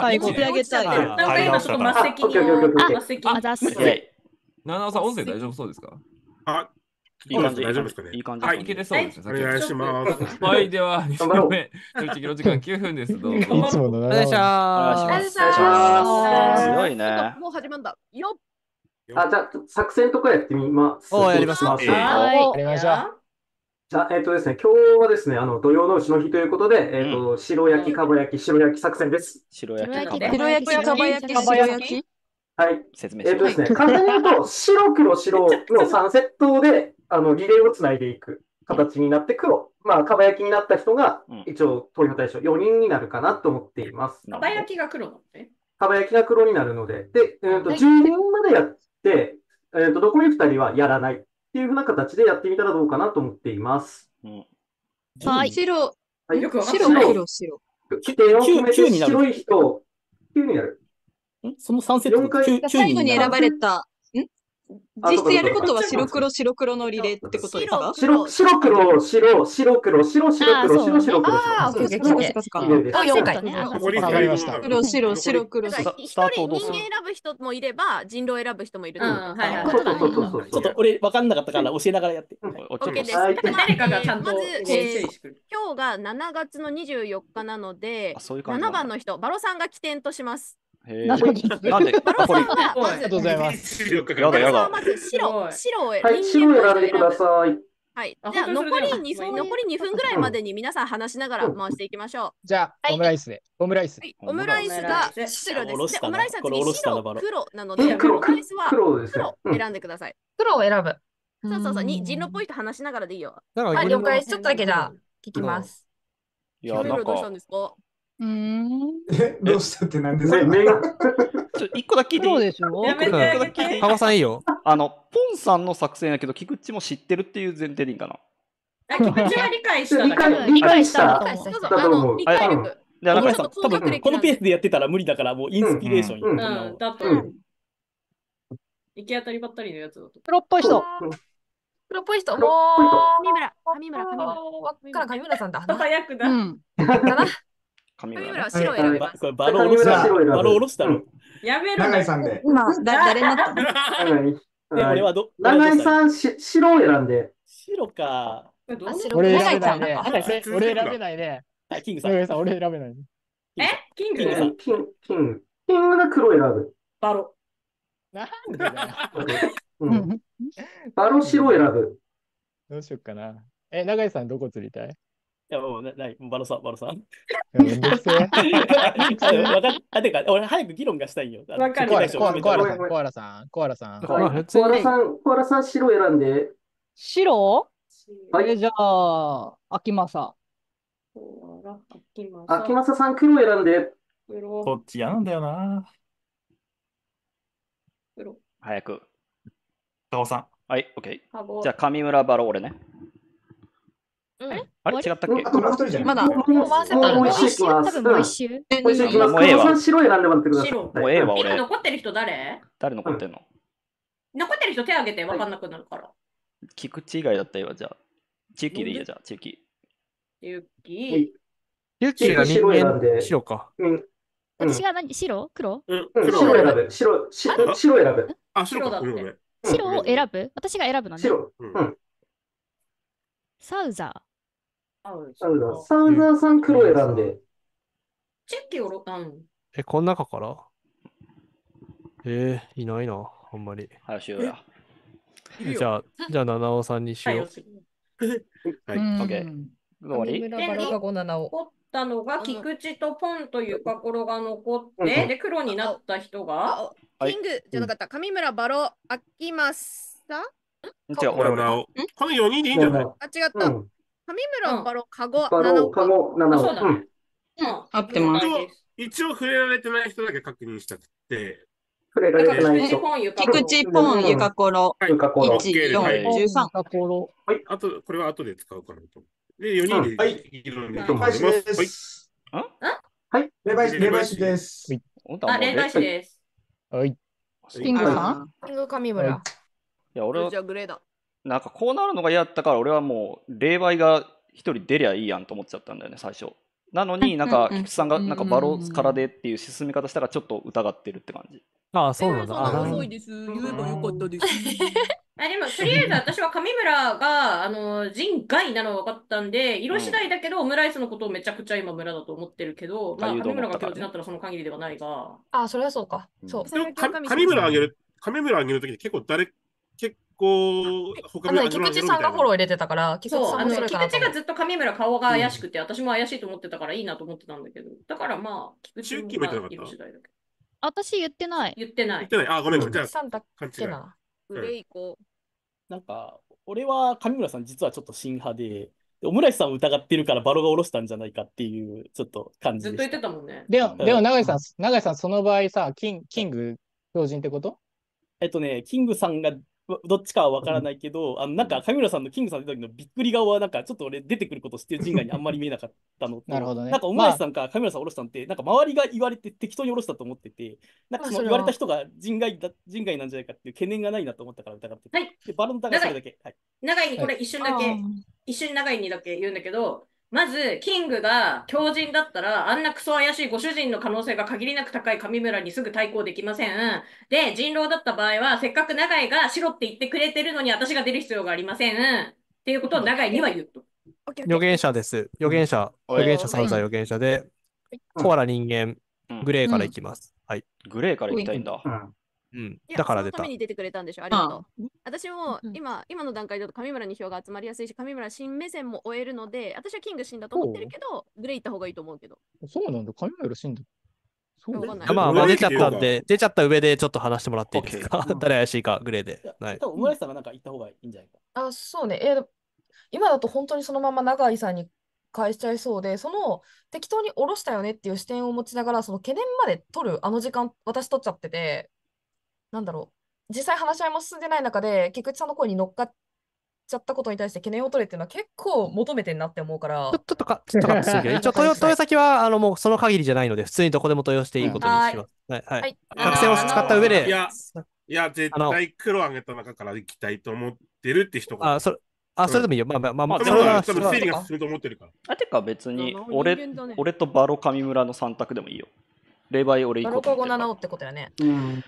はいちげちゃってなんか今ちょっと末席に末席あざす七尾さん音声大丈夫そうですかあいい感じ。大丈夫ですかね。はい、いけてそうですね。お願いします。はい、では、2週目、11キロ時間9分です。どうぞ。いお願いします。お願いします。強いね。もう始まんだ。よっ。あ、じゃあ、作戦とかやってみます。おやりましはい。やりましょう。じゃあ、えっとですね、今日はですね、あの、土曜のうちの日ということで、えっと、白焼き、かば焼き、白焼き作戦です。白焼きかば焼き白焼き、かば焼き、白焼き。はい。説明えっとでますすね、簡単に言うと、白黒白の3セットで、あの、リレーをつないでいく形になって、黒、まあ、かば焼きになった人が一応、投票対象4人になるかなと思っています。かば焼きが黒なのね。かば焼きが黒になるので、で、えっと、10人までやって、えっと、残り2人はやらない。っていうふうな形でやってみたらどうかなと思っています。うん、はい。白、はい、よく白、白、白。規定を決めて白い人、9になる。んその3セット4回最後に選ばれた実質やることは白黒白黒のリレーってことですか白白黒白白黒白白黒白白黒ああ、そうですね。あ、4わかりました。黒白白黒。一人人間選ぶ人もいれば人狼選ぶ人もいる。ちょっと俺分かんなかったから教えながらやって。誰かがちゃんまず今日が7月の24日なので、7番の人、バロさんが起点とします。へなんでんであこれありがとうございます。やだやだ。まず白、白をはい、選んでください。はい、じゃ残り二分残り二分ぐらいまでに皆さん話しながら回していきましょう。じゃあ、オムライスで。オムライス。オムライスが白です。オムライスは次白黒なので、オムライスは黒で黒選んでください。黒を選ぶ。そうそうそう、に人狼っぽいと話しながらでいいよ。だかあ、了解。ちょっとだけじゃ聞きます。いいやなんどうしたんですかうん。え、どうしたってなんですか ちょ一個だけ聞いどうでしょう加賀さんいいよ。あの、ポンさんの作戦だけど、菊池も知ってるっていう前提でいいかな。あ、菊池は理解した。理解理解した。理解力。で、中井さん、このペースでやってたら無理だから、もうインスピレーション。うん、だと。行き当たりばったりのやつだと。プロっぽい人。プロっぽい人。お村、上村、上村。神上村さんだ。早く だ。かな上村は白を選びます。これバローロスだ。バローロスだろ。やめろ。長いさんで。今、誰になっ 俺はど長井さんし、白を選んで。白か。俺選べないね。俺選べないね。キングさん。さん俺選べないえキングさん。キング。キングが黒選ぶ。バロ。なんでだよ。バロ白選ぶ。どうしよっかな。え、長井さんどこ釣りたいや、もうな、い、バロさん、バロさん。やめあ かっあ、てか、俺、早く議論がしたいよ。わかるコアラさん、コアラさん、コアラさん、コアラさん。コアラ小原さん、小原さん、白選んで。白はい。じゃあ、秋政。秋政、さん、黒選んで。こっち嫌なんだよな。早く。高オさん。はい、オッケー。じゃあ、上村バロ俺ね。あれ違ったっけまだ、もう一周、多分もう一周。もう一周いきます。もうええわ。白いランで待ってください。もうええわ、俺。残ってる人誰誰残ってんの残ってる人手挙げて分かんなくなるから。菊池以外だったよ、じゃあ。中期でいいよ、じゃあ、中期。中期。中期が人間白か。私が何白黒白選ぶ。白、白選ぶ。あ、白だ。白を選ぶ私が選ぶのね。白。サウザー。サウザー。サウザさん黒選んで。チェッキをろ、うん。え、こん中からえー、いないな、あんまり。はしようや。じゃあ、じゃあ、七尾さんにしよう。はい、オッケー。終わり村バラカ七尾。ったのが菊池とポンというところが残って、で、黒になった人が、あキングじゃなかった。上村バロ、秋マサ。違じゃ、俺も。は。この4人でいいんじゃないあ、違った。上村バロカゴ7号。カゴ7号。うん。合ってます。一応触れられてない人だけ確認したくて。触れられてない人。菊池ポン、ゆかころ。ゆかころ。はい。あと、これは後で使うからと。で、4人で。はい。はい。はい。霊媒師、霊媒師です。あ、霊媒師です。はい。キングさんキング上村。いや、俺は。じゃグレーだ。なんかこうなるのが嫌だったから俺はもう霊媒が一人出りゃいいやんと思っちゃったんだよね最初なのになんか菊池さんがなんかバロからでっていう進み方したらちょっと疑ってるって感じああそうなんだ、えー、遅いです言えばよかったです あでもとりあえず私は上村があの人外なの分かったんで色次第だけど、オムライスのことをめちゃくちゃ今村だと思ってるけど、うん、まあ、上村が教授になったらその限りではないがあそれはそうか、うん、そう上村あげる上村あげる時結構誰結行、他の菊池さんがフォロー入れてたから、菊池菊池がずっと上村顔が怪しくて、うん、私も怪しいと思ってたからいいなと思ってたんだけど、だからまあ、菊池も色次私言ってない。言ってない。言ってない。あ、ごめんごじゃあ、さんだっけな。なんか、俺は上村さん実はちょっと新派で、オムライスさんを疑ってるからバロが下ろしたんじゃないかっていう、ちょっと感じずっと言ってたもんね。でも、でも永井さん、永井さん、その場合さ、キンキング、標人ってことえっとね、キングさんがどっちかは分からないけど、あのなんか神村さんのキングさん出た時のびっくり顔は、なんかちょっと俺出てくることしてる人外にあんまり見えなかったのなるほど、ね、なんかお前さんか神村さんおろしたんって、なんか周りが言われて適当におろしたと思ってて、なんかその言われた人が人外だ外なんじゃないかっていう懸念がないなと思ったから疑ってて、はい、でバロンタがそれだけ。はい、長いにこれ一瞬だけ、はい、一瞬長いにだけ言うんだけど、まず、キングが強人だったら、あんなクソ怪しいご主人の可能性が限りなく高い上村にすぐ対抗できません。で、人狼だった場合は、せっかく長井が白って言ってくれてるのに、私が出る必要がありません。っていうことを長井には言うと。預言者です。預言者、預言者3歳預言者で、コアラ人間、グレーからいきます。はい。グレーからいきたいんだ。うん、だから出た。ために出てくれたんでしょ、ありがとう。私も今、今の段階だと上村に票が集まりやすいし、上村新目線も終えるので、私はキング死んだと思ってるけど、グレー行った方がいいと思うけど。そうなんだ、上村死んだ。そうまあ、まあ出ちゃったんで、出ちゃった上でちょっと話してもらっていいですか、誰怪しいか、グレーで。はい、多分、村さんがなんか行った方がいいんじゃないか。あ、そうね。えー、今だと本当にそのまま永井さんに返しちゃいそうで、その適当に下ろしたよねっていう視点を持ちながら、その懸念まで取るあの時間、私取っちゃってて、なんだろう、実際話し合いも進んでない中で、菊池さんの声に乗っかっちゃったことに対して懸念を取れっていうのは結構求めてんなって思うから。ちょっとか、ちょっとか、一応豊、豊先は、あの、もうその限りじゃないので、普通にどこでも豊していいことにします。はい。はい。作戦を使った上で。いや、いや絶対黒上げた中から行きたいと思ってるって人が。あ、それ。あ、それでもいいよ。まあまあまあ、まあ、それは。多分整理がすると思ってるから。あ、てか別に俺、俺とバロ神村の3択でもいいよ。霊媒俺1個。バロコゴ7ってことやね。うん。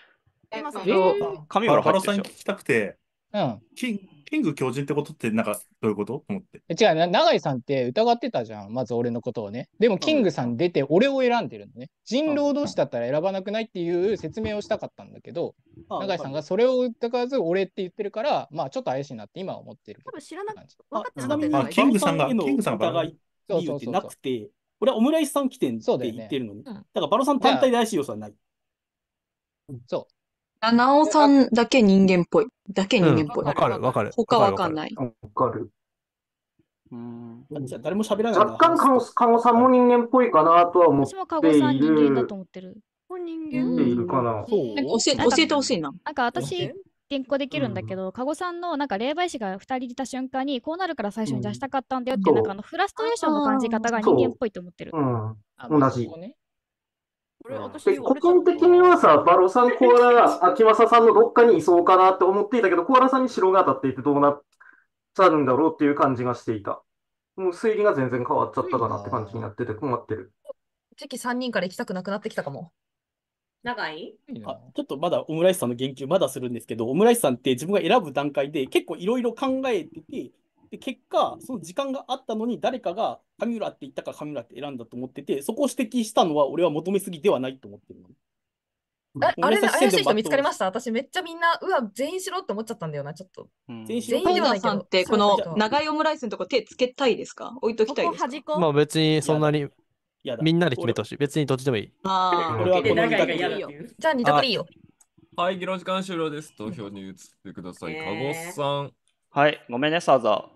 えー、神原原さんに聞きたくて、うん。キンキング巨人ってことってなんかどういうこと思って。違う、な永井さんって疑ってたじゃん、まず俺のことをね。でもキングさん出て俺を選んでるのね。人狼同士だったら選ばなくないっていう説明をしたかったんだけど、永井さんがそれを疑わず俺って言ってるから、まあちょっと怪しいなって今は思ってる。多分知らなかった。ちなみにキングさんが、キングさんが疑い理由ってなくて、俺はオムライスさん起点って言ってるのに。だからバロさん単体で怪しい要素はない。そう。七尾さんだけ人間っぽい。だけ人間っぽい。わ、かるわかる。他わかんない。わかる。うん。じゃ誰も喋らない。若干、カゴカさんも人間っぽいかなとは思っている。私もカゴさん人間だと思ってる。人間っているかな。なか教え教えてほしいな。なんか私、原稿できるんだけど、カゴさんのなんか霊媒師が2人いた瞬間にこうなるから最初に出したかったんだよってうん、なんかあのフラストレーションの感じ方が人間っぽいと思ってる。うん、同じ、ね。これ、私、で、股間的にはさ、バロさん、コアラ、が秋政さんのどっかにいそうかなって思っていたけど、コアラさんに城が当たっていてどうなっちゃうんだろうっていう感じがしていた。もう推理が全然変わっちゃったかなって感じになってて困ってる。次期3人から行きたくなくなってきたかも。長いあちょっとまだオムライスさんの言及まだするんですけど、オムライスさんって自分が選ぶ段階で結構いろいろ考えてて、で、結果、その時間があったのに、誰かが上浦って言ったから上浦って選んだと思ってて、そこを指摘したのは、俺は求めすぎではないと思ってるの。あれ、怪しい人見つかりました私、めっちゃみんな、うわ、全員しろって思っちゃったんだよな、ちょっと。うん、全員しろ。小さんって、この長いオムライスのとこ手つけたいですか置いときたいですかまあ別にそんなに、みんなで決めてほしい。別にどっちでもいい。ああ、俺はこの2択いいよ。じゃあ2択でいいよ。はい、議論時間終了です。投票に移ってください。かごさん。はい、ごめんね、サザ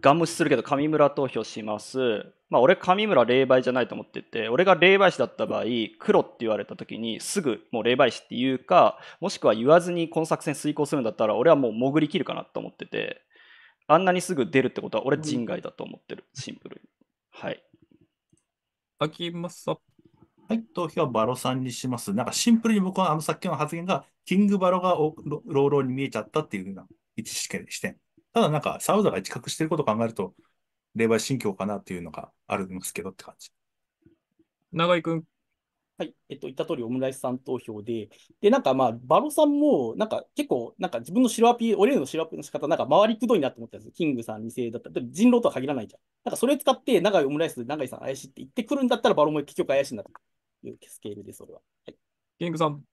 ガン無視するけど上村投票します。まあ俺上村霊媒じゃないと思ってて、俺が霊媒師だった場合、黒って言われた時にすぐもう霊媒師って言うか、もしくは言わずにこの作戦遂行するんだったら俺はもう潜りきるかなと思ってて、あんなにすぐ出るってことは俺人外だと思ってる、シンプルに。はい。秋政はい、投票はバロさんにします。なんかシンプルに僕はあのさっきの発言が、キングバロがローローに見えちゃったっていうふうな一視点。ただなんか、サウザが一角してることを考えると、霊媒心教かなっていうのがあるんですけどって感じ。長井君。はい、えっと、言った通りオムライスさん投票で、で、なんかまあ、バロさんも、なんか結構、なんか自分の白アピ、俺の白アピの仕方、なんか回りくどいなと思ったんですキングさん2世だったら、人狼とは限らないじゃん。なんかそれ使って、長井オムライスで長井さん怪しいって言ってくるんだったら、バロも結局怪しいなというスケールで、それは。はい、キングさん。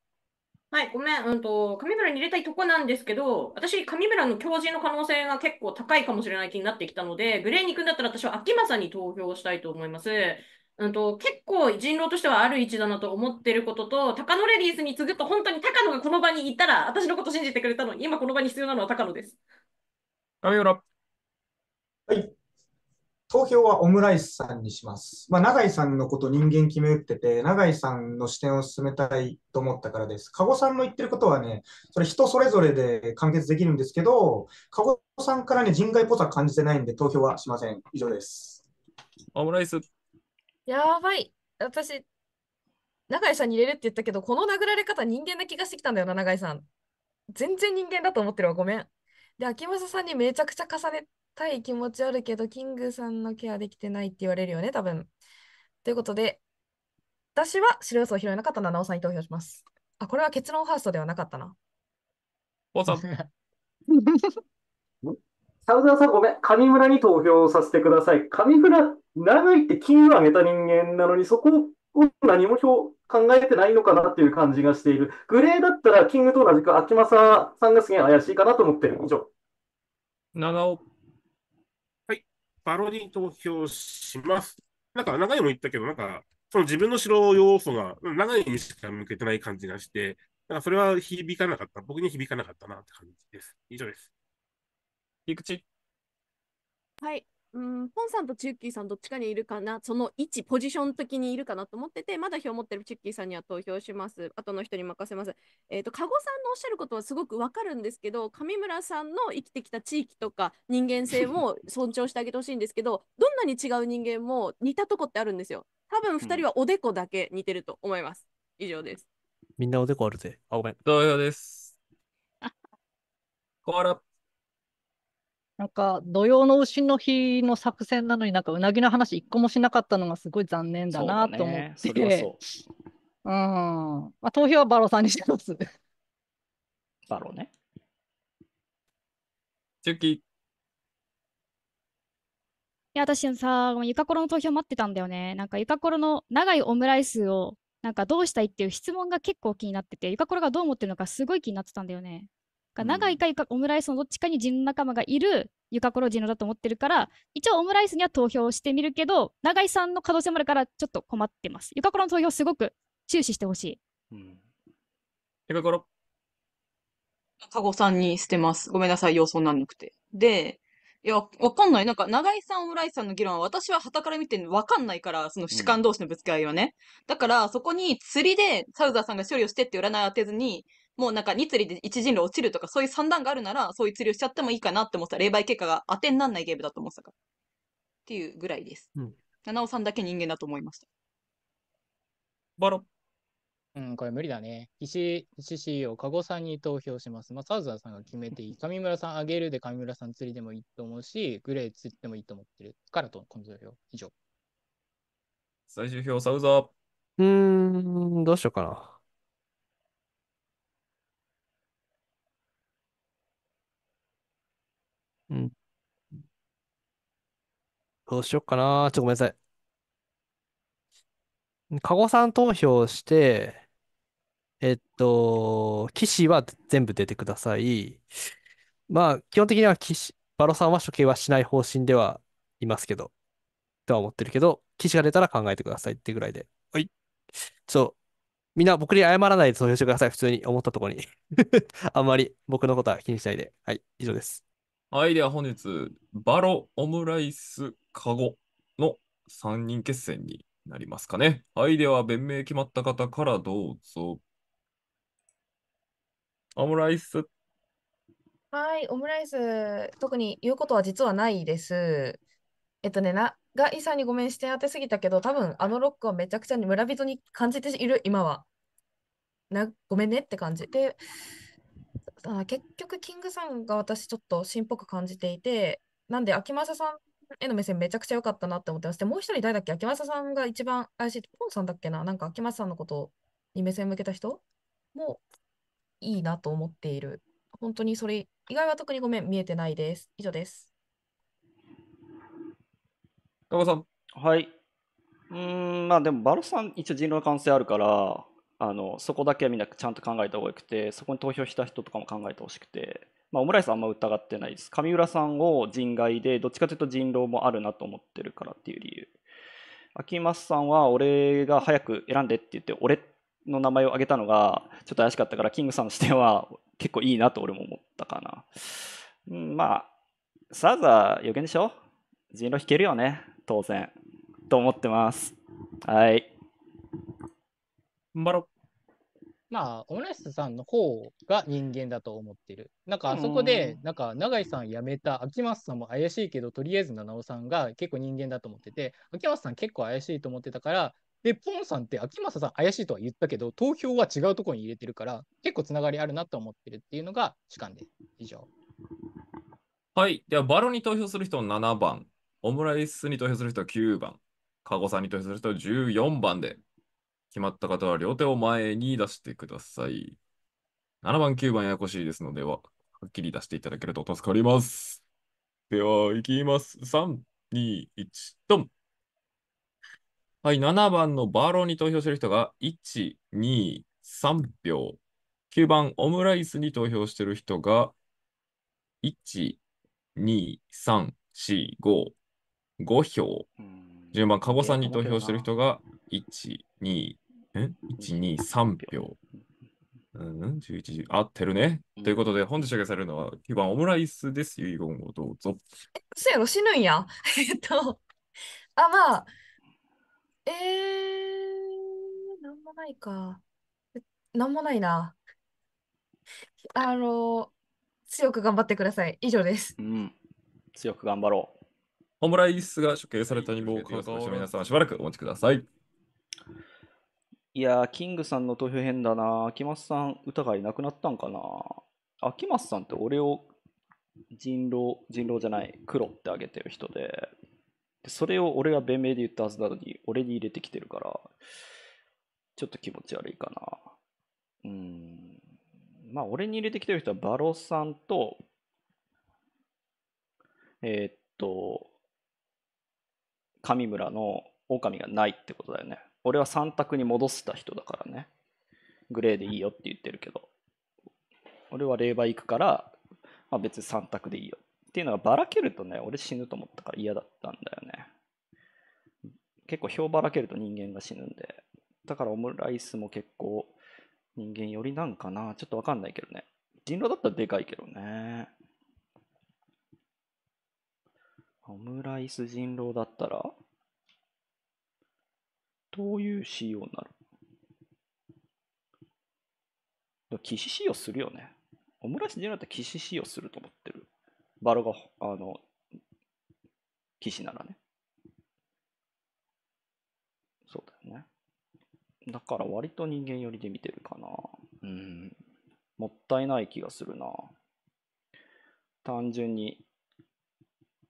はい、ごめん、うんと、上村に入れたいとこなんですけど、私、上村の教授の可能性が結構高いかもしれない気になってきたので、グレーに行くんだったら私は秋政に投票したいと思います。うんと、結構人狼としてはある位置だなと思ってることと、高野レディースに次ぐと本当に高野がこの場にいたら、私のこと信じてくれたのに、今この場に必要なのは高野です。上村。はい、投票はオムライスさんにします。まあ、永井さんのこと人間決め打ってて、永井さんの視点を進めたいと思ったからです。加護さんの言ってることはね、それ人それぞれで完結できるんですけど、加護さんからね、人外っぽさ感じてないんで、投票はしません。以上です。オムライス。やばい。私、永井さんに入れるって言ったけど、この殴られ方人間な気がしてきたんだよな、永井さん。全然人間だと思ってるわ。ごめん。で、秋元さんにめちゃくちゃ重ねたい気持ちあるけど、キングさんのケアできてないって言われるよね、多分。ということで、私は白予想を拾えなかったな、なおさんに投票します。あ、これは結論ファーストではなかったな。おさん。サウザーさん、ごめん。上村に投票させてください。上村、長いって金を上げた人間なのに、そこを何も考えてないのかなっていう感じがしている。グレーだったら、キングと同じく秋政さんがすげえ怪しいかなと思ってる。以上。長尾。パロディ投票します。なんか、長いも言ったけど、なんか、その自分の城要素が長いにしか向けてない感じがして、なんかそれは響かなかった。僕に響かなかったなって感じです。以上です。菊池。はい。うん、ポンさんとチュッキーさんどっちかにいるかな、その位置、ポジション的にいるかなと思ってて、まだ票を持ってるチュッキーさんには投票します。後の人に任せます。えっ、ー、と、加護さんのおっしゃることはすごくわかるんですけど、上村さんの生きてきた地域とか人間性も 尊重してあげてほしいんですけど、どんなに違う人間も似たとこってあるんですよ。多分2人はおでこだけ似てると思います。うん、以上です。みんなおでこあるぜ。あ、ごめん。同様です。コアラッなんか土曜の丑の日の作戦なのになんかうなぎの話一個もしなかったのがすごい残念だなと思って。うね、うん。まあ、投票はバロさんにしてます。バロね。キいや、私さ、ゆかころの投票待ってたんだよね。なんかゆかころの長いオムライスをなんかどうしたいっていう質問が結構気になってて、ゆかころがどう思ってるのかすごい気になってたんだよね。長いかゆかオムライスのどっちかに人仲間がいるユカコロジーノだと思ってるから一応オムライスには投票してみるけど永井さんの可能性もあるからちょっと困ってますユカコロの投票すごく注視してほしい、うん、ユカコロカゴさんに捨てますごめんなさい様子になんなくてでいや、わかんない。なんか、長井さん、オムライスさんの議論は、私は旗から見てわかんないから、その主観同士のぶつけ合いはね。うん、だから、そこに釣りで、サウザーさんが処理をしてって占い当てずに、もうなんか2釣りで一陣路落ちるとか、そういう算段があるなら、そういう釣りをしちゃってもいいかなって思ったら、霊媒結果が当てにならないゲームだと思ってたから。っていうぐらいです。うん。七尾さんだけ人間だと思いました。バロ。うん、これ無理だね。石岸 CEO、加護さんに投票します。まあ、サウザーさんが決めていい。上村さんあげるで上村さん釣りでもいいと思うし、グレー釣ってもいいと思ってるからと、この投票。以上。最終票、サウザー。うーん、どうしようかな。うん。どうしよっかな。ちょっとごめんなさい。加護さん投票して、えっと、士は全部出てください。まあ、基本的には士、バロさんは処刑はしない方針ではいますけど、とは思ってるけど、士が出たら考えてくださいってぐらいで。はい。そう。みんな僕に謝らないで投票してください。普通に思ったところに。あんまり僕のことは気にしないで。はい、以上です。はい、では本日、バロオムライスカゴの3人決戦になりますかね。はい、では弁明決まった方からどうぞ。オムライス。はい、オムライス、特に言うことは実はないです。えっとね、な、がいさんにごめん、して当てすぎたけど、多分あのロックはめちゃくちゃに村人に感じている、今は。な、ごめんねって感じ。で、あ結局、キングさんが私ちょっと芯っぽく感じていて、なんで、秋政さんへの目線めちゃくちゃ良かったなって思ってまして、もう一人誰だっけ秋政さんが一番怪しい、ポンさんだっけななんか秋政さんのことに目線向けた人もいいなと思っている。本当にそれ以外は特にごめん、見えてないです。以上です。加賀さん。はい。うん、まあでも、バロさん、一応人狼の感性あるから、あのそこだけはみんなちゃんと考えた方がよくてそこに投票した人とかも考えてほしくて、まあ、オムライスあんま疑ってないです上浦さんを人外でどっちかというと人狼もあるなと思ってるからっていう理由秋松さんは俺が早く選んでって言って俺の名前を挙げたのがちょっと怪しかったからキングさんの視点は結構いいなと俺も思ったかな、うん、まあさあざあ、予言でしょ人狼引けるよね当然と思ってますはい頑張ろまあ、オムライスさんの方が人間だと思ってる。なんか、あそこで、なんか、永井さん辞めた、秋松さんも怪しいけど、とりあえず七尾さんが結構人間だと思ってて、秋松さん結構怪しいと思ってたから、で、ポンさんって秋松さん怪しいとは言ったけど、投票は違うところに入れてるから、結構つながりあるなと思ってるっていうのが主観で、以上。はい。では、バロに投票する人7番、オムライスに投票する人9番、カゴさんに投票する人14番で決まった方は両手を前に出してください。7番、9番ややこしいですのでは、はっきり出していただけると助かります。では、いきます。3、2、1、ドンはい、7番のバーローに投票してる人が1、2、3票。9番、オムライスに投票してる人が1、2、3、4、5、5票。順番、カゴさんに投票してる人が1、2、え ?1、2、3票。うん、11時、合ってるね。ということで、本日紹介されるのは、基番オムライスですよ。遺言をどうぞ。え、そうやろ、死ぬんや。えっと、あ、まあ、えー、なんもないか。なんもないな。あの、強く頑張ってください。以上です。うん、強く頑張ろう。オムライスが処刑されたにもかかわらず、皆さんしばらくお待ちください。いやー、キングさんの投票変だな。秋松さん、疑いなくなったんかな。秋松さんって俺を人狼、人狼じゃない、黒ってあげてる人で、それを俺が弁明で言ったはずなのに、俺に入れてきてるから、ちょっと気持ち悪いかな。うん。まあ、俺に入れてきてる人はバロさんと、えー、っと、上村の狼がないってことだよね。俺は3択に戻した人だからね。グレーでいいよって言ってるけど。俺は霊媒行くから、まあ、別に3択でいいよ。っていうのがばらけるとね、俺死ぬと思ったから嫌だったんだよね。結構票ばらけると人間が死ぬんで。だからオムライスも結構人間寄りなんかな。ちょっとわかんないけどね。人狼だったらでかいけどね。オムライス人狼だったらどういう仕様になる騎士仕様するよね。オムライスじゃなくて騎士仕様すると思ってる。バロが、あの、騎士ならね。そうだよね。だから割と人間寄りで見てるかな。うん。もったいない気がするな。単純に、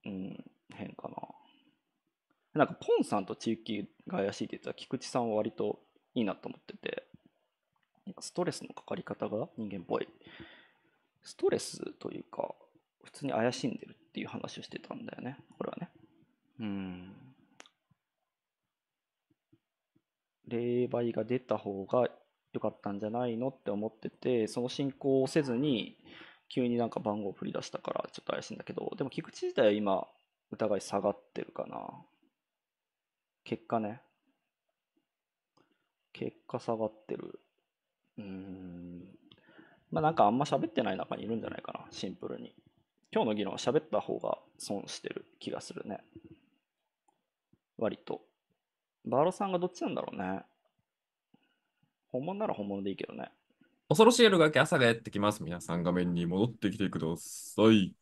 うん、変かな。なんか、ポンさんと地域が怪しいって言って菊池さんは割といいなと思ってて、ストレスのかかり方が人間っぽい。ストレスというか、普通に怪しんでるっていう話をしてたんだよね、これはね。うん。霊媒が出た方が良かったんじゃないのって思ってて、その進行をせずに、急になんか番号を振り出したから、ちょっと怪しいんだけど、でも菊池自体は今、疑い下がってるかな。結果ね。結果下がってる。うーん。まあなんかあんま喋ってない中にいるんじゃないかな、シンプルに。今日の議論は喋った方が損してる気がするね。割と。バーロさんがどっちなんだろうね。本物なら本物でいいけどね。恐ろしい夜がけ朝がやってきます。皆さん画面に戻ってきてください。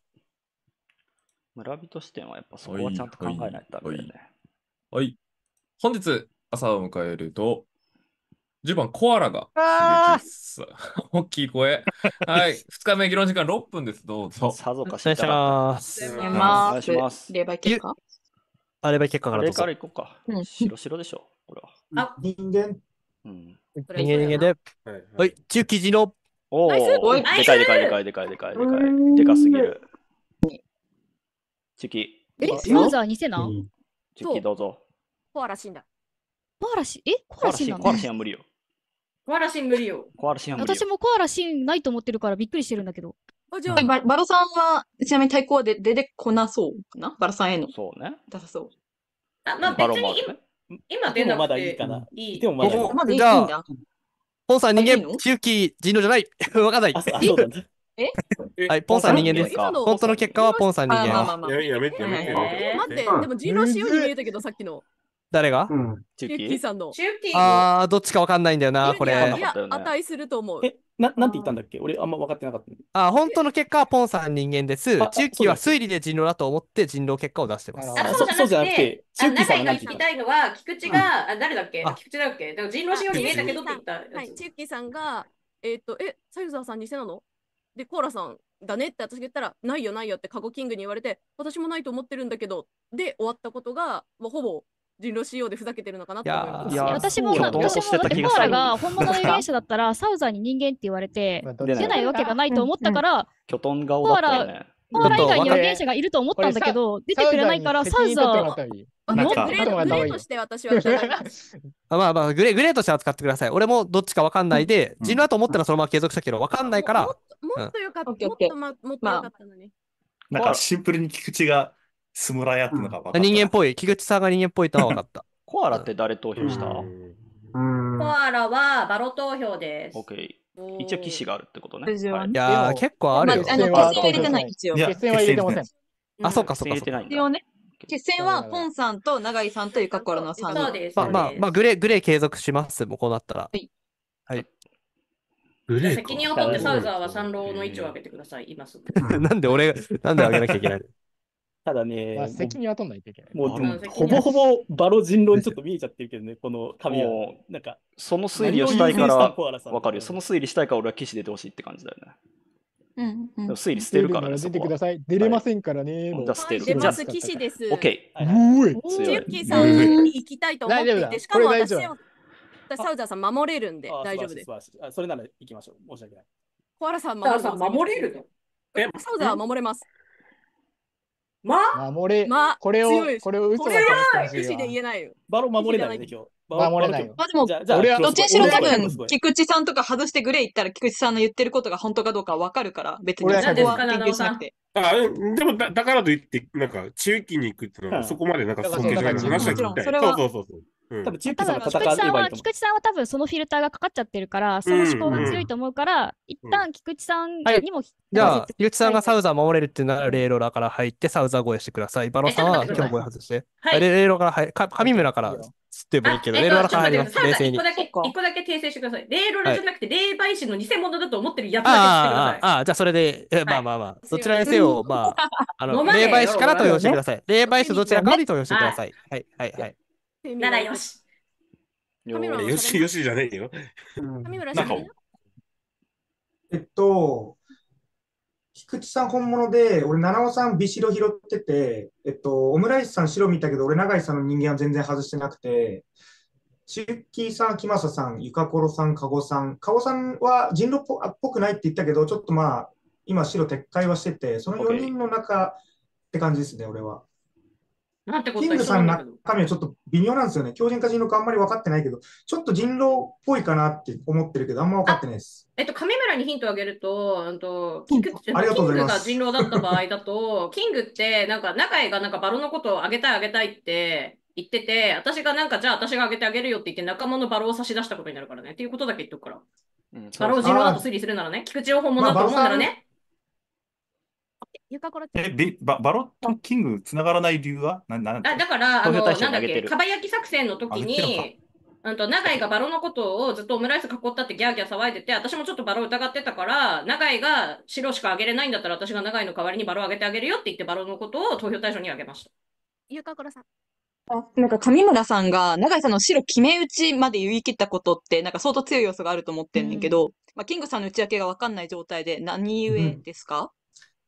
村人視点はやっぱそこはちゃんと考えないとダメだよね。はい、はいはい、本日朝を迎えると、10番、コアラが。あ 大きい声。はい。2 日目、議論時間6分です。どうぞ。さぞかしら。お願いします。お願いします。バ媒結果あ、霊媒結果からどうぞ。霊から行こうか。白白でしょ、これは。あ、人間。人間人間で。はい、い。中記事の。おお。でかいでかいでかいでかいでかいでかい。すぎる。チキ。え、マザー偽な、チキどうぞ。コアラ死んだ。コアラ死、えコアラ死んだコアラ死は無理よ。コアラシン無理よ。コアラシンは無理よ私もコアラシンないと思ってるからびっくりしてるんだけど。あじゃあ、ババロさんは、ちなみに対抗は出出てこなそうかなバロさんへの。そうね。出さそう。あまあ別に今今出でなもまだいいかな。いいで。もまだいいここまいいんだ。ポンさん人間、中周期人狼じゃない。わかんない。あ、そうえはい、ポンさん人間ですか本当の結果はポンさん人間。ああ。いややめてやめて。え待って、でも人狼しように見えたけど、さっきの。誰が、チュッキーさんの。チュッキーああ、どっちかわかんないんだよな、これ。いや、値すると思う。え、ななんて言ったんだっけ俺あんま分かってなかった、あ、本当の結果はポンさん人間です。チュッキーは推理で人狼だと思って人狼結果を出してます。あ、そうじゃなくて、チュッキーさんが聞きたいのは、菊池が、あ誰だっけ菊池だっけ人狼しように見えたけどって言った。はい、チュッキーさんが、えっと、え、サザーさん偽なので、コーラさんだねって私が言ったら、ないよないよってカゴキングに言われて、私もないと思ってるんだけど、で終わったことが、もうほぼ人狼 CO でふざけてるのかなって思います。私も、私も、だってコアラが本物の預言者だったら、サウザーに人間って言われて、出ないわけがないと思ったから、キョトン顔だったよね。コアラ以外に預言者がいると思ったんだけど、出てくれないから、サウザー。なんグレーとして私は まあまあグレーグレーとして扱ってください。俺もどっちか分かんないで、人、う、狼、だと思ったらそのまま継続したけど分かんないから。もっとよかった。もっとよかったのに。なんかシンプルに菊池がスムラヤってのが分かった。人間っぽい。木口さんが人間っぽいとは分かった。コアラって誰投票したコアラはバロ投票です。OK。一応騎士があるってことね。いや結構あるよ。あの、決戦は入れてない、一応。決戦は入れてません。あ、そうか、そうか。一応ね。決戦はポンさんと永井さんとうかこらの3人。そうです。まあ、まあ、グレー、グレー継続します。もうこうなったら。はい。はい。責任を取ってサウザーはローの位置を上げてください。今すぐ。なんで俺、なんで上げなきゃいけないただね、まあ、責任は取んないといけない。もう、もほぼほぼバロ人狼にちょっと見えちゃってるけどね、この紙を。なんか、その推理をしたいから、わかるよ。その推理したいから俺は騎士出てほしいって感じだよね。うんうん、推理捨てるからね。出てください。出れませんからね。はい、じゃあ捨てる。出ます、騎士です。オッケー。はい、チュッキーさんに行きたいと思ってて、しかも私は、サウザーさん守れるんで、大丈夫です。それなら行きましょう。申し訳ない。コアラさん守れるのえ、サウザーは守れます。ま守れ、まこれを強い、これを嘘これは意思で言えないよ。バロ守れないで今日。守れないよまあでじはどっちにしろ多分、菊池さんとか外してグレー行ったら菊池さんの言ってることが本当かどうかわかるから、別に俺かそ研究しなくて。あでもだ、だからといって、なんか、地域に行くっていうのは、そこまでなんか、尊敬ないの話は聞たい。そうそうそう。ん、多分チッさんは、戦えばいいと思う。菊池さんは多分そのフィルターがかかっちゃってるから、その思考が強いと思うから、うんうん、一旦菊池さんにも、はい、じゃあ、菊池さんがサウザー守れるってなら、レイローラから入って、サウザー越えしてください。バロさんは今日越え外して。はい、レイローラから入か上村からすってもいいけど、レイローラから入ります。冷静に。一個だけ訂正してください。レイローラじゃなくて、霊媒師の偽物だと思ってるやつだけしてください。ああ、じゃあそれで、えまあまあまあ、どちらにせよ、まあ、あの霊媒師から投与してください。霊媒師どちらかに投与してください。はい、はい、はい。ならよし。よしよしじゃねえよ。村さん。えっと、菊池さん本物で、俺、七尾さん、美白拾ってて、えっと、オムライスさん、白見たけど、俺、永井さんの人間は全然外してなくて、チュッキーさん、木正さん、ゆかころさん、かごさん、かごさんは人狼っぽっぽくないって言ったけど、ちょっとまあ、今、白撤回はしてて、その4人の中って感じですね、俺は。なんてことキングさんの中身はちょっと微妙なんですよね。狂人化人狼かあんまり分かってないけど、ちょっと人狼っぽいかなって思ってるけど、あんま分かってないです。えっと、亀村にヒントをあげると、うんとキングありがとうございます。キングが人狼だった場合だと、キングってなんか仲井がなんかバロのことをあげたいあげたいって言ってて、私がなんかじゃあ私があげてあげるよって言って仲間のバロを差し出したことになるからね。っていうことだけ言っとくから。うん、バロを人狼だと推理するならね、菊池を本物だと思うならね。まあユカコん。えビバ、バロットキングつながらない理由は何なんだあだから、あの、なんだっけ、かば焼き作戦の時に、うんと、永井がバロのことをずっとオムライス囲ったってギャーギャー騒いでて、私もちょっとバロ疑ってたから、永井が白しかあげれないんだったら、私が永井の代わりにバロあげてあげるよって言って、バロのことを投票対象にあげました。ゆかころさん。あなんか上村さんが永井さんの白決め打ちまで言い切ったことってなんか相当強い要素があると思ってんねんけど、まあ、キングさんの内訳が分かんない状態で何故ですか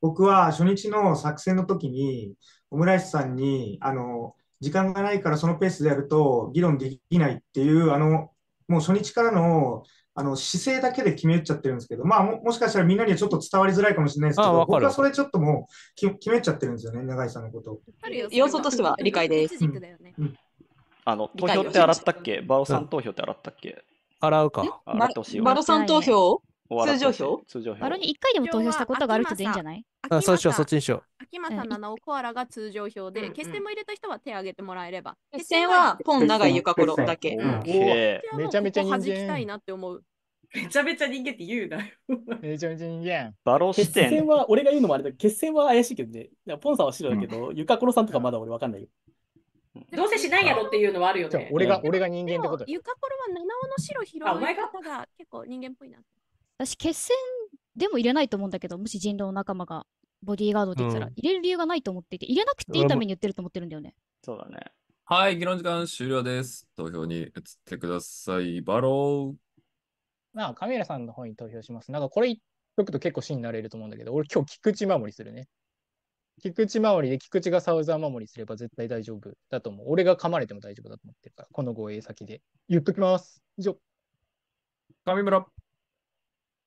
僕は初日の作戦の時に、オムライスさんに、あの、時間がないからそのペースでやると議論できないっていう、あの、もう初日からのあの姿勢だけで決めちゃってるんですけど、まあも、もしかしたらみんなにはちょっと伝わりづらいかもしれないですけど、僕はそれちょっともう決めちゃってるんですよね、永井さんのことを。要素としては理解です。うんうん、あの投票って洗ったっけバオさん投票って洗ったっけ、洗うか。洗ってほしいバロさん投票通常票通常票。バに1回でも投票したことがある人でいいんじゃないあ、そうしよう、そっちにしよう。秋間さん、七尾コアラが通常票で、決戦も入れた人は手挙げてもらえれば。決戦は、ポン、長い、ゆかころだけ。めちゃめちゃ人間。きたいなって思う。めちゃめちゃ人間って言うなよ。めちゃめちゃ人間。バロ決戦は、俺が言うのもあれだけど、決戦は怪しいけどね。ポンさんは白だけど、ゆかころさんとかまだ俺わかんないよ。どうせしないやろっていうのはあるよね。俺が、俺が人間ってことゆかころは七尾の白拾う方が結構人間っぽいな私、決戦でも入れないと思うんだけど、もし人狼仲間がボディーガードって言ったら、い。入れる理由がないと思っていて、入れなくていいために言ってると思ってるんだよね。そうだね。はい、議論時間終了です。投票に移ってください。バロー。なあ、カメラさんの方に投票します。なんかこれ言っとくと結構ンになれると思うんだけど、俺今日菊池守りするね。菊池守りで菊池がサウザー守りすれば絶対大丈夫だと思う。俺が噛まれても大丈夫だと思ってるから、この護衛先で。言っときます。以上。上村。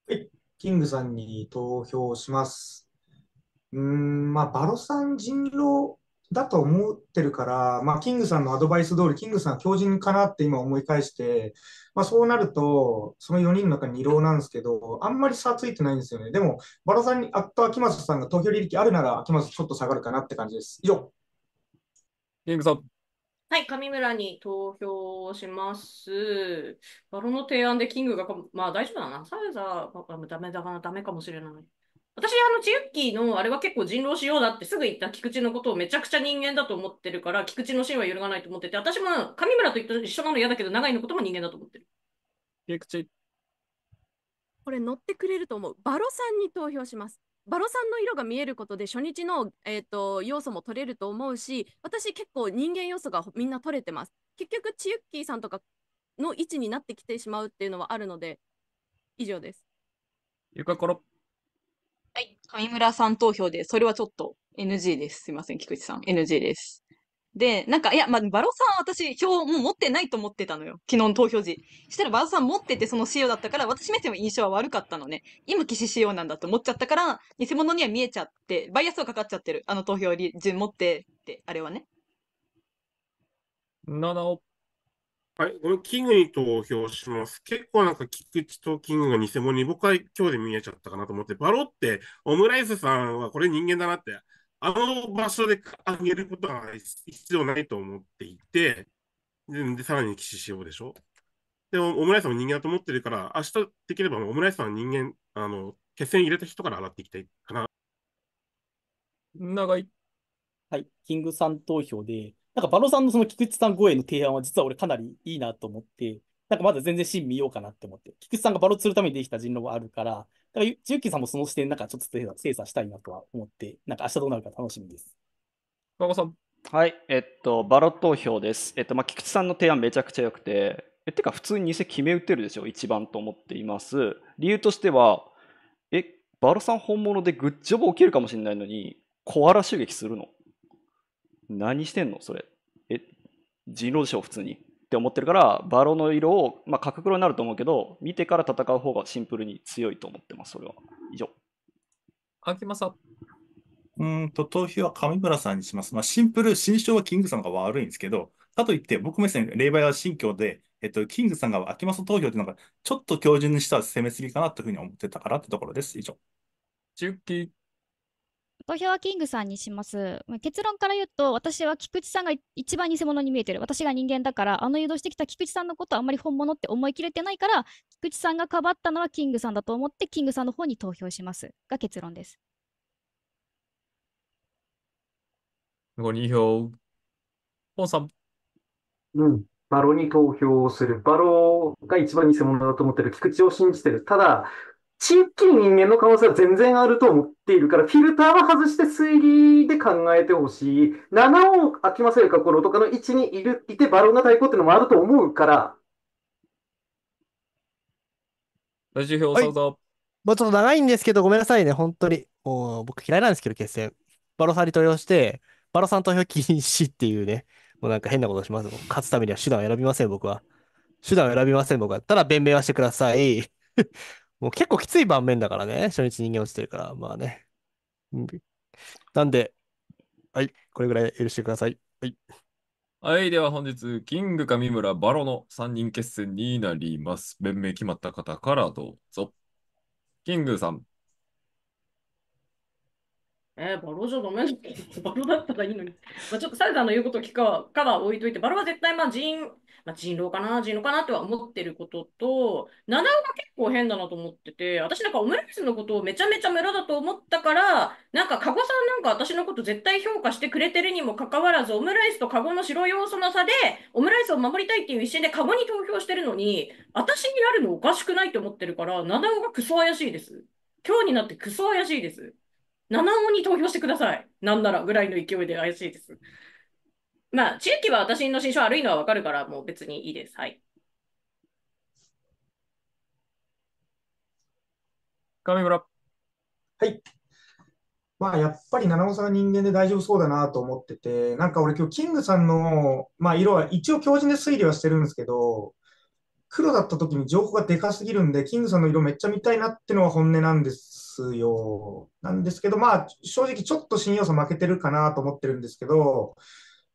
はい。キングさんに投票します。うーん、まあ、バロさん人狼だと思ってるから、まあ、キングさんのアドバイス通り、キングさんは強靭かなって今思い返して、まあ、そうなると、その4人の中に二郎なんですけど、あんまり差ついてないんですよね。でも、バロさんに、あと秋松さんが投票履歴あるなら、秋松ちょっと下がるかなって感じです。以上。キングさん。はい、上村に投票します。バロの提案でキングがか、まあ大丈夫だな。サウザーがダメだかな、ダメかもしれない。私、あの、チユッキーの、あれは結構人狼しようだってすぐ言った菊池のことをめちゃくちゃ人間だと思ってるから、菊池の芯は揺るがないと思ってて、私も上村と一緒なの嫌だけど、長井のことも人間だと思ってる。菊池。これ乗ってくれると思う。バロさんに投票します。バロさんの色が見えることで初日の、えーと、要素も取れると思うし私結構人間要素がみんな取れてます結局チユッキーさんとかの位置になってきてしまうっていうのはあるので以上ですゆかころはい上村さん投票でそれはちょっと NG ですすいません菊池さん NG ですで、なんか、いや、まあ、バロさん私、票もう持ってないと思ってたのよ。昨日の投票時。したらバロさん持っててその仕様だったから、私目線は印象は悪かったのね。今、騎士仕様なんだと思っちゃったから、偽物には見えちゃって、バイアスはかかっちゃってる。あの投票順持ってって、あれはね。7を。はい、俺、キングに投票します。結構なんか、菊池とキングが偽物に僕は今日で見えちゃったかなと思って、バロって、オムライスさんはこれ人間だなってあの場所で上げることは必要ないと思っていて、で、さらに騎士しようでしょ。でも、オムライスも人間だと思ってるから、明日できればオムライスは人間、あの、決戦入れた人から洗っていきたいかな。長い。はい、キングさん投票で、なんかバロさんのその菊池さん衛の提案は実は俺かなりいいなと思って、なんかまだ全然シーン見ようかなって思って、菊池さんがバロ釣るためにできた人狼があるから、だから、ジュッキーさんもその視点、なんかちょっと精査したいなとは思って、なんか明日どうなるか楽しみです。馬場さん。はい、えっと、バロ投票です。えっと、まあ、菊池さんの提案めちゃくちゃ良くて、えてか、普通に偽決め打てるでしょ、一番と思っています。理由としては、え、バロさん本物でグッジョブ起きるかもしれないのに、コアラ襲撃するの何してんのそれ。え、人狼でしょ、普通に。って思ってるからバロの色を、まあ、角黒になると思うけど見てから戦う方がシンプルに強いと思ってますそれは以上秋政うんと投票は上村さんにします、まあ、シンプル新章はキングさんが悪いんですけどかといって僕目線霊媒は新教でえっと、キングさんが秋元投票っていうのが、ちょっと標準にしたら攻めすぎかなというふうに思ってたからってところです。以上。中期投票はキングさんにします。結論から言うと、私は菊池さんが一番偽物に見えてる。私が人間だから、あの誘導してきた菊池さんのことはあんまり本物って思い切れてないから、菊池さんがかばったのはキングさんだと思って、キングさんの方に投票します。が結論です。残り票。ポンさん。うん。バロに投票をする。バロが一番偽物だと思ってる。菊池を信じてる。ただ、地域人間の可能性は全然あると思っているから、フィルターは外して推理で考えてほしい。7をきませるか頃とかの位置にいるいて、バロンな対抗っていうのもあると思うから。ラジオ表そうぞ、はい。もうちょっと長いんですけど、ごめんなさいね、本当に。もう僕嫌いなんですけど、決戦。バロさんに投票して、バロさん投票禁止っていうね、もうなんか変なことします。勝つためには手段を選びません、僕は。手段を選びません、僕は。ただ、弁明はしてください。もう結構きつい盤面だからね、初日人間落ちてるから、まあね。なんで、はい、これぐらい許してください。はい。はい、では本日、キング上村バロの3人決戦になります。弁明決まった方からどうぞ。キングさん、えー、バロじゃダメなの バロだったらいいのに。まあ、ちょっとサルさんの言うことを聞くから置いといて、バロは絶対まあ人、まあ、人狼かな、人狼かなとは思ってることと、七尾が結構変だなと思ってて、私なんかオムライスのことをめちゃめちゃ無駄だと思ったから、なんかカゴさんなんか私のこと絶対評価してくれてるにもかかわらず、オムライスとカゴの白要素の差で、オムライスを守りたいっていう一心でカゴに投票してるのに、私にやるのおかしくないと思ってるから、七尾がクソ怪しいです。今日になってクソ怪しいです。七尾に投票してください。なんならぐらいの勢いで怪しいです。まあ、地域は私の心象悪いのはわかるから、もう別にいいです。はい。上村。はい。まあ、やっぱり七尾さんは人間で大丈夫そうだなと思ってて、なんか俺今日キングさんの、まあ、色は一応強靭で推理はしてるんですけど、黒だった時に情報がでかすぎるんで、キングさんの色めっちゃ見たいなってのは本音なんですようなんですけど、まあ、正直ちょっと新要素負けてるかなと思ってるんですけど、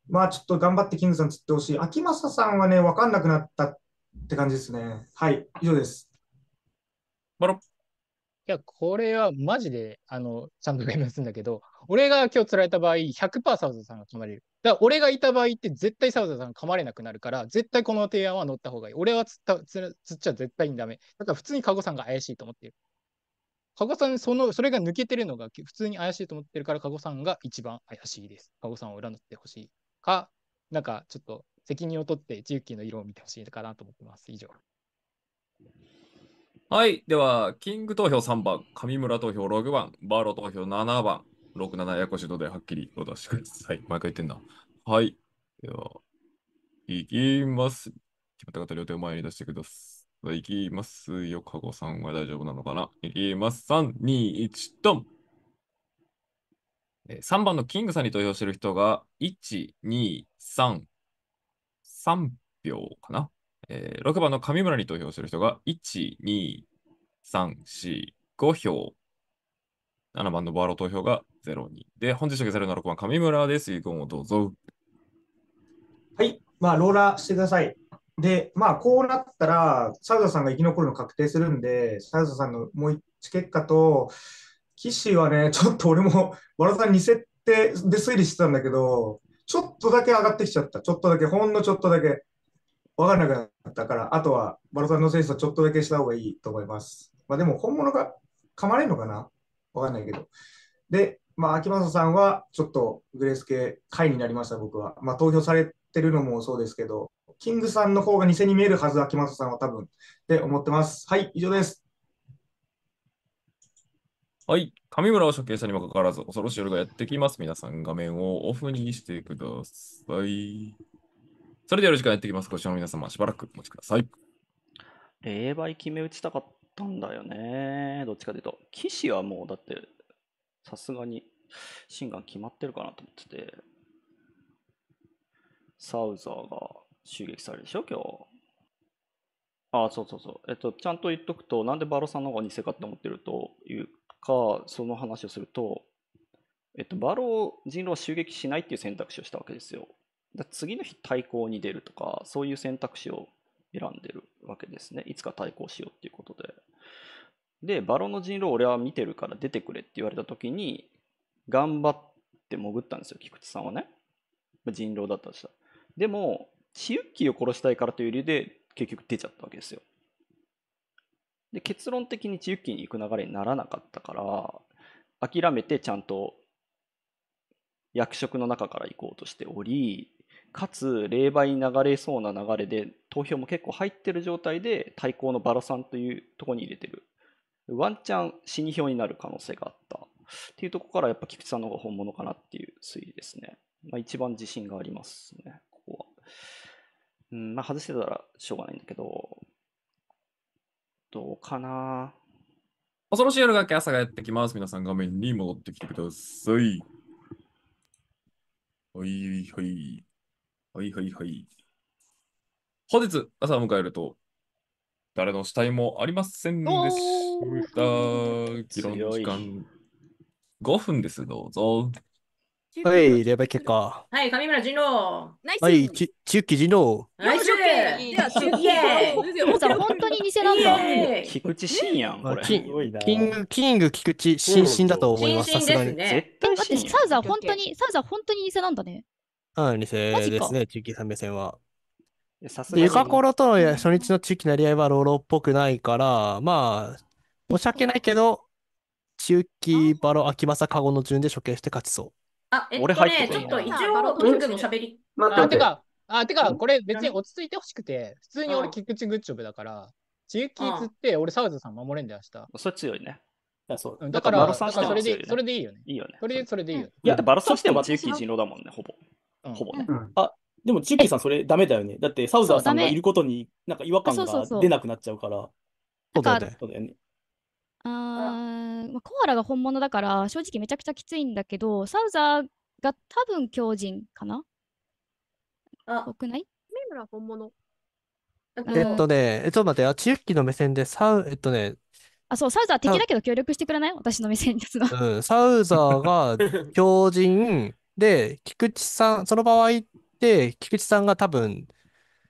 まあ、ちょっと頑張ってキングさん釣ってほしい。秋政さんはね、分かんなくなったって感じですね。はい、以上です。バロいや、これはマジで、あの、ちゃんと言いするんだけど、俺が今日釣られた場合、100%サウザさんが噛まれる。だから俺がいた場合って絶対サウザさん噛まれなくなるから、絶対この提案は乗った方がいい。俺は釣った、釣っちゃ絶対にダメ。だから普通にカゴさんが怪しいと思ってる。加護さん、その、それが抜けてるのが普通に怪しいと思ってるから、加護さんが一番怪しいです。加護さんを占ってほしいか、なんかちょっと責任を取って地域の色を見てほしいかなと思ってます。以上。はい。では、キング投票3番、上村投票6番、バーロ投票7番、67やこしので、はっきりお出しください。毎回言ってんな。はい。では、いきます。決まった方、両手を前に出してください。いきますよ、かごさんは大丈夫なのかないきます。3、2、1、ドン3番のキングさんに投票してる人が、1、2、3、3票かな、えー、?6 番の上村に投票してる人が、1、2、3、4、5票。7番のバーロ投票が0、2。で、本日は6番上村です。遺言どうぞ。はい、まあ、ローラーしてください。で、まあ、こうなったら、サウザさんが生き残るの確定するんで、サウザさんのもう一結果と、士はね、ちょっと俺も、和田さんに設て、で推理してたんだけど、ちょっとだけ上がってきちゃった。ちょっとだけ、ほんのちょっとだけ。わからなくなったから、あとは、和田さんの選手とちょっとだけした方がいいと思います。まあ、でも、本物が噛まれるのかなわかんないけど。で、まあ、秋政さんは、ちょっとグレース系、下位になりました、僕は。まあ、投票されてるのもそうですけど、キングさんの方が偽に見えるはず、秋元さんは多分って思ってます。はい、以上です。はい、上村は処刑者にもかかわらず、恐ろしい夜がやってきます。皆さん、画面をオフにしてください。それでは、時間やってきます。ご視聴の皆様、しばらくお待ちください。霊媒決め打ちたかったんだよね。どっちかというと、騎士はもう、だって、さすがに、心眼決まってるかなと思ってて、サウザーが襲撃されるでしょ、今日。ああ、そうそうそう。えっと、ちゃんと言っとくと、なんでバロさんの方が偽かって思ってるというか、その話をすると、えっと、バロを人狼は襲撃しないっていう選択肢をしたわけですよ。だ次の日対抗に出るとか、そういう選択肢を選んでるわけですね。いつか対抗しようっていうことで。で、バロの人狼俺は見てるから出てくれって言われた時に、頑張って潜ったんですよ、菊池さんはね。人狼だったとしたら。でも、チユッキーを殺したいからという理由で結局出ちゃったわけですよ。で結論的にチユッキーに行く流れにならなかったから諦めてちゃんと役職の中から行こうとしておりかつ霊媒に流れそうな流れで投票も結構入ってる状態で対抗のバラさんというとこに入れてるワンチャン死に票になる可能性があったっていうとこからやっぱ菊池さんの方が本物かなっていう推理ですね、まあ、一番自信がありますねここは。うん、まあ、外してたらしょうがないんだけど、どうかな。恐ろしい夜がけ朝がやってきます。皆さん画面に戻ってきてください。はいはい。はいはいはい。い。本日朝を迎えると、誰の死体もありませんでした。議論時間5分です、どうぞ。はい、レバ結果。はい、上村仁郎。ナイス。はい、ち中期仁郎。ナイス。では、中期。もうさ、本当に偽なんだ。菊池真やん、これ。キング、キング菊池真真だと思います。さすがに。絶対真。サウザー本当に、サウザー本当に偽なんだね。うん、偽ですね、中期三名戦は。ゆかころとの初日の中期なり合いはローロっぽくないから、まあ、申し訳ないけど、中期バロ、秋政カゴの順で処刑して勝ちそう。あ、えっとね、俺入ってちょっと一応、トルクの喋り。まあ、てか、あ、てか、これ別に落ち着いてほしくて、普通に俺、菊池グッジョブだから、ちゆきつって、俺、サウザさん守れんで、明日。それ強いね。だから、だからそれで、それでいいよね。いいよね。それで、それでいいよ。ね。いや、バラさんしてもちゆき人狼だもんね、ほぼ。ほぼね。あ、でも、ちゆきさん、それダメだよね。だって、サウザーさんがいることに、なんか違和感が出なくなっちゃうから。そうだよね。あまあ、コアラが本物だから正直めちゃくちゃきついんだけどサウザーが多分強人かなあないメムラ本物えっとね、えっと待って、あ、千雪の目線でサウ、えっとね、あ、そう、サウザー敵だけど協力してくれない私の目線ですが。うん、サウザーが強 人で、菊池さん、その場合で、菊池さんが多分、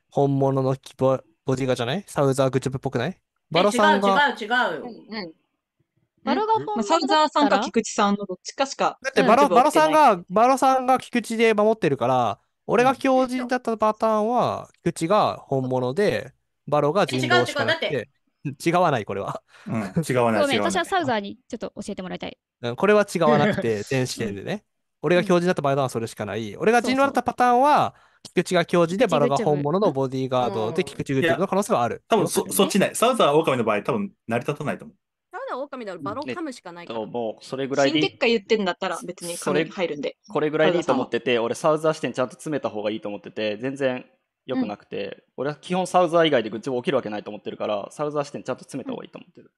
本物のボボディガじゃないサウザーグチュブっぽくないバロさんが違う違う違ううんうんバロが本物だったサウザーさんか菊池さんのどっちかしか。だってバロ、バロさんが、バロさんが菊池で守ってるから、俺が強靭だったパターンは、菊池が本物で、バロが人狼しかなくて。違わない、これは。うん、違わない。ごめん、私はサウザーにちょっと教えてもらいたい。うん、これは違わなくて、全視点でね。俺が強靭だったパターンはそれしかない。俺が人狼だったパターンは、菊池が強靭でバロが本物のボディーガードで菊池グッズの可能性はある。多分そそっちない。サウザー狼の場合、多分成り立たないと思う。狼だろ、バロ噛むしかないから。もう、それぐらいでいい。新結果言ってんだったら別にそれ入るんで。これぐらいでいいと思ってて、俺サウザー視点ちゃんと詰めた方がいいと思ってて、全然よくなくて、うん、俺は基本サウザー以外で愚痴起きるわけないと思ってるから、サウザー視点ちゃんと詰めた方がいいと思ってる。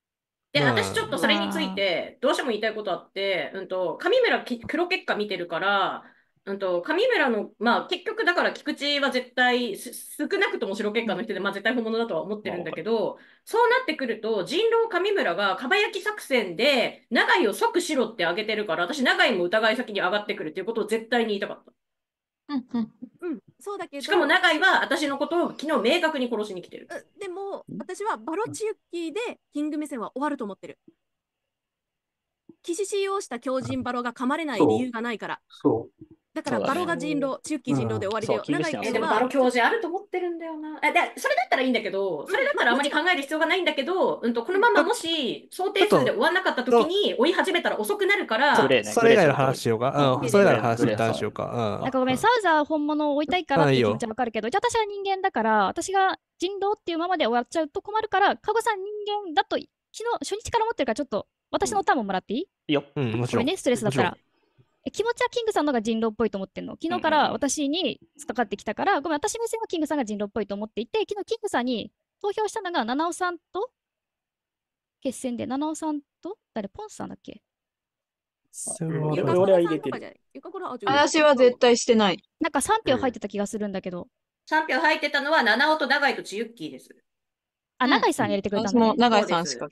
で、私ちょっとそれについて、どうしても言いたいことあって、うんと、上村黒結果見てるから、うんと、上村の、まあ、結局だから菊池は絶対少なくとも白結果の人で、まあ、絶対本物だとは思ってるんだけど、そうなってくると人狼上村がかば焼き作戦で長井を即しろってあげてるから私長井も疑い先に上がってくるっていうことを絶対に言いたかった。うんうんうん、そうだけどしかも長井は私のことを昨日明確に殺しに来てる。でも私はバロチユッキーでキング目線は終わると思ってる。騎士使用した狂人バロが噛まれない理由がないから。そうだからバロが人狼、中期人狼で終わりで、うん、長いけど。でもバロ教授あると思ってるんだよな。えでそれだったらいいんだけど、それだったらあまり考える必要がないんだけど、うんと、このままもし想定数で終わらなかった時に追い始めたら遅くなるから、それ以外の話しようか。うん、それ以外の話しようか。なんかごめん、サウザー本物を追いたいからって言っちゃわかるけど、じゃあ私は人間だから、私が人狼っていうままで終わっちゃうと困るから、かごさん人間だと、昨日初日から思ってるからちょっと私のターンももらっていい、うん、よ。うん、もちろん。ね、ストレスだったら。え気持ちはキングさんの方が人狼っぽいと思ってんの昨日から私に突っかかってきたから、ごめん、私目線はキングさんが人狼っぽいと思っていて、昨日キングさんに投票したのが七尾さんと決戦で、七尾さんと誰ポンさんだっけ俺は入れてる。私は絶対してない。なんか3票入ってた気がするんだけど。うん、3票入ってたのは、七尾と永井と千ユッキーです。あ、永井さん入れてくれたんだ、ね、うん、井さんしか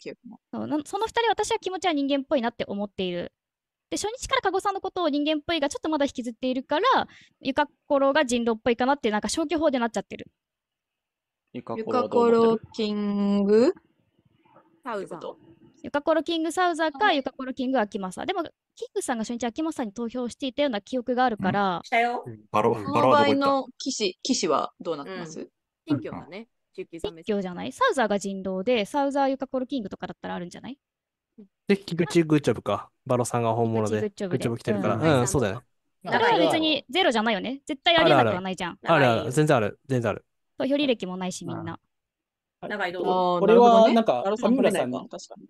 その2人、私は気持ちは人間っぽいなって思っている。で初日からカゴさんのことを人間っぽいがちょっとまだ引きずっているからゆかころが人狼っぽいかなってなんか消去法でなっちゃってる。ゆかころキングサウザー。ゆかころキングサウザーかゆかころキングマサでもキングさんが初日マサに投票していたような記憶があるから。うん、したよ。バロバロはどの騎士騎士はどうなってます、うん、だね。19じゃないサウザーが人狼でサウザーゆかころキングとかだったらあるんじゃないで、菊池グーチョブか。バロさんが本物で、グッチョブーチョブ来てるから。うんそうだよだから別にゼロじゃないよね。絶対ありえなくはないじゃん。あるある、全然ある、全然ある。履歴もないし、みんな。長いどうこれはなんか、田村さんが。確かに。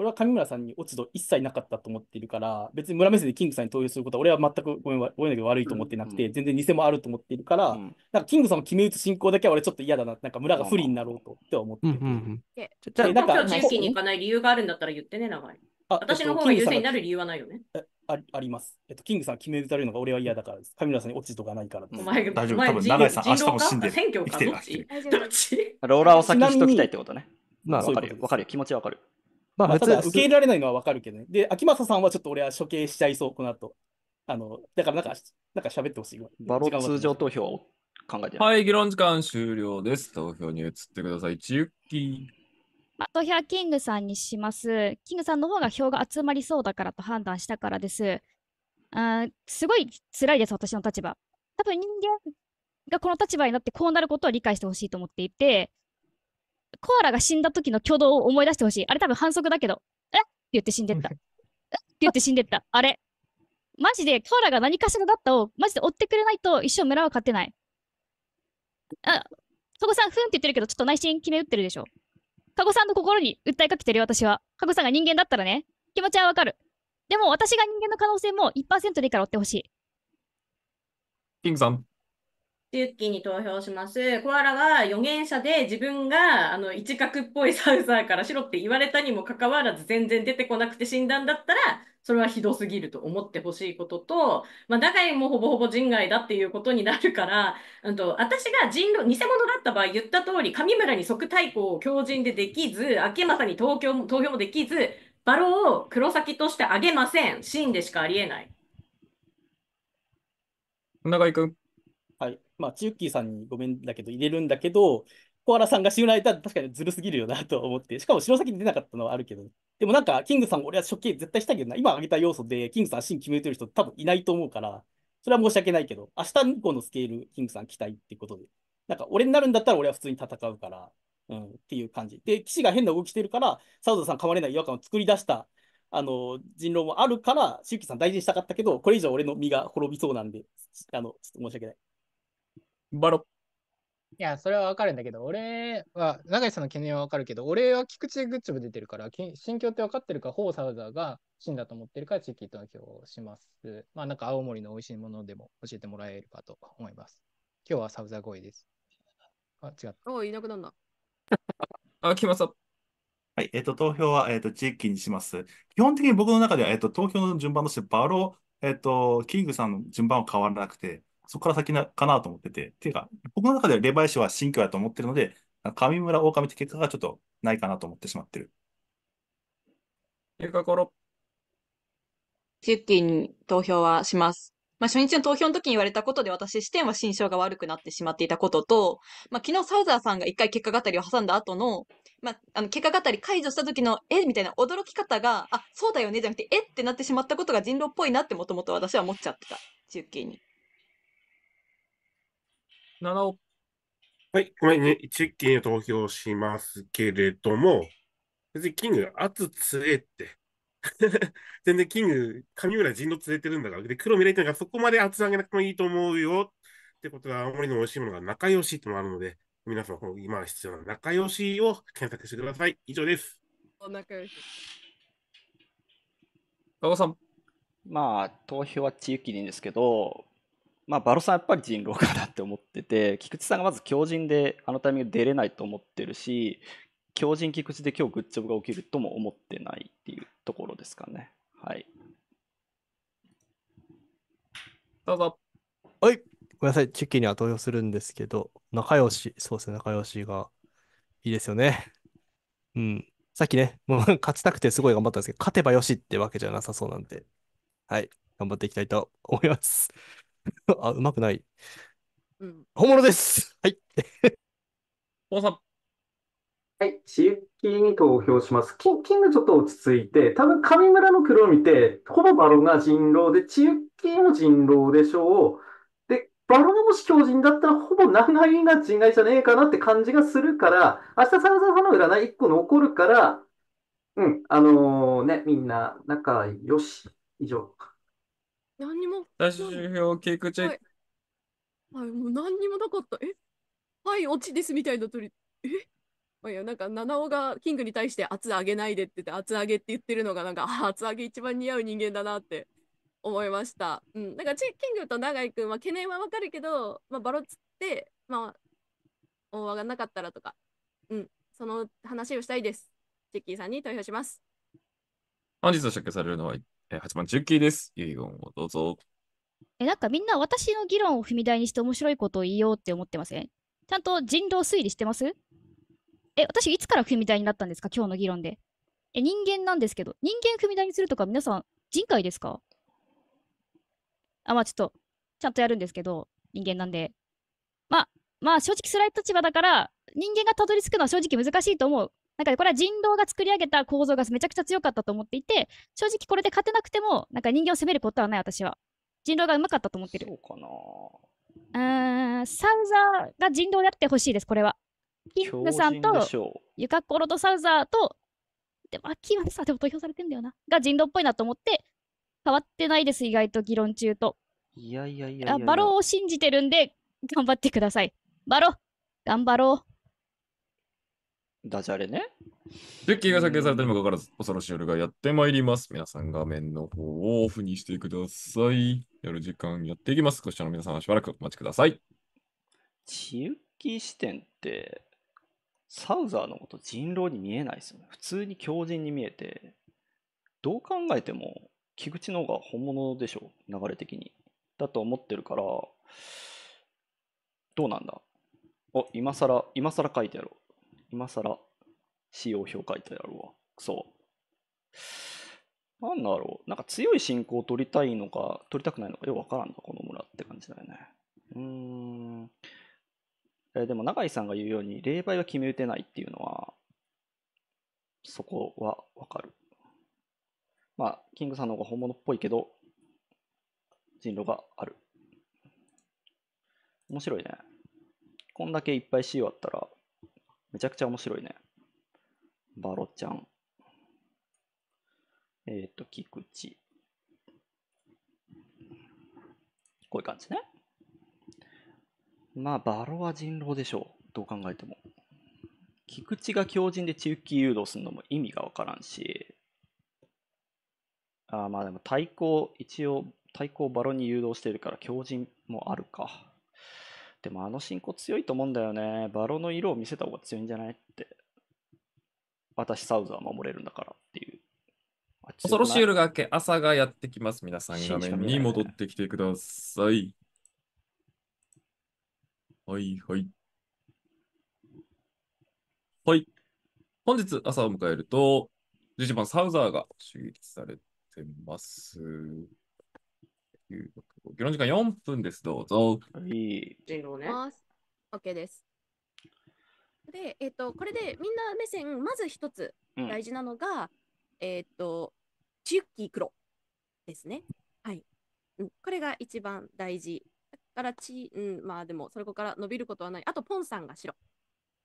俺は上村さんに落ち度一切なかったと思っているから、別に村目線でキングさんに投票することは、俺は全くごめんなさい悪いと思ってなくて、うんうん、全然偽もあると思っているから、うん、なんかキングさんを決め打つ進行だけは俺ちょっと嫌だな、なんか村が不利になろうとって思ってる。うんうんうん、じゃあ、なんか地域に行かない理由があるんだったら言ってね、長い。私の方が優先になる理由はないよね。ああります。えっと、キングさん決め打たれるのが俺は嫌だからです。神村さんに落ちとかないからです。お前、が大丈夫、多分長井さん、明日も死んで生きてるらしい。ローラーを先にしときたいってことね。まあ、わかるわかるよ。気持ちわかる。まあ、ただ受け入れられないのはわかるけどね。で、秋政さんはちょっと俺は処刑しちゃいそう、この後。あの、だからなんか、なんか喋ってほしい。バロ通常投票を考えてはい、議論時間終了です。投票に移ってください。ちゆき。あとヒャキングさんにします。キングさんの方が票が集まりそうだからと判断したからです。あすごい辛いです、私の立場。多分人間がこの立場になってこうなることを理解してほしいと思っていて、コアラが死んだ時の挙動を思い出してほしい。あれ多分反則だけど、えって言って死んでった。えって言って死んでった。あれ。マジでコアラが何かしらだったを、マジで追ってくれないと一生村は勝てない。あ、カゴさん、ふんって言ってるけど、ちょっと内心決め打ってるでしょ。カゴさんの心に訴えかけてるよ、私は。カゴさんが人間だったらね。気持ちはわかる。でも、私が人間の可能性も1%でいいから追ってほしい。キングさん。ユッキーに投票します。コアラは預言者で自分があの一角っぽいサウザーからしろって言われたにもかかわらず全然出てこなくて死んだんだったら、それはひどすぎると思ってほしいことと、まあ、長井もほぼほぼ人外だっていうことになるから、うんと、私が人狼、偽物だった場合言った通り、上村に即対抗を強靭でできず、秋政に東京も投票もできず、バロを黒崎としてあげません。シーンでしかありえない。長井君。まあ、チユッキーさんにごめんだけど入れるんだけど、コアラさんが死ぬら確かにずるすぎるよなと思って、しかも白崎に出なかったのはあるけど、でもなんか、キングさん、俺は処刑絶対したいけどな、今挙げた要素で、キングさん、真決めてる人、多分いないと思うから、それは申し訳ないけど、明日以降のスケール、キングさん期待ってことで、なんか、俺になるんだったら俺は普通に戦うから、うん、っていう感じ。で、騎士が変な動きしてるから、サウザさん噛まれない違和感を作り出した、あの、人狼もあるから、シュッキさん大事にしたかったけど、これ以上俺の身が滅びそうなんで、あの、ちょっと申し訳ない。バロいや、それはわかるんだけど、俺は、永井さんの懸念はわかるけど、俺は菊池グッズブ出てるから、心境ってわかってるから、ホーサウザーが死んだと思ってるから、地域投票します。まあ、なんか青森の美味しいものでも教えてもらえるかと思います。今日はサウザー5です。あ、違った。おいなくなんな。あ、来ました。はい、えっ、ー、と、投票は、えっ、ー、と、地域にします。基本的に僕の中では、えっ、ー、と、投票の順番として、バロ、えっ、と、キングさんの順番は変わらなくて、そこから先なかなと思ってて、っていうか、僕の中では霊媒師は神教だと思ってるので、上村狼って結果がちょっとないかなと思ってしまってる。というこの、シュ投票はします。まあ、初日の投票の時に言われたことで私視点は心象が悪くなってしまっていたことと、まあ、昨日サウザーさんが一回結果語りを挟んだ後の、まあ、あの結果語り解除した時のえみたいな驚き方が、あ、そうだよねじゃなくてえってなってしまったことが人狼っぽいなってもともと私は思っちゃってた、中継に。七尾。はい、ごめんね。一ーに投票しますけれども、別にキング、圧つえって。全然キング、神村陣の連れてるんだから。で、黒見れてるから、そこまで圧上げなくてもいいと思うよ。ってことは、青森の美味しいものが仲良しってのもあるので、皆さん、今必要な仲良しを検索してください。以上です。お仲良し。馬場さん。まあ、投票は地域でいいんですけど、まあ、バロさんやっぱり人狼かなって思ってて、菊池さんがまず強靭であのタイミング出れないと思ってるし、強靭菊池で今日グッジョブが起きるとも思ってないっていうところですかね。はい。どうぞ。はい。ごめんなさい。チェキには投票するんですけど、仲良し、そうですね、仲良しがいいですよね。うん。さっきね、もう 勝ちたくてすごい頑張ったんですけど、勝てばよしってわけじゃなさそうなんで、はい。頑張っていきたいと思います。あ、うまくない。うん、本物ですはい。さん。はい、私有に投票します。金、金がちょっと落ち着いて、多分上村の黒を見て、ほぼバロが人狼で、地域も人狼でしょう。で、バロがもし強人だったら、ほぼ長いが人外じゃねえかなって感じがするから、明日サラザさんの占い1個残るから、うん、あのー、ね、みんな仲良し。以上。何にも。最終表、キックチェック。はい、もう何にもなかった。えはい、落ちですみたいな鳥。えまあ、いや、なんか、七尾がキングに対して厚上げないでって言って、上げって言ってるのが、なんか、厚上げ一番似合う人間だなって思いました。うん。なんか、チキングと永井君は懸念はわかるけど、まあ、バロッつって、まあ、大和がなかったらとか、うん。その話をしたいです。チェッキーさんに投票します。本日紹介されるのは、え8番、中継です。遺言をどうぞ。え、なんかみんな私の議論を踏み台にして面白いことを言おうって思ってませんちゃんと人狼推理してますえ、私いつから踏み台になったんですか今日の議論で。え、人間なんですけど、人間踏み台にするとか皆さん人海ですかあ、まあちょっと、ちゃんとやるんですけど、人間なんで。まあ、まあ正直イい立場だから、人間がたどり着くのは正直難しいと思う。なんかこれは人道が作り上げた構造がめちゃくちゃ強かったと思っていて、正直これで勝てなくても、なんか人間を責めることはない、私は。人道がうまかったと思ってる。そうかなうん、サウザーが人道であってほしいです、これは。キングさんと、ユカ・コロとサウザーと、でも、キーはさ、でも投票されてんだよな。が人道っぽいなと思って、変わってないです、意外と議論中と。いやいやいやいやバロを信じてるんで、頑張ってください。バロ、頑張ろう。ダジャレね。デッキが削減されたにもかかわらず、恐ろしい夜がやってまいります。皆さん、画面の方をオフにしてください。やる時間やっていきます。こちらの皆さんはしばらくお待ちください。地域視点って、サウザーのこと人狼に見えないですよね。普通に狂人に見えて、どう考えても菊池の方が本物でしょう、流れ的に。だと思ってるから、どうなんだお、今更、今更書いてやろう。今更、使用表書いてやるわ。くそ。なんだろう。なんか強い信仰を取りたいのか、取りたくないのかよくわからんな、この村って感じだよね。うーん。えでも、永井さんが言うように、霊媒は決め打てないっていうのは、そこはわかる。まあ、キングさんの方が本物っぽいけど、人狼がある。面白いね。こんだけいっぱい様あったら、めちゃくちゃ面白いね。バロちゃん。えっ、ー、と、菊池。こういう感じね。まあ、バロは人狼でしょう。どう考えても。菊池が強靭で中期誘導するのも意味がわからんし、あまあでも対抗、一応対抗バロに誘導してるから強靭もあるか。でもあの進行強いと思うんだよね。バロの色を見せた方が強いんじゃないって。私、サウザー守れるんだからっていう。恐ろしい夜が明け、朝がやってきます。皆さん、画面に戻ってきてください。はいはい。はい。本日朝を迎えると、11番サウザーが襲撃されてます。9、議論時間4分です。どうぞ。いい。ね。OK です。で、えっ、ー、と、これでみんな目線、まず一つ大事なのが、うん、えっ、と、チユッキー黒ですね。はい、うん。これが一番大事。だからチ、うん、まあでも、それこから伸びることはない。あと、ポンさんが白。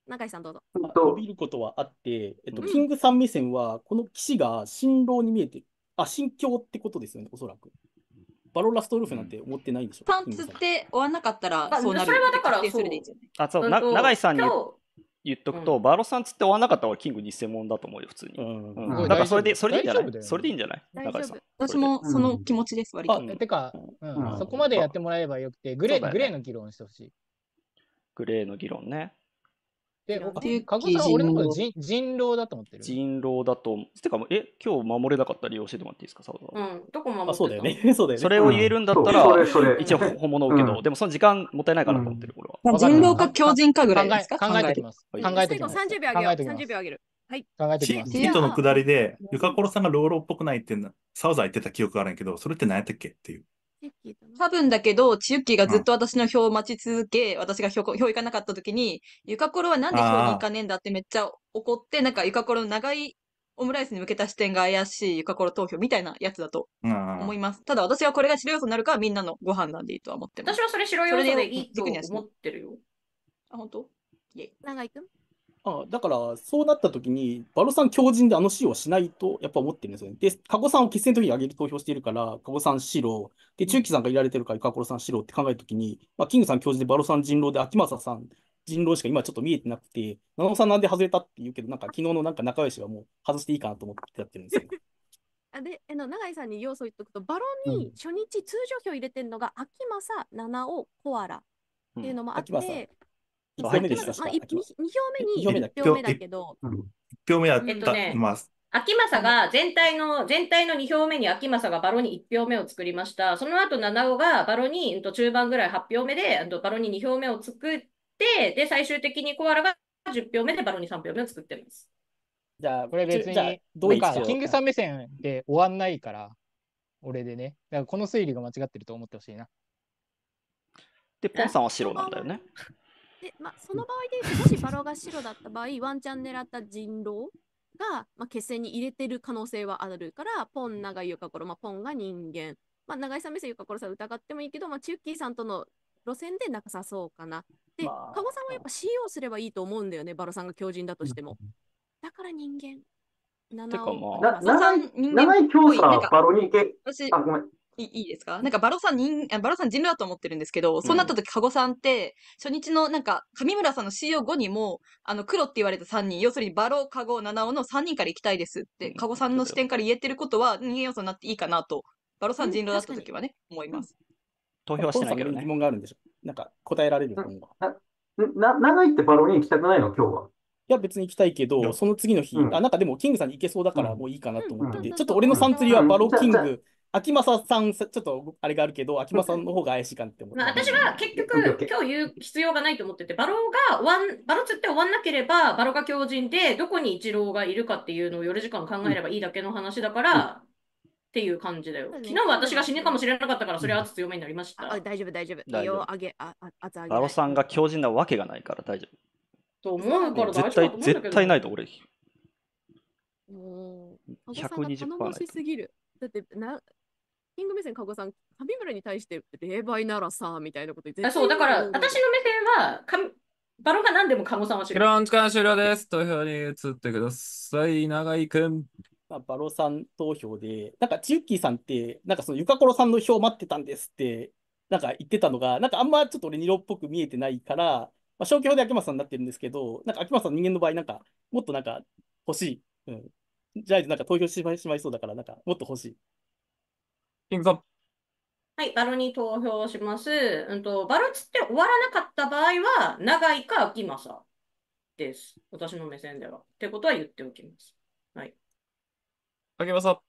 中井さんどうぞ。伸びることはあって、えっと、キングさん目線は、この騎士が新郎に見えてる。あ、新境ってことですよね、おそらく。バロラストルフなんて思ってないんでしょ、うパンツって終わんなかったらそうなるそれはだからそうあそうな永井さんに言っとくと、バロさんつって終わんなかったらキング偽物だと思うよ普通に、うんうん、だからそれでそれでいいんじゃないそれでいいんじゃない永井さん私もその気持ちです、割とてか、うんそこまでやってもらえばよくてグレーグレーの議論してほしいグレーの議論ねで、加護さん、俺のこと人人狼だと思ってる。人狼だと。てか、え、今日守れなかった理由教えてもらっていいですか、サウさん。うん、どこ守ってたそうだよね。そうだよね。それを言えるんだったら、うん、そそれ一応本物をけど、うん、でもその時間もったいないかなと思ってる、俺は。人狼か狂人かぐらいですか考え考えてきます。考えてきます。30秒あげる。30秒あげる。はい。考えてきます。ヒントの下りで、ゆかころさんが老老っぽくないってサウザー言ってた記憶があるんやけど、それって何やったっけっていう。多分だけど、チユッキーがずっと私の票を待ち続け、私が票票行かなかった時に、ゆかころはなんで票に行かねえんだってめっちゃ怒って、なんかゆかころの長いオムライスに向けた視点が怪しいゆかころ投票みたいなやつだと思います。ただ私はこれが白要素になるからみんなのご飯なんでいいとは思ってます。私はそれ白要素でいいと思ってるよ。あ、本当イェイ。長いくんあだから、そうなった時に、バロさん強靭であの C をしないと、やっぱ思ってるんですよね。で、加古さんを決戦の時に上げる投票しているから、加古さん白、で、中期さんがいられてるから、加古さん白って考えたときに、まあ、キングさん強靭でバロさん人狼で、秋政さん人狼しか今ちょっと見えてなくて、七尾さんなんで外れたって言うけど、なんか昨日のなんか仲良しはもう外していいかなと思ってやってるんですよ。あであの永井さんに要素を言っとくとバロに初日通常票入れてるのが、秋政七尾コアラっていうのもあって、1票目でした。2票目に票目だけど。1票目だった、えっます。秋政が全体の、全体の2票目に秋政がバロに1票目を作りました。その後七尾がバロに、うん、と中盤ぐらい8票目で、うん、バロに2票目を作って、で、最終的にコアラが10票目でバロに3票目を作ってます。じゃあ、これ別に、どうか、キングさん目線で終わんないから、俺でね。だからこの推理が間違ってると思ってほしいな。で、ポンさんは白なんだよね。で、まあ、その場合で言うと、もしバロが白だった場合、ワンチャン狙った人狼が、まあ、決戦に入れてる可能性はあるから、ポン、長井、ゆかころ、まあ、ポンが人間。まあ、長井さん目線、ゆかころさん疑ってもいいけど、まあ、チュッキーさんとの路線でなさそうかな。で、まあ、さんはやっぱ CO すればいいと思うんだよね、バロさんが強靭だとしても。だから人間。てかまあ、長井強さ、バロに行け。あ、ごめん。いいいですかなんかバロさん人、あバロさん人狼だと思ってるんですけど、そうなった時、カゴさんって、初日のなんか、上村さんの CO 後にも、あの、黒って言われた3人、要するにバロ、カゴ、七尾の3人から行きたいですって、カゴさんの視点から言えてることは、人間要素になっていいかなと、バロさん人狼だった時はね、思います。投票はしてないけど、ね、疑問があるんでしょなんか、答えられると思う。な、長いってバロに行きたくないの今日は。いや、別に行きたいけど、その次の日、あ、なんかでも、キングさんに行けそうだから、もういいかなと思ってて、ちょっと俺のサンツリはバロキング、秋政さん、ちょっとあれがあるけど、秋政さんの方が怪しいかなって思って。まあ、私は結局、今日言う必要がないと思ってて、バローが終わん、バロつって終わんなければ、バロが強人で、どこに一郎がいるかっていうのを夜時間考えればいいだけの話だから、っていう感じだよ。昨日私が死ぬかもしれなかったから、それは圧強めになりました。あ大丈夫、大丈夫。気を上げ、あ、圧上げ。バロさんが強人なわけがないから大丈夫。と思うから絶対、絶対ないと俺。うん。120%。だってな、キング目線、かごさん、上村に対して霊媒ならさ、みたいなこと言ってそう、だから私の目線は、かバロが何でもかごさんは知る。議論時終了です。投票に移ってください。長井君。まあ、バロさん投票で、なんかチユッキーさんって、なんかそのゆかころさんの票待ってたんですって、なんか言ってたのが、なんかあんまちょっと俺色っぽく見えてないから、まあ、消去法で秋元さんになってるんですけど、なんか秋元さん人間の場合、なんかもっとなんか欲しい。うん。じゃあなんか投票してしまいそうだから、なんかもっと欲しい。キングさん。はい、バルに投票します。うんと、バルつって終わらなかった場合は、長井か秋政です。私の目線では。ってことは言っておきます。はい。秋政。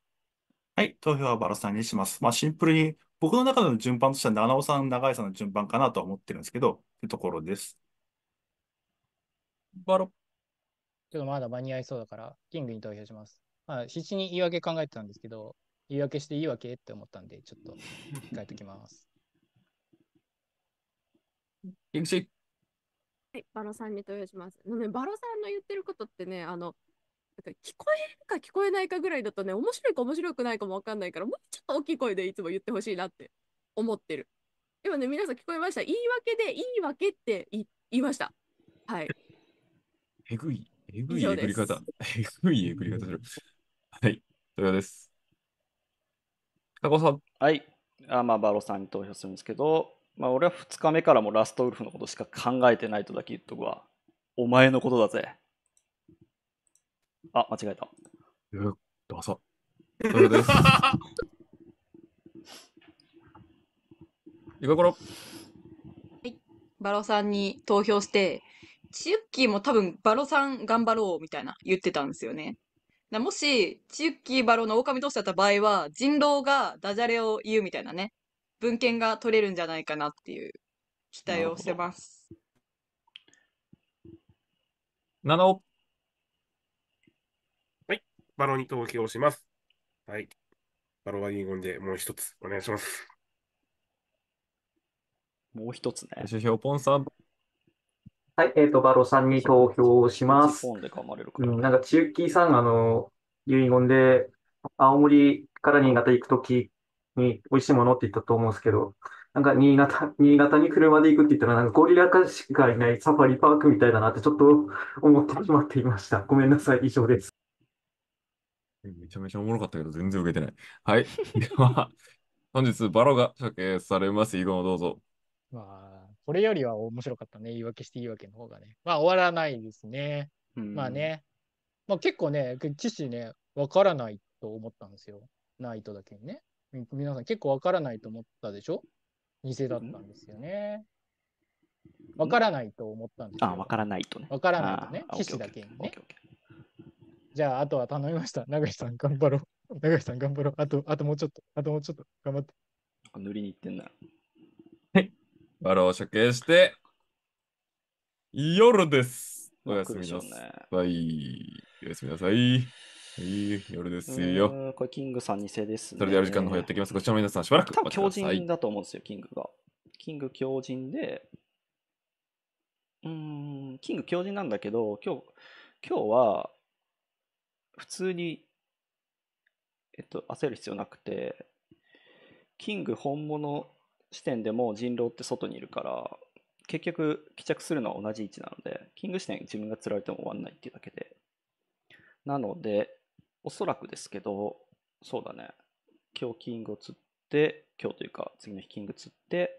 はい、投票はバルさんにします。まあ、シンプルに、僕の中での順番としては、七尾さん、長井さんの順番かなとは思ってるんですけど、ってところです。バロ。ちょっとまだ間に合いそうだから、キングに投票します。まあ、必死に言い訳考えてたんですけど、言い訳していいわけって思ったんで、ちょっと書いてきます。はい、バロさんに投票します。のね、バロさんの言ってることってね、あの、聞こえるか聞こえないかぐらいだとね、面白いか面白くないかも分かんないから、もうちょっと大きい声でいつも言ってほしいなって思ってる。今ね、皆さん聞こえました。言い訳でいいわけって言いました。はい。えぐい、えぐいえぐり方。えぐいえぐり方する。はい、それです。加古さん。はい。あまあ、バロさんに投票するんですけど、まあ、俺は2日目からもラストウルフのことしか考えてないとだけ言っとくわ。お前のことだぜ。あ、間違えた。えー、ダサ。それです。今頃。はい。バロさんに投票して、チユッキーも多分バロさん頑張ろうみたいな言ってたんですよね。なもし、チッキーバローの狼同士だった場合は、人狼がダジャレを言うみたいなね、文献が取れるんじゃないかなっていう期待をしてます。なの。はい、バローに投票します。はい。バローは遺言でもう一つお願いします。もう一つね。ポンさん。はい、えっ、ー、と、バロさんに投票します。日うん、なんか、ちゆきさん、あの、遺言で、青森から新潟行くときに美味しいものって言ったと思うんですけど、なんか、新潟、新潟に車で行くって言ったら、なんか、ゴリラかしかいないサファリパークみたいだなって、ちょっと思ってしまっていました。ごめんなさい、以上です。めちゃめちゃおもろかったけど、全然受けてない。はい。では、本日、バロが処刑されます。遺言をどうぞ。これよりは面白かったね。言い訳して言い訳の方がね。まあ終わらないですね。うん、まあね。まあ結構ね、知識ね、わからないと思ったんですよ。ナイトだけにね。皆さん結構わからないと思ったでしょ偽だったんですよね。わ、うん、からないと思ったんですよ。あ、わからないとね。わからないとね。騎士だけにね。じゃあ、あとは頼みました。長井さん、頑張ろう。長井さん、頑張ろう。あと、あともうちょっと。あともうちょっと。頑張って。なんか塗りに行ってんな。バロを処刑して、夜です。おやすみなさい。おやすみなさい。いい夜ですよ。これキングさん2世です、ね、それでやる時間の方やっていきます。こちらの皆さんしばらく多分強人だと思うんですよ、キングが。キング強人で、うん、キング強人なんだけど、今日、今日は、普通に、えっと、焦る必要なくて、キング本物視点でも人狼って外にいるから結局帰着するのは同じ位置なのでキング視点自分が釣られても終わんないっていうだけでなのでおそらくですけどそうだね今日キングを釣って今日というか次の日キング釣って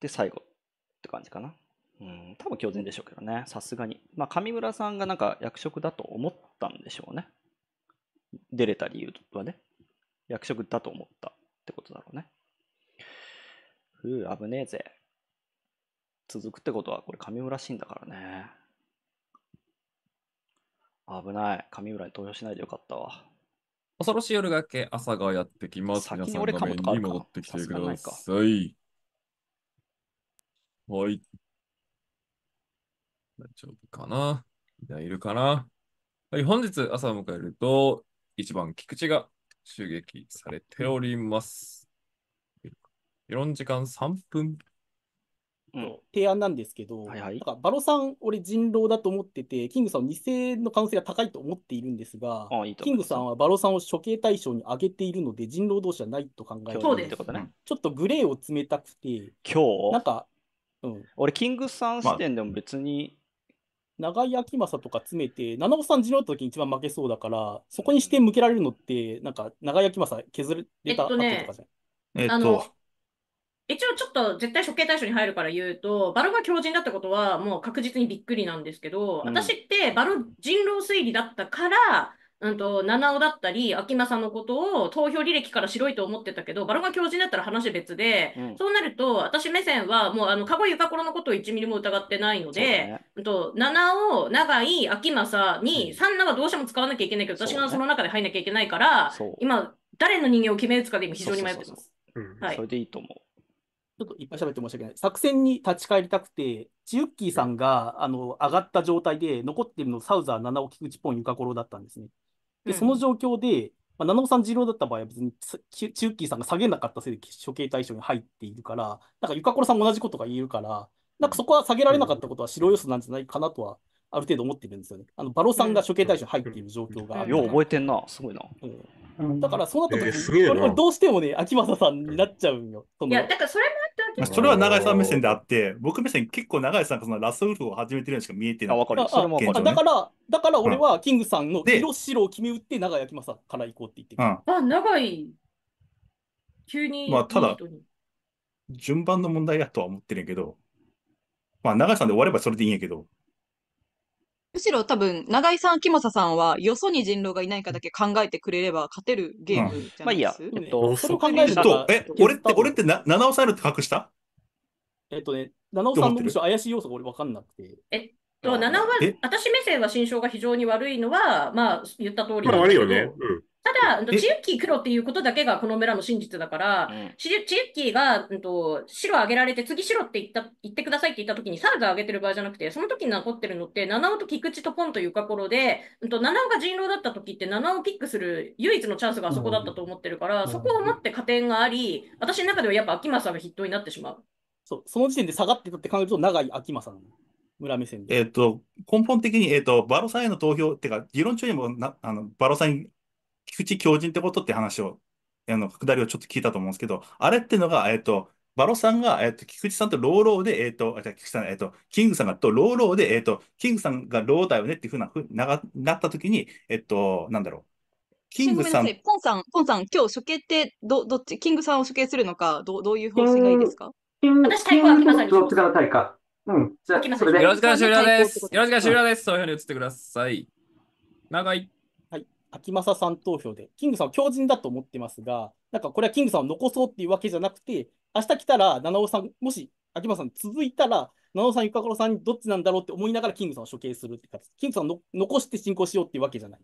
で最後って感じかなうん多分今日全でしょうけどねさすがにまあ上村さんがなんか役職だと思ったんでしょうね出れた理由はね役職だと思ったってことだろうね。ふう、危ねえぜ。続くってことは、これ神村んだからね。危ない。神村に投票しないでよかったわ。恐ろしい夜が明け、朝がやってきます。先に俺皆さん画面に戻ってきてください。はい。大丈夫かなみんないるかなはい、本日朝を迎えると、一番菊池が襲撃されております。4時間3分。提案なんですけど、はいはい、バロさん、俺、人狼だと思ってて、キングさん偽の可能性が高いと思っているんですが、ああいいすキングさんはバロさんを処刑対象に挙げているので、人狼同士はないと考えてそうです、ちょっとグレーを詰めたくて、今日なんか、うん、俺、キングさん視点でも別に長井秋政とか詰めて、七尾さん次郎った時に一番負けそうだから、そこに視点向けられるのって、なんか、長井秋政削れた後とかじゃなえっとねえっと、一応ちょっと絶対処刑対象に入るから言うと、バロが狂人だったことはもう確実にびっくりなんですけど、うん、私ってバロ人狼推理だったから、うんと、七尾だったり、秋間さんのことを投票履歴から白いと思ってたけど、バロが教授になったら話別で、うん、そうなると、私目線はもう、あの、籠ゆかころのことを1ミリも疑ってないので、ね、うんと、七尾、長井、秋政に、三名はどうしても使わなきゃいけないけど、私がその中で入んなきゃいけないから、ね、今、誰の人間を決めるつかで今非常に迷ってます。はい。それでいいと思う。ちょっといっぱい喋って申し訳ない。作戦に立ち返りたくて、チユッキーさんが、あの上がった状態で、残っているのサウザー、七尾、菊池ポン、ゆかころだったんですね。で、その状況で、まあ、七尾さん二郎だった場合は別にチュッキーさんが下げなかったせいで処刑対象に入っているから、なんかゆかころさんも同じことが言えるから、なんかそこは下げられなかったことは白要素なんじゃないかなとは、ある程度思ってるんですよね。あの、バロさんが処刑対象に入っている状況がよう覚えてんな、すごいな。うんだからそうなった時、えー、すどうしてもね、秋政さんになっちゃうよ。いや、だからそれもあったわけそれは永井さん目線であって、僕目線結構永井さんがそのラスウルフを始めてるにしか見えてない。あ、わかる。ね、だから、だから俺はキングさんの色白を決め打って永井秋政から行こうって言ってうん、あ、永井。急に。まあ、ただ、順番の問題だとは思ってるけど、まあ、永井さんで終わればそれでいいんやけど。むしろ多分、長井さん、木正さんは、よそに人狼がいないかだけ考えてくれれば勝てるゲームじゃまあいいやえっと、それを考えるとと、、え、俺って、俺ってな、七尾さんいるって隠したえっとね、七尾さんのむしろ怪しい要素が俺分かんなくて。えっと、7は私目線は心象が非常に悪いのは、まあ、言った通りまあ、悪いよね。うん。ただ、チユッキー黒っていうことだけがこの村の真実だから、チユッキーが、うんと、白あげられて、次白って言った言ってくださいって言ったときにサルがあげてる場合じゃなくて、その時に残ってるのって、七尾と菊池とポンというかころで、うんと、七尾が人狼だった時って七尾をピックする唯一のチャンスがあそこだったと思ってるから、うん、そこをもって加点があり、私の中ではやっぱ秋政が筆頭になってしまう。そうその時点で下がってたって考えると、長い秋政の。村目線で。えっ、と、根本的に、えっ、ー、と、バロさんへの投票っていうか、議論中にもな、あの、バロさんに菊池狂人ってことって話を、あの、くだりをちょっと聞いたと思うんですけど、あれってのが、えっ、ー、と、バロさんが、えっ、ー、と、菊池さんとローローで、えっ、ー、と、あ、じゃ菊池さん、えっ、と、キングさんがとローローで、えっ、と、キングさんがローだよねっていうふうな、ふななったときに、えっ、と、なんだろう。キングさん。んポンさん、ポンさん、今日処刑ってど、どっち、キングさんを処刑するのか、どどういう方針がいいですか私、対抗は秋間さんにしどっちから対か。うん。じゃあ、それで。よろしくいします。よろしくいします。そういうふうに映ってください。長い。秋政さん投票で、キングさんは強人だと思ってますが、なんかこれはキングさんを残そうっていうわけじゃなくて、明日来たら七尾さん、もし秋政さん続いたら、七尾さん、ゆかころさんにどっちなんだろうって思いながらキングさんを処刑するって形。キングさんを残して進行しようっていうわけじゃない。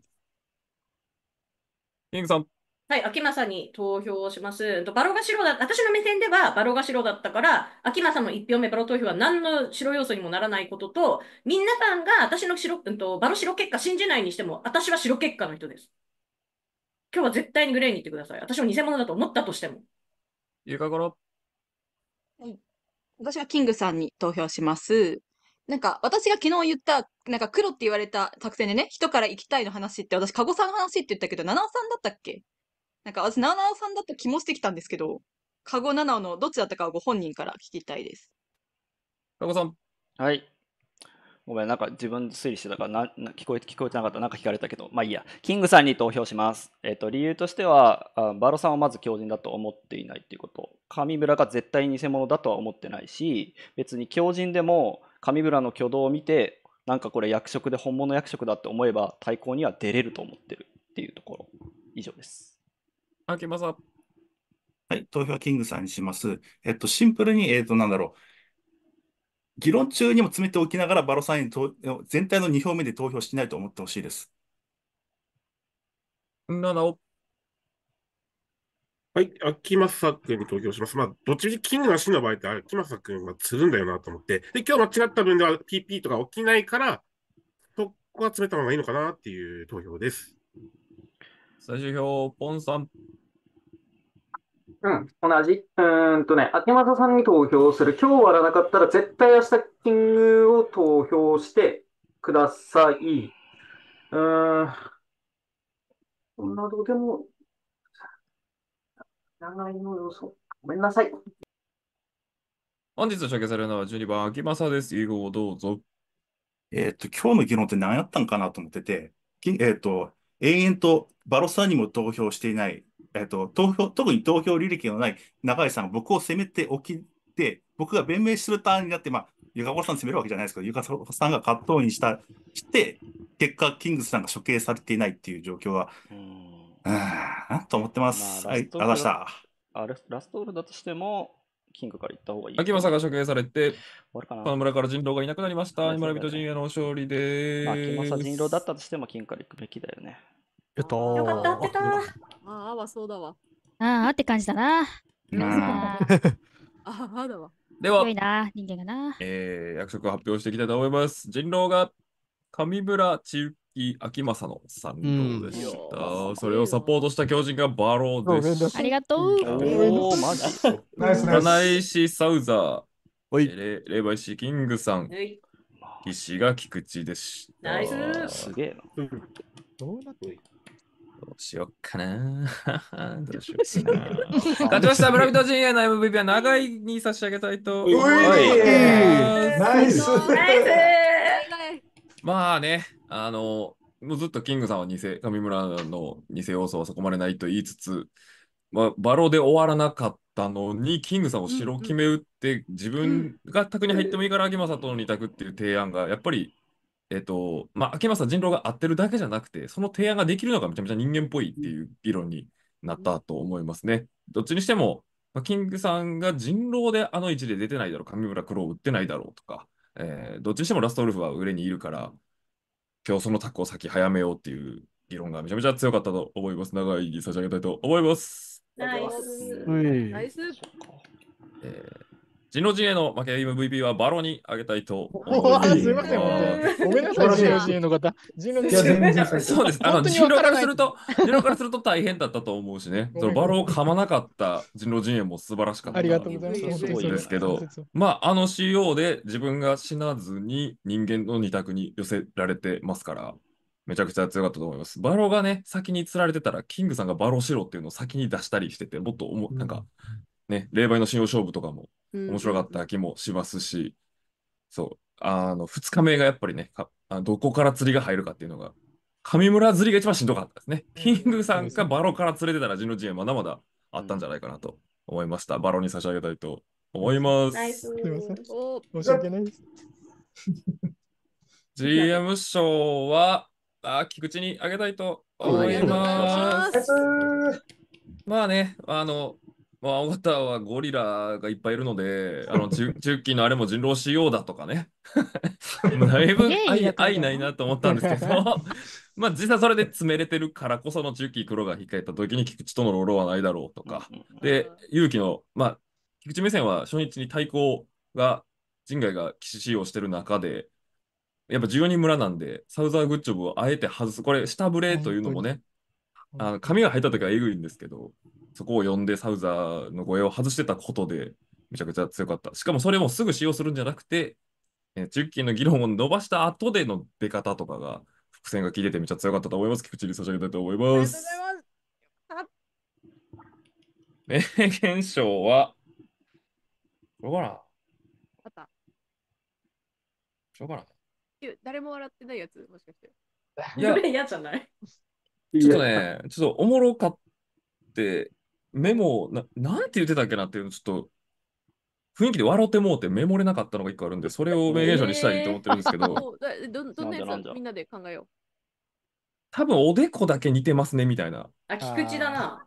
キングさん、はい、秋政に投票します。バロが白だ、私の目線ではバロが白だったから、秋政の1票目バロ投票は何の白要素にもならないことと、みんなさんが私の白、うんと、バロ白結果信じないにしても、私は白結果の人です。今日は絶対にグレーに行ってください。私は偽物だと思ったとしても。ゆかごろ。はい。私はキングさんに投票します。なんか、私が昨日言った、なんか黒って言われた作戦でね、人から行きたいの話って、私、カゴさんの話って言ったけど、七尾さんだったっけなんか私、ナオナオさんだった気もしてきたんですけど、カゴナナオのどっちだったかはご本人から聞きたいです。カゴさん。はい。ごめん、なんか自分推理してたからなな聞こえ、聞こえてなかった、なんか聞かれたけど、まあいいや、キングさんに投票します。えっ、ー、と、理由としてはあ、バロさんはまず強人だと思っていないっていうこと、神村が絶対偽物だとは思ってないし、別に強人でも神村の挙動を見て、なんかこれ役職で本物役職だって思えば、対抗には出れると思ってるっていうところ、以上です。秋葉さん。はい、投票はキングさんにします。えっと、シンプルに、えっと、なんだろう。議論中にも詰めておきながら、バロさんにと全体の2票目で投票しないと思ってほしいです。7を。はい、秋政君に投票します。まあ、どっちみちキングの場合って、秋政君はつるんだよなと思って。で、今日間違った分では PP とか起きないから、そこは詰めた方がいいのかなっていう投票です。最終票、ポンさん。うん、同じ。うんとね、秋元さんに投票する。今日わらなかったら絶対明日キングを投票してください。うん。こんなどでも、長いの予想。ごめんなさい。本日紹介されるのは12番、秋正です。以後どうぞ。えっ、と、今日の議論って何やったんかなと思ってて、えっ、と、永遠とバロスさんにも投票していない、えっと、投票特に投票履歴のない永井さんが僕を責めておきて、僕が弁明するターンになって、まあ、ゆかこさん責めるわけじゃないですけど、ゆかさんが葛藤にしたして、結果、キングスさんが処刑されていないっていう状況は、うん、と思ってます。まあ、はい、あした。ラストオールだとしても、キングから行った方がいい。秋葉さんが処刑されて、この村から人狼がいなくなりました。今の人陣営の勝利です。秋葉さん人狼だったとしてもキングから行くべきだよね。やったよかった、ってたああはそうだわ。ああって感じだな。ああだわ。では、いな人間がな、えー、役職を発表していきたいと思います。人狼が上村千木明正さんでした、うん、それをサポートした強人がバローです。ありがとう。おー、マジ。ナイスナイス。ナイシサウザー。レレバイシキングさん。岸が菊池でした。ナイス。すげえな。どうなってどうしようかな。どうしようかな。勝ちました、村人陣営の MVP は長いに差し上げたいと思います。ナイスナイスまあね、あの、もうずっとキングさんは偽、上村の偽要素はそこまでないと言いつつ、まあ、バロで終わらなかったのに、キングさんを白決め打って、うんうん、自分が宅に入ってもいいから、秋政との2択っていう提案が、やっぱり、えっと、まあ、秋政人狼が合ってるだけじゃなくて、その提案ができるのがめちゃめちゃ人間っぽいっていう議論になったと思いますね。どっちにしても、まあ、キングさんが人狼であの位置で出てないだろう、上村黒を打ってないだろうとか、えー、どっちにしてもラストウルフは上にいるから、競争のタコを先早めようっていう議論がめちゃめちゃ強かったと思います。長い差し上げたいと思います。ナイス。ナイス。えージノジエの負け MVP はバロにあげたいと思います。すみません、ごめんなさい、ジノジエの方。ジノジエそうです。あの、ジノからすると、ジノからすると大変だったと思うしね。そのバロを噛まなかったジノジエも素晴らしかった。ありがとうございます。すごいですけど、まあ、あの CO で自分が死なずに人間の二択に寄せられてますから。めちゃくちゃ強かったと思います。バロがね、先に釣られてたら、キングさんがバロしろっていうのを先に出したりしてて、もっとおも、なんか、ね、霊媒の信用勝負とかも面白かった気もしますし、うん、そう、あの、2日目がやっぱりね、どこから釣りが入るかっていうのが、上村釣りが一番しんどかったですね。キングさんがバロから釣れてたら、ジノジエまだまだあったんじゃないかなと思いました。バロに差し上げたいと思います。すみません。申し訳ないです。GM 賞は、あ菊池にあげたいと思います。まあね、あの、まあ、尾形はゴリラがいっぱいいるので、あの、チュッキーのあれも人狼仕様だとかね。だいぶ愛愛ないなと思ったんですけど、まあ実際それで詰めれてるからこそのチュッキー黒が控えた時に菊池とのローロはないだろうとか。で、勇気の、まあ、菊池目線は初日に対抗が、陣外が騎士使用してる中で、やっぱ14人村なんで、サウザーグッジョブをあえて外す、これ、下振れというのもね、あの髪が入った時はえぐいんですけど、そこを呼んでサウザーの声を外してたことで、めちゃくちゃ強かった。しかもそれもすぐ使用するんじゃなくて、えー、チュの議論を伸ばした後での出方とかが、伏線が切れてめちゃ強かったと思います。菊池に差し上げたいと思います。ありがとうございます。名言賞は、ほら。あった。しょうがない。誰も笑ってないやつ、もしかして。いや、嫌じゃない。ちょっとね、ちょっとおもろかって、メモな、なんて言ってたっけなっていうの、ちょっと、雰囲気で笑ってもうてメモれなかったのが一個あるんで、それを名言書にしたいと思ってるんですけど、おだどどんなやなんなんみんなで考えよ多分おでこだけ似てますねみたいな。あ、菊池だな。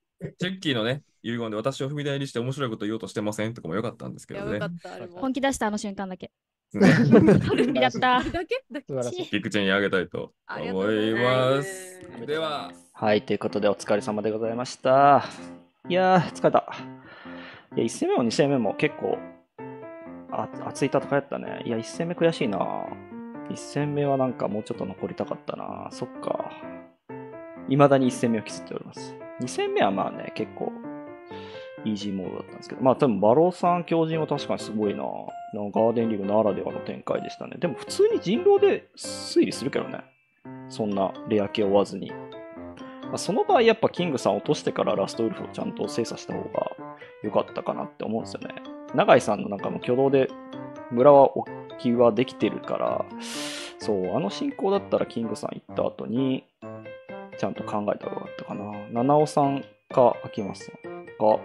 チェッキーのね、遺言で私を踏み台にして面白いこと言おうとしてませんとかもよかったんですけどね。本気出したあの瞬間だけ。ね、本った。だけだけ菊池にあげたいと思います。ますでは。はい、ということでお疲れ様でございました。いやー、疲れた。いや、1戦目も2戦目も結構あ熱い戦いだったね。いや、1戦目悔しいな。1戦目はなんかもうちょっと残りたかったな。そっか。未だに1戦目を削っております。2戦目はまあね、結構、イージーモードだったんですけど、まあ多分バローさん、狂人は確かにすごいななんかガーデンリーグならではの展開でしたね。でも普通に人狼で推理するけどね。そんなレア系を追わずに。まあ、その場合やっぱキングさん落としてからラストウルフをちゃんと精査した方が良かったかなって思うんですよね。永井さんのなんかも挙動で村は置きはできてるから、そう、あの進行だったらキングさん行った後に、ちゃんと考えた方がよかったかな。七尾さんか、秋まさんか、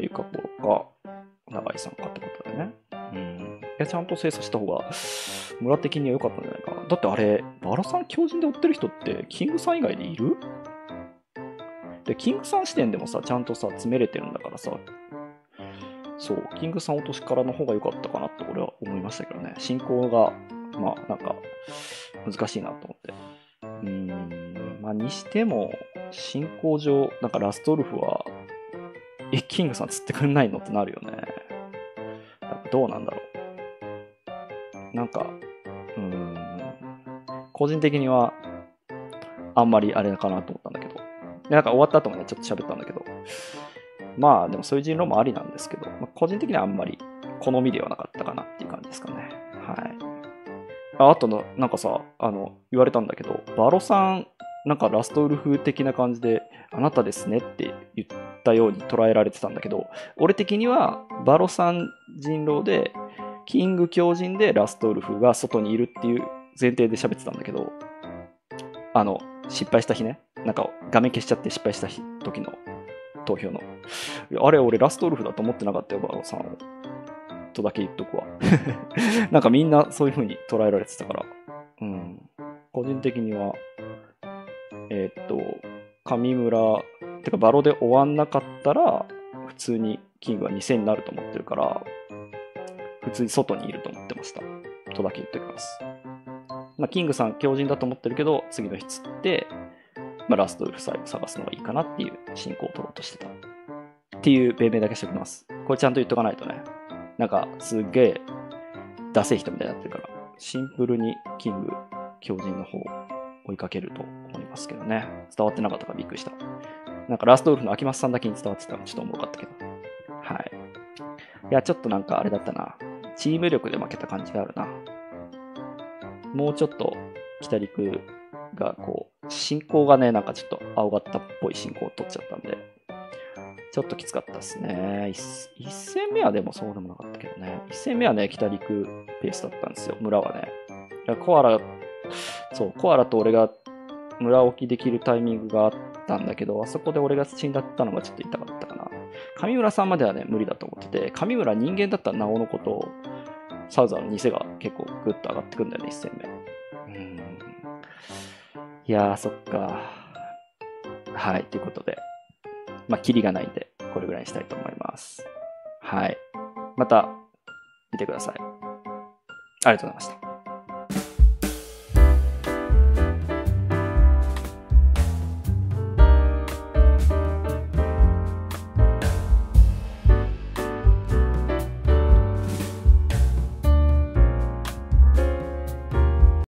ゆかこか、永井さんかってことでね。うん。いや、ちゃんと精査した方が、村的には良かったんじゃないかな。だってあれ、バラさん狂人で追ってる人って、キングさん以外でいるで、キングさん視点でもさ、ちゃんとさ、詰めれてるんだからさ、そう、キングさん落としからの方が良かったかなって俺は思いましたけどね。進行が、まあ、なんか、難しいなと思って。うん、まあ、にしても、進行上、なんかラストルフは、え、キングさん釣ってくんないのってなるよね。どうなんだろう。なんか、うん、個人的には、あんまりあれかなと思ったんだけど。で、なんか終わった後もね、ちょっと喋ったんだけど。まあ、でもそういう人狼もありなんですけど、まあ、個人的にはあんまり好みではなかったかなっていう感じですかね。はい。あとの、なんかさ、あの、言われたんだけど、バロさん、なんかラストウルフ的な感じで、あなたですねって言ったように捉えられてたんだけど、俺的には、バロさん人狼で、キング狂人でラストウルフが外にいるっていう前提で喋ってたんだけど、あの、失敗した日ね、なんか画面消しちゃって失敗した時の投票の。あれ、俺ラストウルフだと思ってなかったよ、バロさんを。とだけ言っとくわ。なんかみんなそういう風に捉えられてたから、うん。個人的には、えー、っと、上村、てかバロで終わんなかったら、普通にキングは2000になると思ってるから、普通に外にいると思ってました。とだけ言っておきます。まあ、キングさん強人だと思ってるけど、次の日釣って、まあ、ラストウルフサイを探すのがいいかなっていう進行を取ろうとしてた。っていう命名だけしておきます。これちゃんと言っとかないとね。なんかすげえダセい人みたいになってるから、シンプルにキング、狂人の方を追いかけると思いますけどね。伝わってなかったからびっくりした。なんかラストウルフの秋松さんだけに伝わってたのちょっとおもろかったけど。はい。いや、ちょっとなんかあれだったな。チーム力で負けた感じがあるな。もうちょっと北陸がこう、進行がね、なんかちょっと青がったっぽい進行を取っちゃったんで、ちょっときつかったですね1。戦目はでもそうでもなかったけどね。1戦目はね、北陸ペースだったんですよ、村はね。コアラ、そう、コアラと俺が村置きできるタイミングがあったんだけど、あそこで俺が死んだったのがちょっと痛かったかな。上村さんまではね、無理だと思ってて、上村人間だったらなおのことを、サウザーの偽が結構グッと上がってくんだよね、1戦目。うん。いやー、そっか。はい、ということで。まあ、キリがないんで、これぐらいにしたいと思います。はい。また、見てください。ありがとうございました。